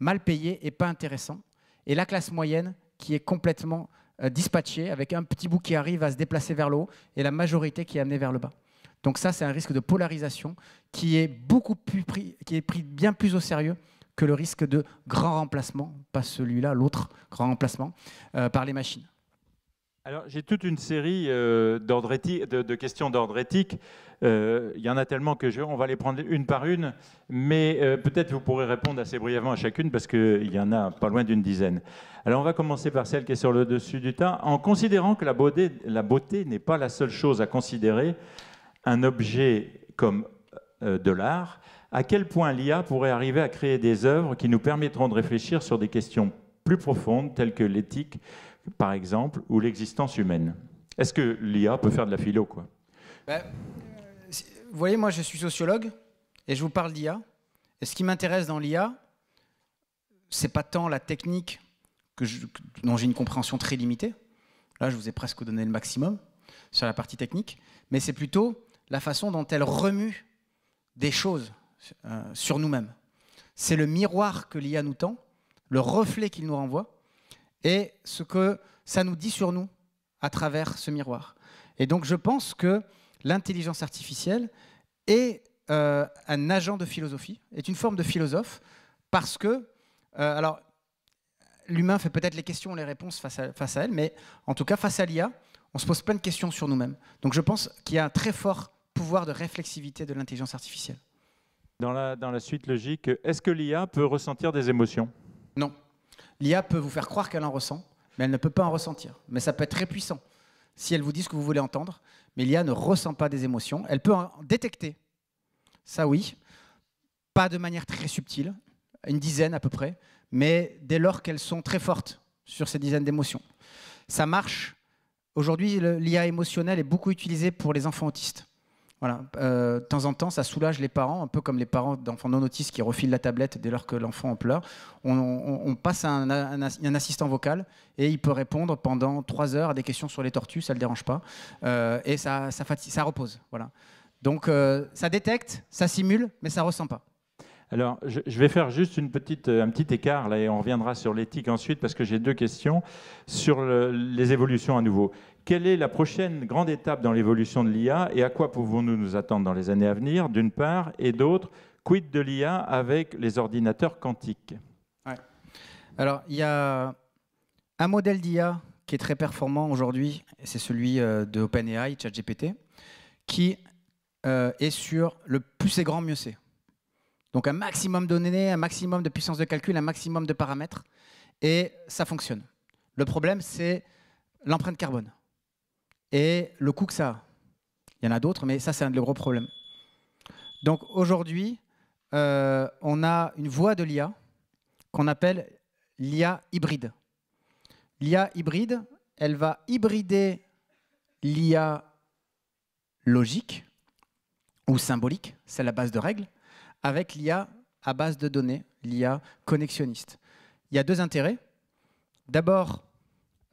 mal payé et pas intéressant, et la classe moyenne qui est complètement euh, dispatché avec un petit bout qui arrive à se déplacer vers le haut et la majorité qui est amenée vers le bas. Donc ça, c'est un risque de polarisation qui est beaucoup plus pris, qui est pris bien plus au sérieux que le risque de grand remplacement, pas celui-là, l'autre grand remplacement, euh, par les machines. Alors, j'ai toute une série euh, de, questions d'ordre éthique. Euh, il y en a tellement que je, on va les prendre une par une, mais euh, peut-être vous pourrez répondre assez brièvement à chacune parce qu'il y en a pas loin d'une dizaine. Alors, on va commencer par celle qui est sur le dessus du tas. En considérant que la beauté, la beauté n'est pas la seule chose à considérer, un objet comme euh, de l'art, à quel point l'IA pourrait arriver à créer des œuvres qui nous permettront de réfléchir sur des questions plus profondes telles que l'éthique par exemple, ou l'existence humaine. Est-ce que l'IA peut faire de la philo quoi ben, euh, Vous voyez, moi je suis sociologue et je vous parle d'IA. Et ce qui m'intéresse dans l'IA, c'est pas tant la technique dont j'ai une compréhension très limitée. Là, je vous ai presque donné le maximum sur la partie technique, mais c'est plutôt la façon dont elle remue des choses euh, sur nous-mêmes. C'est le miroir que l'IA nous tend, le reflet qu'il nous renvoie, et ce que ça nous dit sur nous à travers ce miroir. Et donc je pense que l'intelligence artificielle est euh, un agent de philosophie, est une forme de philosophe, parce que, euh, alors, l'humain fait peut-être les questions, les réponses face à, face à elle, mais en tout cas, face à l'IA, on se pose plein de questions sur nous-mêmes. Donc je pense qu'il y a un très fort pouvoir de réflexivité de l'intelligence artificielle. Dans la, dans la suite logique, est-ce que l'IA peut ressentir des émotions Non. L'IA peut vous faire croire qu'elle en ressent, mais elle ne peut pas en ressentir. Mais ça peut être très puissant si elle vous dit ce que vous voulez entendre. Mais l'IA ne ressent pas des émotions. Elle peut en détecter. Ça oui. Pas de manière très subtile, une dizaine à peu près, mais dès lors qu'elles sont très fortes sur ces dizaines d'émotions. Ça marche. Aujourd'hui, l'IA émotionnelle est beaucoup utilisée pour les enfants autistes. Voilà. Euh, de temps en temps, ça soulage les parents, un peu comme les parents d'enfants non autistes qui refilent la tablette dès lors que l'enfant en pleure. On, passe à un, assistant vocal et il peut répondre pendant trois heures à des questions sur les tortues, ça ne le dérange pas. Euh, et ça, ça, repose. Voilà. Donc euh, ça détecte, ça simule, mais ça ne ressent pas. Alors, je, vais faire juste une petite, un petit écart là, et on reviendra sur l'éthique ensuite parce que j'ai deux questions sur les évolutions à nouveau. Quelle est la prochaine grande étape dans l'évolution de l'IA et à quoi pouvons-nous nous attendre dans les années à venir, d'une part, et d'autre, quid de l'IA avec les ordinateurs quantiques Alors, il y a un modèle d'IA qui est très performant aujourd'hui, c'est celui euh, de OpenAI, ChatGPT, qui euh, est sur le plus c'est grand, mieux c'est. Donc un maximum de données, un maximum de puissance de calcul, un maximum de paramètres, et ça fonctionne. Le problème, c'est l'empreinte carbone et le coût que ça a. Il y en a d'autres, mais ça, c'est un des gros problèmes. Donc aujourd'hui, euh, on a une voie de l'IA qu'on appelle l'IA hybride. L'IA hybride, elle va hybrider l'IA logique ou symbolique, c'est la base de règles, avec l'IA à base de données, l'IA connexionniste. Il y a deux intérêts. D'abord,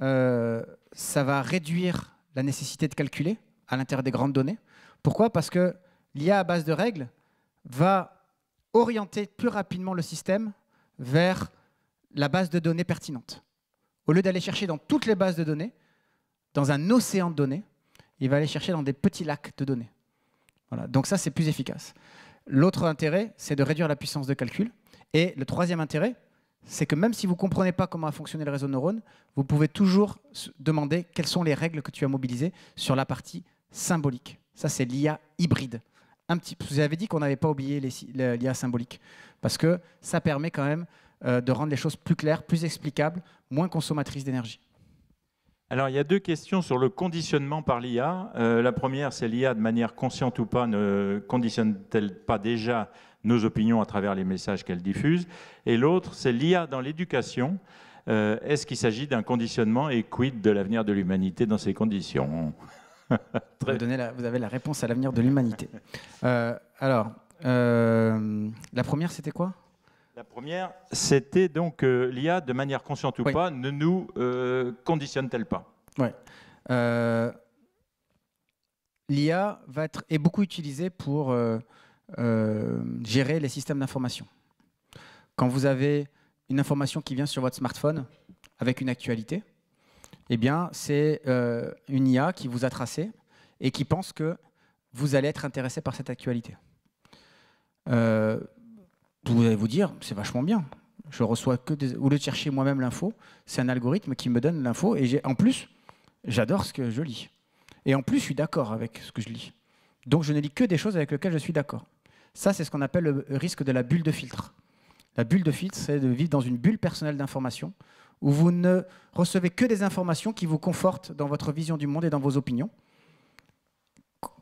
euh, ça va réduire la nécessité de calculer à l'intérieur des grandes données. Pourquoi Parce que l'IA à base de règles va orienter plus rapidement le système vers la base de données pertinente. Au lieu d'aller chercher dans toutes les bases de données, dans un océan de données, il va aller chercher dans des petits lacs de données. Voilà. Donc ça, c'est plus efficace. L'autre intérêt, c'est de réduire la puissance de calcul. Et le troisième intérêt, c'est que même si vous ne comprenez pas comment a fonctionné le réseau de neurones, vous pouvez toujours demander quelles sont les règles que tu as mobilisées sur la partie symbolique. Ça, c'est l'IA hybride. Un petit, vous avez dit qu'on n'avait pas oublié l'IA symbolique, parce que ça permet quand même euh, de rendre les choses plus claires, plus explicables, moins consommatrices d'énergie. Alors, il y a deux questions sur le conditionnement par l'IA. Euh, la première, c'est l'IA, de manière consciente ou pas, ne conditionne-t-elle pas déjà nos opinions à travers les messages qu'elle diffuse. Et l'autre, c'est l'IA dans l'éducation. Euh, est-ce qu'il s'agit d'un conditionnement et quid de l'avenir de l'humanité dans ces conditions vous, avez la réponse à l'avenir de l'humanité. Euh, alors, euh, la première, c'était quoi la première, c'était donc l'IA, de manière consciente ou pas, ne nous conditionne-t-elle pas Oui. L'IA va être, est beaucoup utilisée pour euh, gérer les systèmes d'information. Quand vous avez une information qui vient sur votre smartphone avec une actualité, eh bien, c'est euh, une IA qui vous a tracé et qui pense que vous allez être intéressé par cette actualité. Euh, vous allez vous dire, c'est vachement bien. Je reçois que des... Au lieu de chercher moi-même l'info, c'est un algorithme qui me donne l'info et en plus, j'adore ce que je lis. Et en plus, je suis d'accord avec ce que je lis. Donc, je ne lis que des choses avec lesquelles je suis d'accord. Ça, c'est ce qu'on appelle le risque de la bulle de filtre. La bulle de filtre, c'est de vivre dans une bulle personnelle d'information où vous ne recevez que des informations qui vous confortent dans votre vision du monde et dans vos opinions.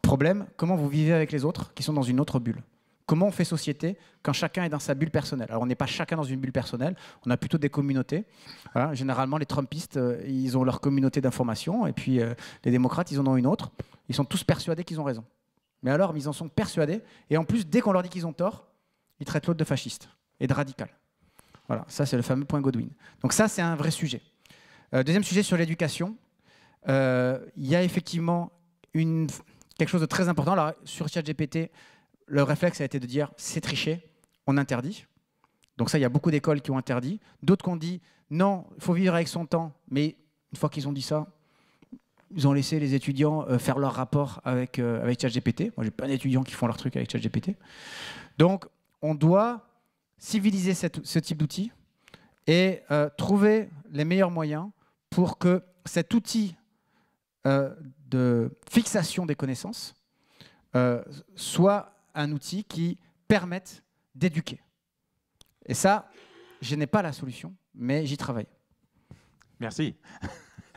Problème, comment vous vivez avec les autres qui sont dans une autre bulle Comment on fait société quand chacun est dans sa bulle personnelle Alors, on n'est pas chacun dans une bulle personnelle, on a plutôt des communautés. Hein. généralement, les Trumpistes, euh, ils ont leur communauté d'information, et puis euh, les démocrates, ils en ont une autre. Ils sont tous persuadés qu'ils ont raison. Mais alors, ils en sont persuadés. Et en plus, dès qu'on leur dit qu'ils ont tort, ils traitent l'autre de fasciste et de radical. Voilà, ça c'est le fameux point Godwin. Donc ça, c'est un vrai sujet. Euh, deuxième sujet sur l'éducation. Euh, il y a effectivement quelque chose de très important. Alors, sur ChatGPT, le réflexe a été de dire c'est triché, on interdit. Donc ça, il y a beaucoup d'écoles qui ont interdit. D'autres qui ont dit non, il faut vivre avec son temps. Mais une fois qu'ils ont dit ça, ils ont laissé les étudiants euh, faire leur rapport avec, euh, avec ChatGPT. Moi, j'ai plein d'étudiants qui font leur truc avec ChatGPT. Donc, on doit civiliser ce type d'outil et euh, trouver les meilleurs moyens pour que cet outil de fixation des connaissances soit un outil qui permette d'éduquer. Et ça, je n'ai pas la solution, mais j'y travaille. Merci.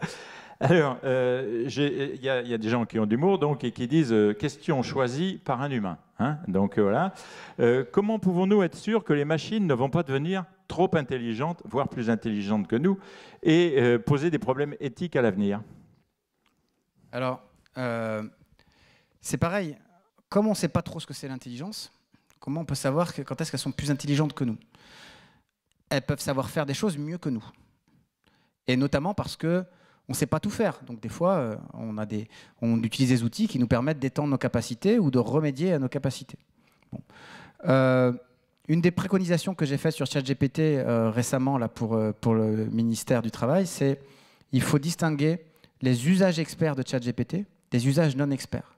Alors, euh, il y, a des gens qui ont d'humour donc et qui disent euh, question choisie par un humain. Hein. donc euh, voilà. comment pouvons-nous être sûrs que les machines ne vont pas devenir trop intelligentes, voire plus intelligentes que nous, et poser des problèmes éthiques à l'avenir Alors, c'est pareil. Comme on ne sait pas trop ce que c'est l'intelligence, comment on peut savoir quand est-ce qu'elles sont plus intelligentes que nous Elles peuvent savoir faire des choses mieux que nous, et notamment parce que on ne sait pas tout faire. Donc des fois, euh, on, utilise des outils qui nous permettent d'étendre nos capacités ou de remédier à nos capacités. Euh, une des préconisations que j'ai faites sur ChatGPT euh, récemment là, pour, pour le ministère du Travail, c'est il faut distinguer les usages experts de ChatGPT des usages non experts.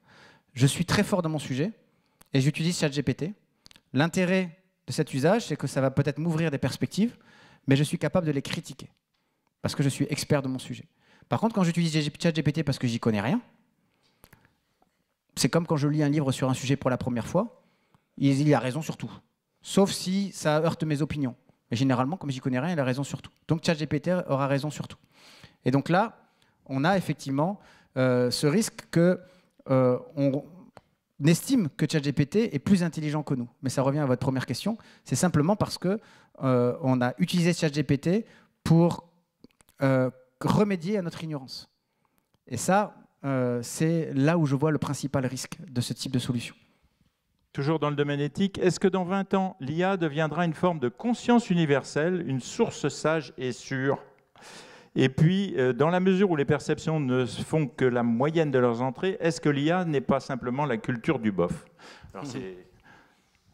Je suis très fort dans mon sujet et j'utilise ChatGPT. L'intérêt de cet usage, c'est que ça va peut-être m'ouvrir des perspectives, mais je suis capable de les critiquer parce que je suis expert de mon sujet. Par contre, quand j'utilise ChatGPT parce que j'y connais rien, c'est comme quand je lis un livre sur un sujet pour la première fois, il, a raison sur tout. Sauf si ça heurte mes opinions. Mais généralement, comme j'y connais rien, il a raison sur tout. Donc ChatGPT aura raison sur tout. Et donc là, on a effectivement euh, ce risque qu'on euh, estime que ChatGPT est plus intelligent que nous. Mais ça revient à votre première question. C'est simplement parce que euh, a utilisé ChatGPT pour remédier à notre ignorance. Et ça, euh, c'est là où je vois le principal risque de ce type de solution. Toujours dans le domaine éthique, est-ce que dans 20 ans, l'IA deviendra une forme de conscience universelle, une source sage et sûre Et puis, euh, dans la mesure où les perceptions ne font que la moyenne de leurs entrées, est-ce que l'IA n'est pas simplement la culture du bof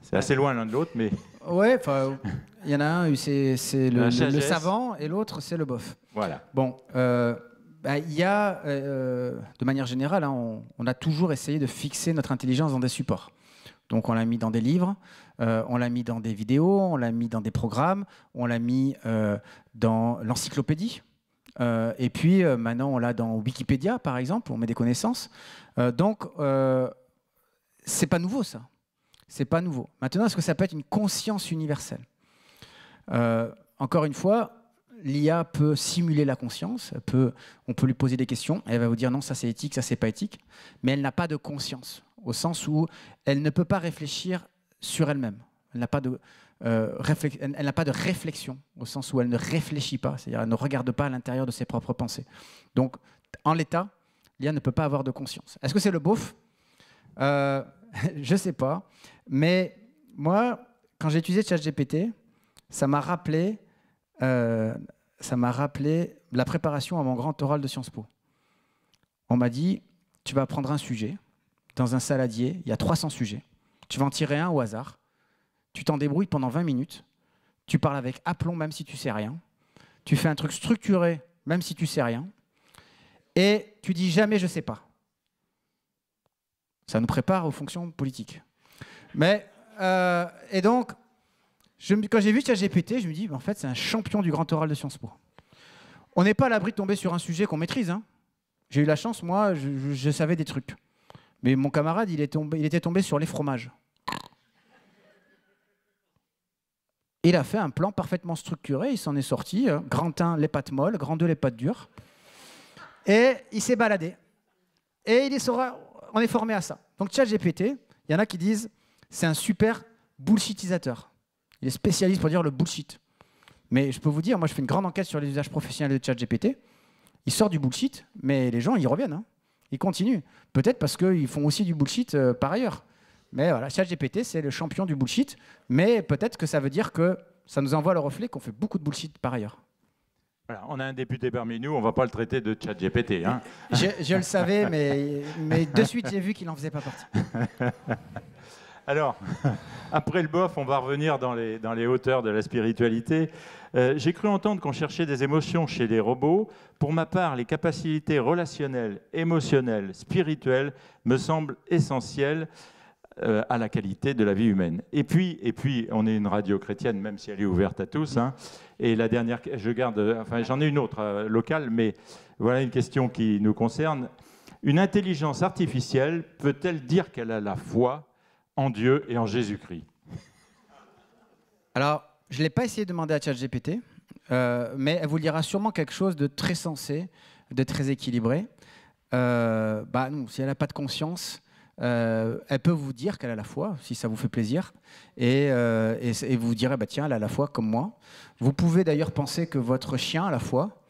c'est assez loin l'un de l'autre, mais. Ouais, enfin, il y en a un, c'est le, savant, et l'autre, c'est le bof. Voilà. Bon, euh, bah, il y a, euh, de manière générale, hein, on, a toujours essayé de fixer notre intelligence dans des supports. Donc, on l'a mis dans des livres, euh, on l'a mis dans des vidéos, on l'a mis dans des programmes, on l'a mis dans l'encyclopédie. et puis, maintenant, on l'a dans Wikipédia, par exemple, on met des connaissances. donc, c'est pas nouveau, ça c'est pas nouveau. Maintenant, est-ce que ça peut être une conscience universelle euh, Encore une fois, l'IA peut simuler la conscience, on peut lui poser des questions, elle va vous dire non, ça c'est éthique, ça c'est pas éthique, mais elle n'a pas de conscience, au sens où elle ne peut pas réfléchir sur elle-même. Elle n'a pas de, euh, réflexion, au sens où elle ne réfléchit pas, c'est-à-dire elle ne regarde pas à l'intérieur de ses propres pensées. Donc, en l'état, l'IA ne peut pas avoir de conscience. Est-ce que c'est le beauf euh, Je ne sais pas. Mais moi, quand j'ai utilisé ChatGPT, ça m'a rappelé, euh, ça m'a rappelé la préparation à mon grand oral de Sciences Po. On m'a dit, tu vas prendre un sujet dans un saladier, il y a 300 sujets. Tu vas en tirer un au hasard. Tu t'en débrouilles pendant 20 minutes. Tu parles avec aplomb même si tu sais rien. Tu fais un truc structuré même si tu sais rien. Et tu dis jamais je sais pas. Ça nous prépare aux fonctions politiques. Mais, euh, et donc, quand j'ai vu ChatGPT, je me dis, en fait, c'est un champion du grand oral de Sciences Po. On n'est pas à l'abri de tomber sur un sujet qu'on maîtrise. Hein. J'ai eu la chance, moi, je, savais des trucs. Mais mon camarade, il, était tombé sur les fromages. Il a fait un plan parfaitement structuré, il s'en est sorti. Hein. grand 1, les pâtes molles, grand 2, les pâtes dures. Et il s'est baladé. Et il est, on est formé à ça. Donc ChatGPT, il y en a qui disent c'est un super bullshitisateur. Il est spécialiste pour dire le bullshit. Mais je peux vous dire, moi je fais une grande enquête sur les usages professionnels de ChatGPT. Il sort du bullshit, mais les gens ils reviennent. Hein. Ils continuent. Peut-être parce qu'ils font aussi du bullshit euh, par ailleurs. Mais voilà, ChatGPT c'est le champion du bullshit. Mais peut-être que ça veut dire que ça nous envoie le reflet qu'on fait beaucoup de bullshit par ailleurs. on a un député parmi nous, on ne va pas le traiter de ChatGPT. GPT. Hein. Je, le savais, mais, mais de suite, j'ai vu qu'il n'en faisait pas partie. Alors, après le bof, on va revenir dans les, dans les hauteurs de la spiritualité. Euh, j'ai cru entendre qu'on cherchait des émotions chez les robots. Pour ma part, les capacités relationnelles, émotionnelles, spirituelles me semblent essentielles euh, à la qualité de la vie humaine. Et puis, et puis, on est une radio chrétienne, même si elle est ouverte à tous. Hein. Et la dernière, je garde, enfin, j'en ai une autre euh, locale, mais voilà une question qui nous concerne. Une intelligence artificielle peut-elle dire qu'elle a la foi en Dieu et en Jésus-Christ Alors, je ne l'ai pas essayé de demander à ChatGPT, GPT, euh, mais elle vous dira sûrement quelque chose de très sensé, de très équilibré. Euh, bah non, si elle n'a pas de conscience, euh, elle peut vous dire qu'elle a la foi, si ça vous fait plaisir, et, et, vous direz, bah tiens, elle a la foi comme moi. Vous pouvez d'ailleurs penser que votre chien a la foi,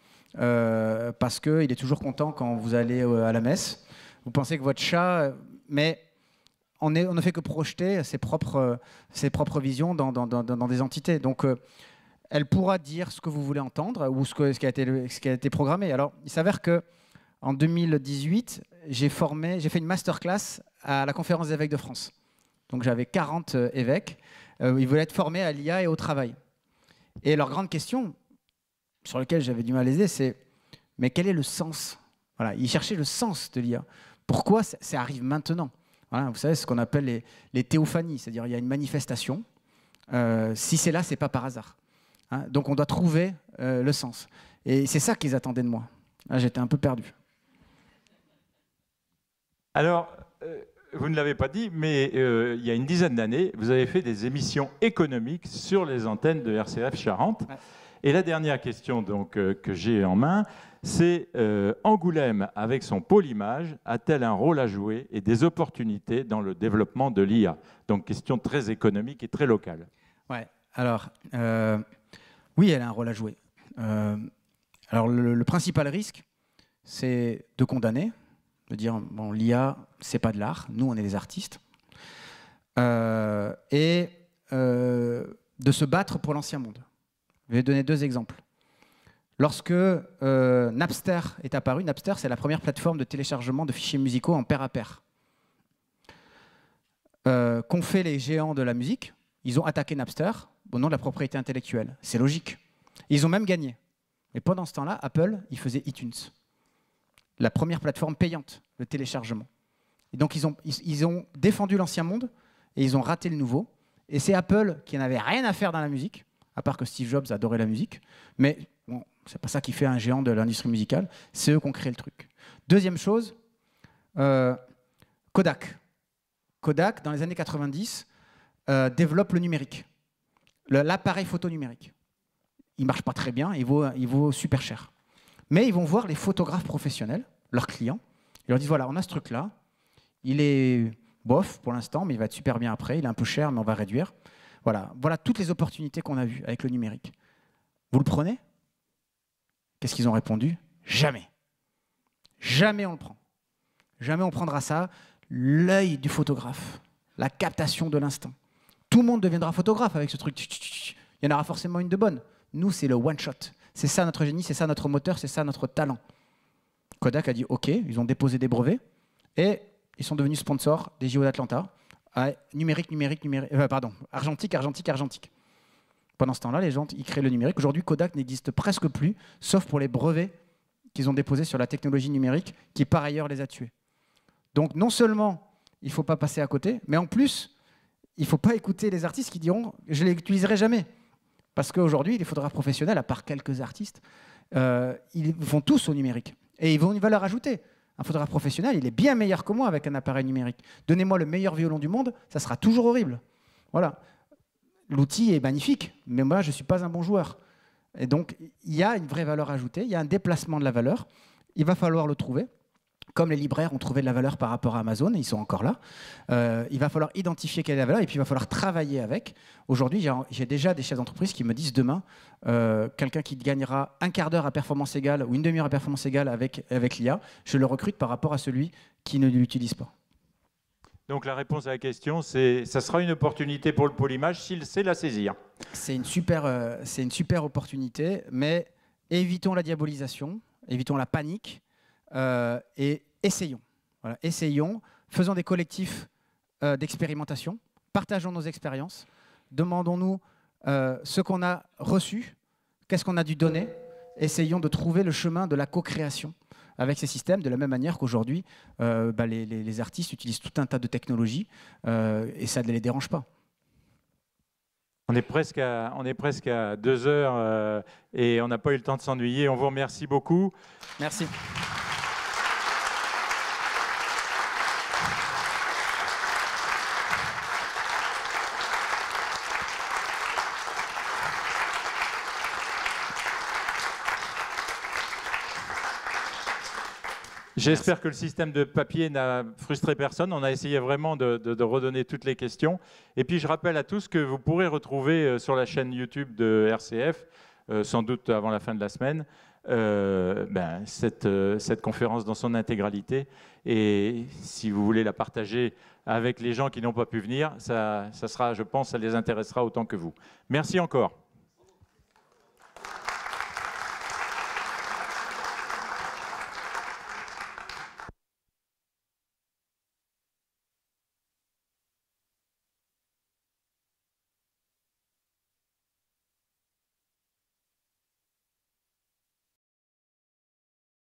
parce qu'il est toujours content quand vous allez à la messe. Vous pensez que votre chat, mais on, ne fait que projeter ses propres, ses propres visions dans, des entités. Donc, euh, elle pourra dire ce que vous voulez entendre ou ce, qui, a été, ce qui a été programmé. Alors, il s'avère que en 2018, j'ai formé, j'ai fait une masterclass à la conférence des évêques de France. Donc, j'avais 40 euh, évêques. Euh, ils voulaient être formés à l'IA et au travail. Et leur grande question, sur laquelle j'avais du mal à aider, c'est mais quel est le sens Voilà, ils cherchaient le sens de l'IA. Pourquoi ça arrive maintenant vous savez, ce qu'on appelle les, théophanies, c'est-à-dire il y a une manifestation. Euh, si c'est là, c'est pas par hasard. Hein. donc on doit trouver euh, le sens. Et c'est ça qu'ils attendaient de moi. Ah, j'étais un peu perdu. Alors, euh, vous ne l'avez pas dit, mais il y a une dizaine d'années, vous avez fait des émissions économiques sur les antennes de RCF Charente. Et la dernière question donc, que j'ai en main, c'est euh, Angoulême, avec son pôle image, a-t-elle un rôle à jouer et des opportunités dans le développement de l'IA Donc question très économique et très locale. Ouais. Alors euh, oui, elle a un rôle à jouer. Euh, alors le, principal risque, c'est de condamner, de dire bon l'IA c'est pas de l'art, nous on est des artistes, et de se battre pour l'ancien monde. Je vais donner deux exemples. Lorsque euh, Napster est apparu, Napster, c'est la première plateforme de téléchargement de fichiers musicaux en pair à pair. Euh, qu'ont fait les géants de la musique Ils ont attaqué Napster au nom de la propriété intellectuelle. C'est logique. Ils ont même gagné. Et pendant ce temps-là, Apple, il faisait iTunes, la première plateforme payante de téléchargement. Et donc ils ont, ont défendu l'ancien monde et ils ont raté le nouveau. Et c'est Apple qui n'avait rien à faire dans la musique, à part que Steve Jobs adorait la musique, mais c'est pas ça qui fait un géant de l'industrie musicale. C'est eux qui ont créé le truc. Deuxième chose, euh, Kodak. Kodak, dans les années 90, euh, développe le numérique, l'appareil photo numérique. Il marche pas très bien, il vaut, il vaut super cher. Mais ils vont voir les photographes professionnels, leurs clients. Ils leur disent voilà, on a ce truc-là. Il est bof pour l'instant, mais il va être super bien après. Il est un peu cher, mais on va réduire. Voilà, voilà toutes les opportunités qu'on a vues avec le numérique. Vous le prenez Qu'est-ce qu'ils ont répondu Jamais. Jamais on le prend. Jamais on prendra ça. L'œil du photographe, la captation de l'instant. Tout le monde deviendra photographe avec ce truc. Il y en aura forcément une de bonne. Nous, c'est le one-shot. C'est ça notre génie, c'est ça notre moteur, c'est ça notre talent. Kodak a dit OK, ils ont déposé des brevets et ils sont devenus sponsors des JO d'Atlanta. Ah, numérique, numérique, numérique. Euh, pardon, argentique, argentique, argentique. Pendant ce temps-là, les gens, y créent le numérique. Aujourd'hui, Kodak n'existe presque plus, sauf pour les brevets qu'ils ont déposés sur la technologie numérique, qui par ailleurs les a tués. Donc non seulement il ne faut pas passer à côté, mais en plus, il ne faut pas écouter les artistes qui diront « je ne l'utiliserai jamais ». Parce qu'aujourd'hui, les photographes professionnels, à part quelques artistes, euh, ils vont tous au numérique. Et ils vont une valeur ajoutée. Un photographe professionnel, il est bien meilleur que moi avec un appareil numérique. Donnez-moi le meilleur violon du monde, ça sera toujours horrible. Voilà l'outil est magnifique, mais moi, je ne suis pas un bon joueur. Et donc, il y a une vraie valeur ajoutée, il y a un déplacement de la valeur. Il va falloir le trouver. Comme les libraires ont trouvé de la valeur par rapport à Amazon, et ils sont encore là, euh, il va falloir identifier quelle est la valeur et puis il va falloir travailler avec. Aujourd'hui, j'ai déjà des chefs d'entreprise qui me disent demain, euh, quelqu'un qui gagnera un quart d'heure à performance égale ou une demi-heure à performance égale avec, avec l'IA, je le recrute par rapport à celui qui ne l'utilise pas. Donc la réponse à la question, c'est ça sera une opportunité pour le polymage s'il sait la saisir. C'est une, super, euh, une super opportunité, mais évitons la diabolisation, évitons la panique euh, et essayons. essayons, faisons des collectifs euh, d'expérimentation, partageons nos expériences, demandons-nous ce qu'on a reçu, qu'est-ce qu'on a dû donner, essayons de trouver le chemin de la co-création avec ces systèmes, de la même manière qu'aujourd'hui, euh, bah, les, artistes utilisent tout un tas de technologies euh, et ça ne les dérange pas. On est presque à, on est presque à deux heures euh, et on n'a pas eu le temps de s'ennuyer. On vous remercie beaucoup. Merci. J'espère que le système de papier n'a frustré personne. On a essayé vraiment de, redonner toutes les questions. Et puis je rappelle à tous que vous pourrez retrouver euh, sur la chaîne YouTube de RCF, euh, sans doute avant la fin de la semaine, euh, ben, cette, cette, conférence dans son intégralité. Et si vous voulez la partager avec les gens qui n'ont pas pu venir, ça sera, je pense, ça les intéressera autant que vous. Merci encore.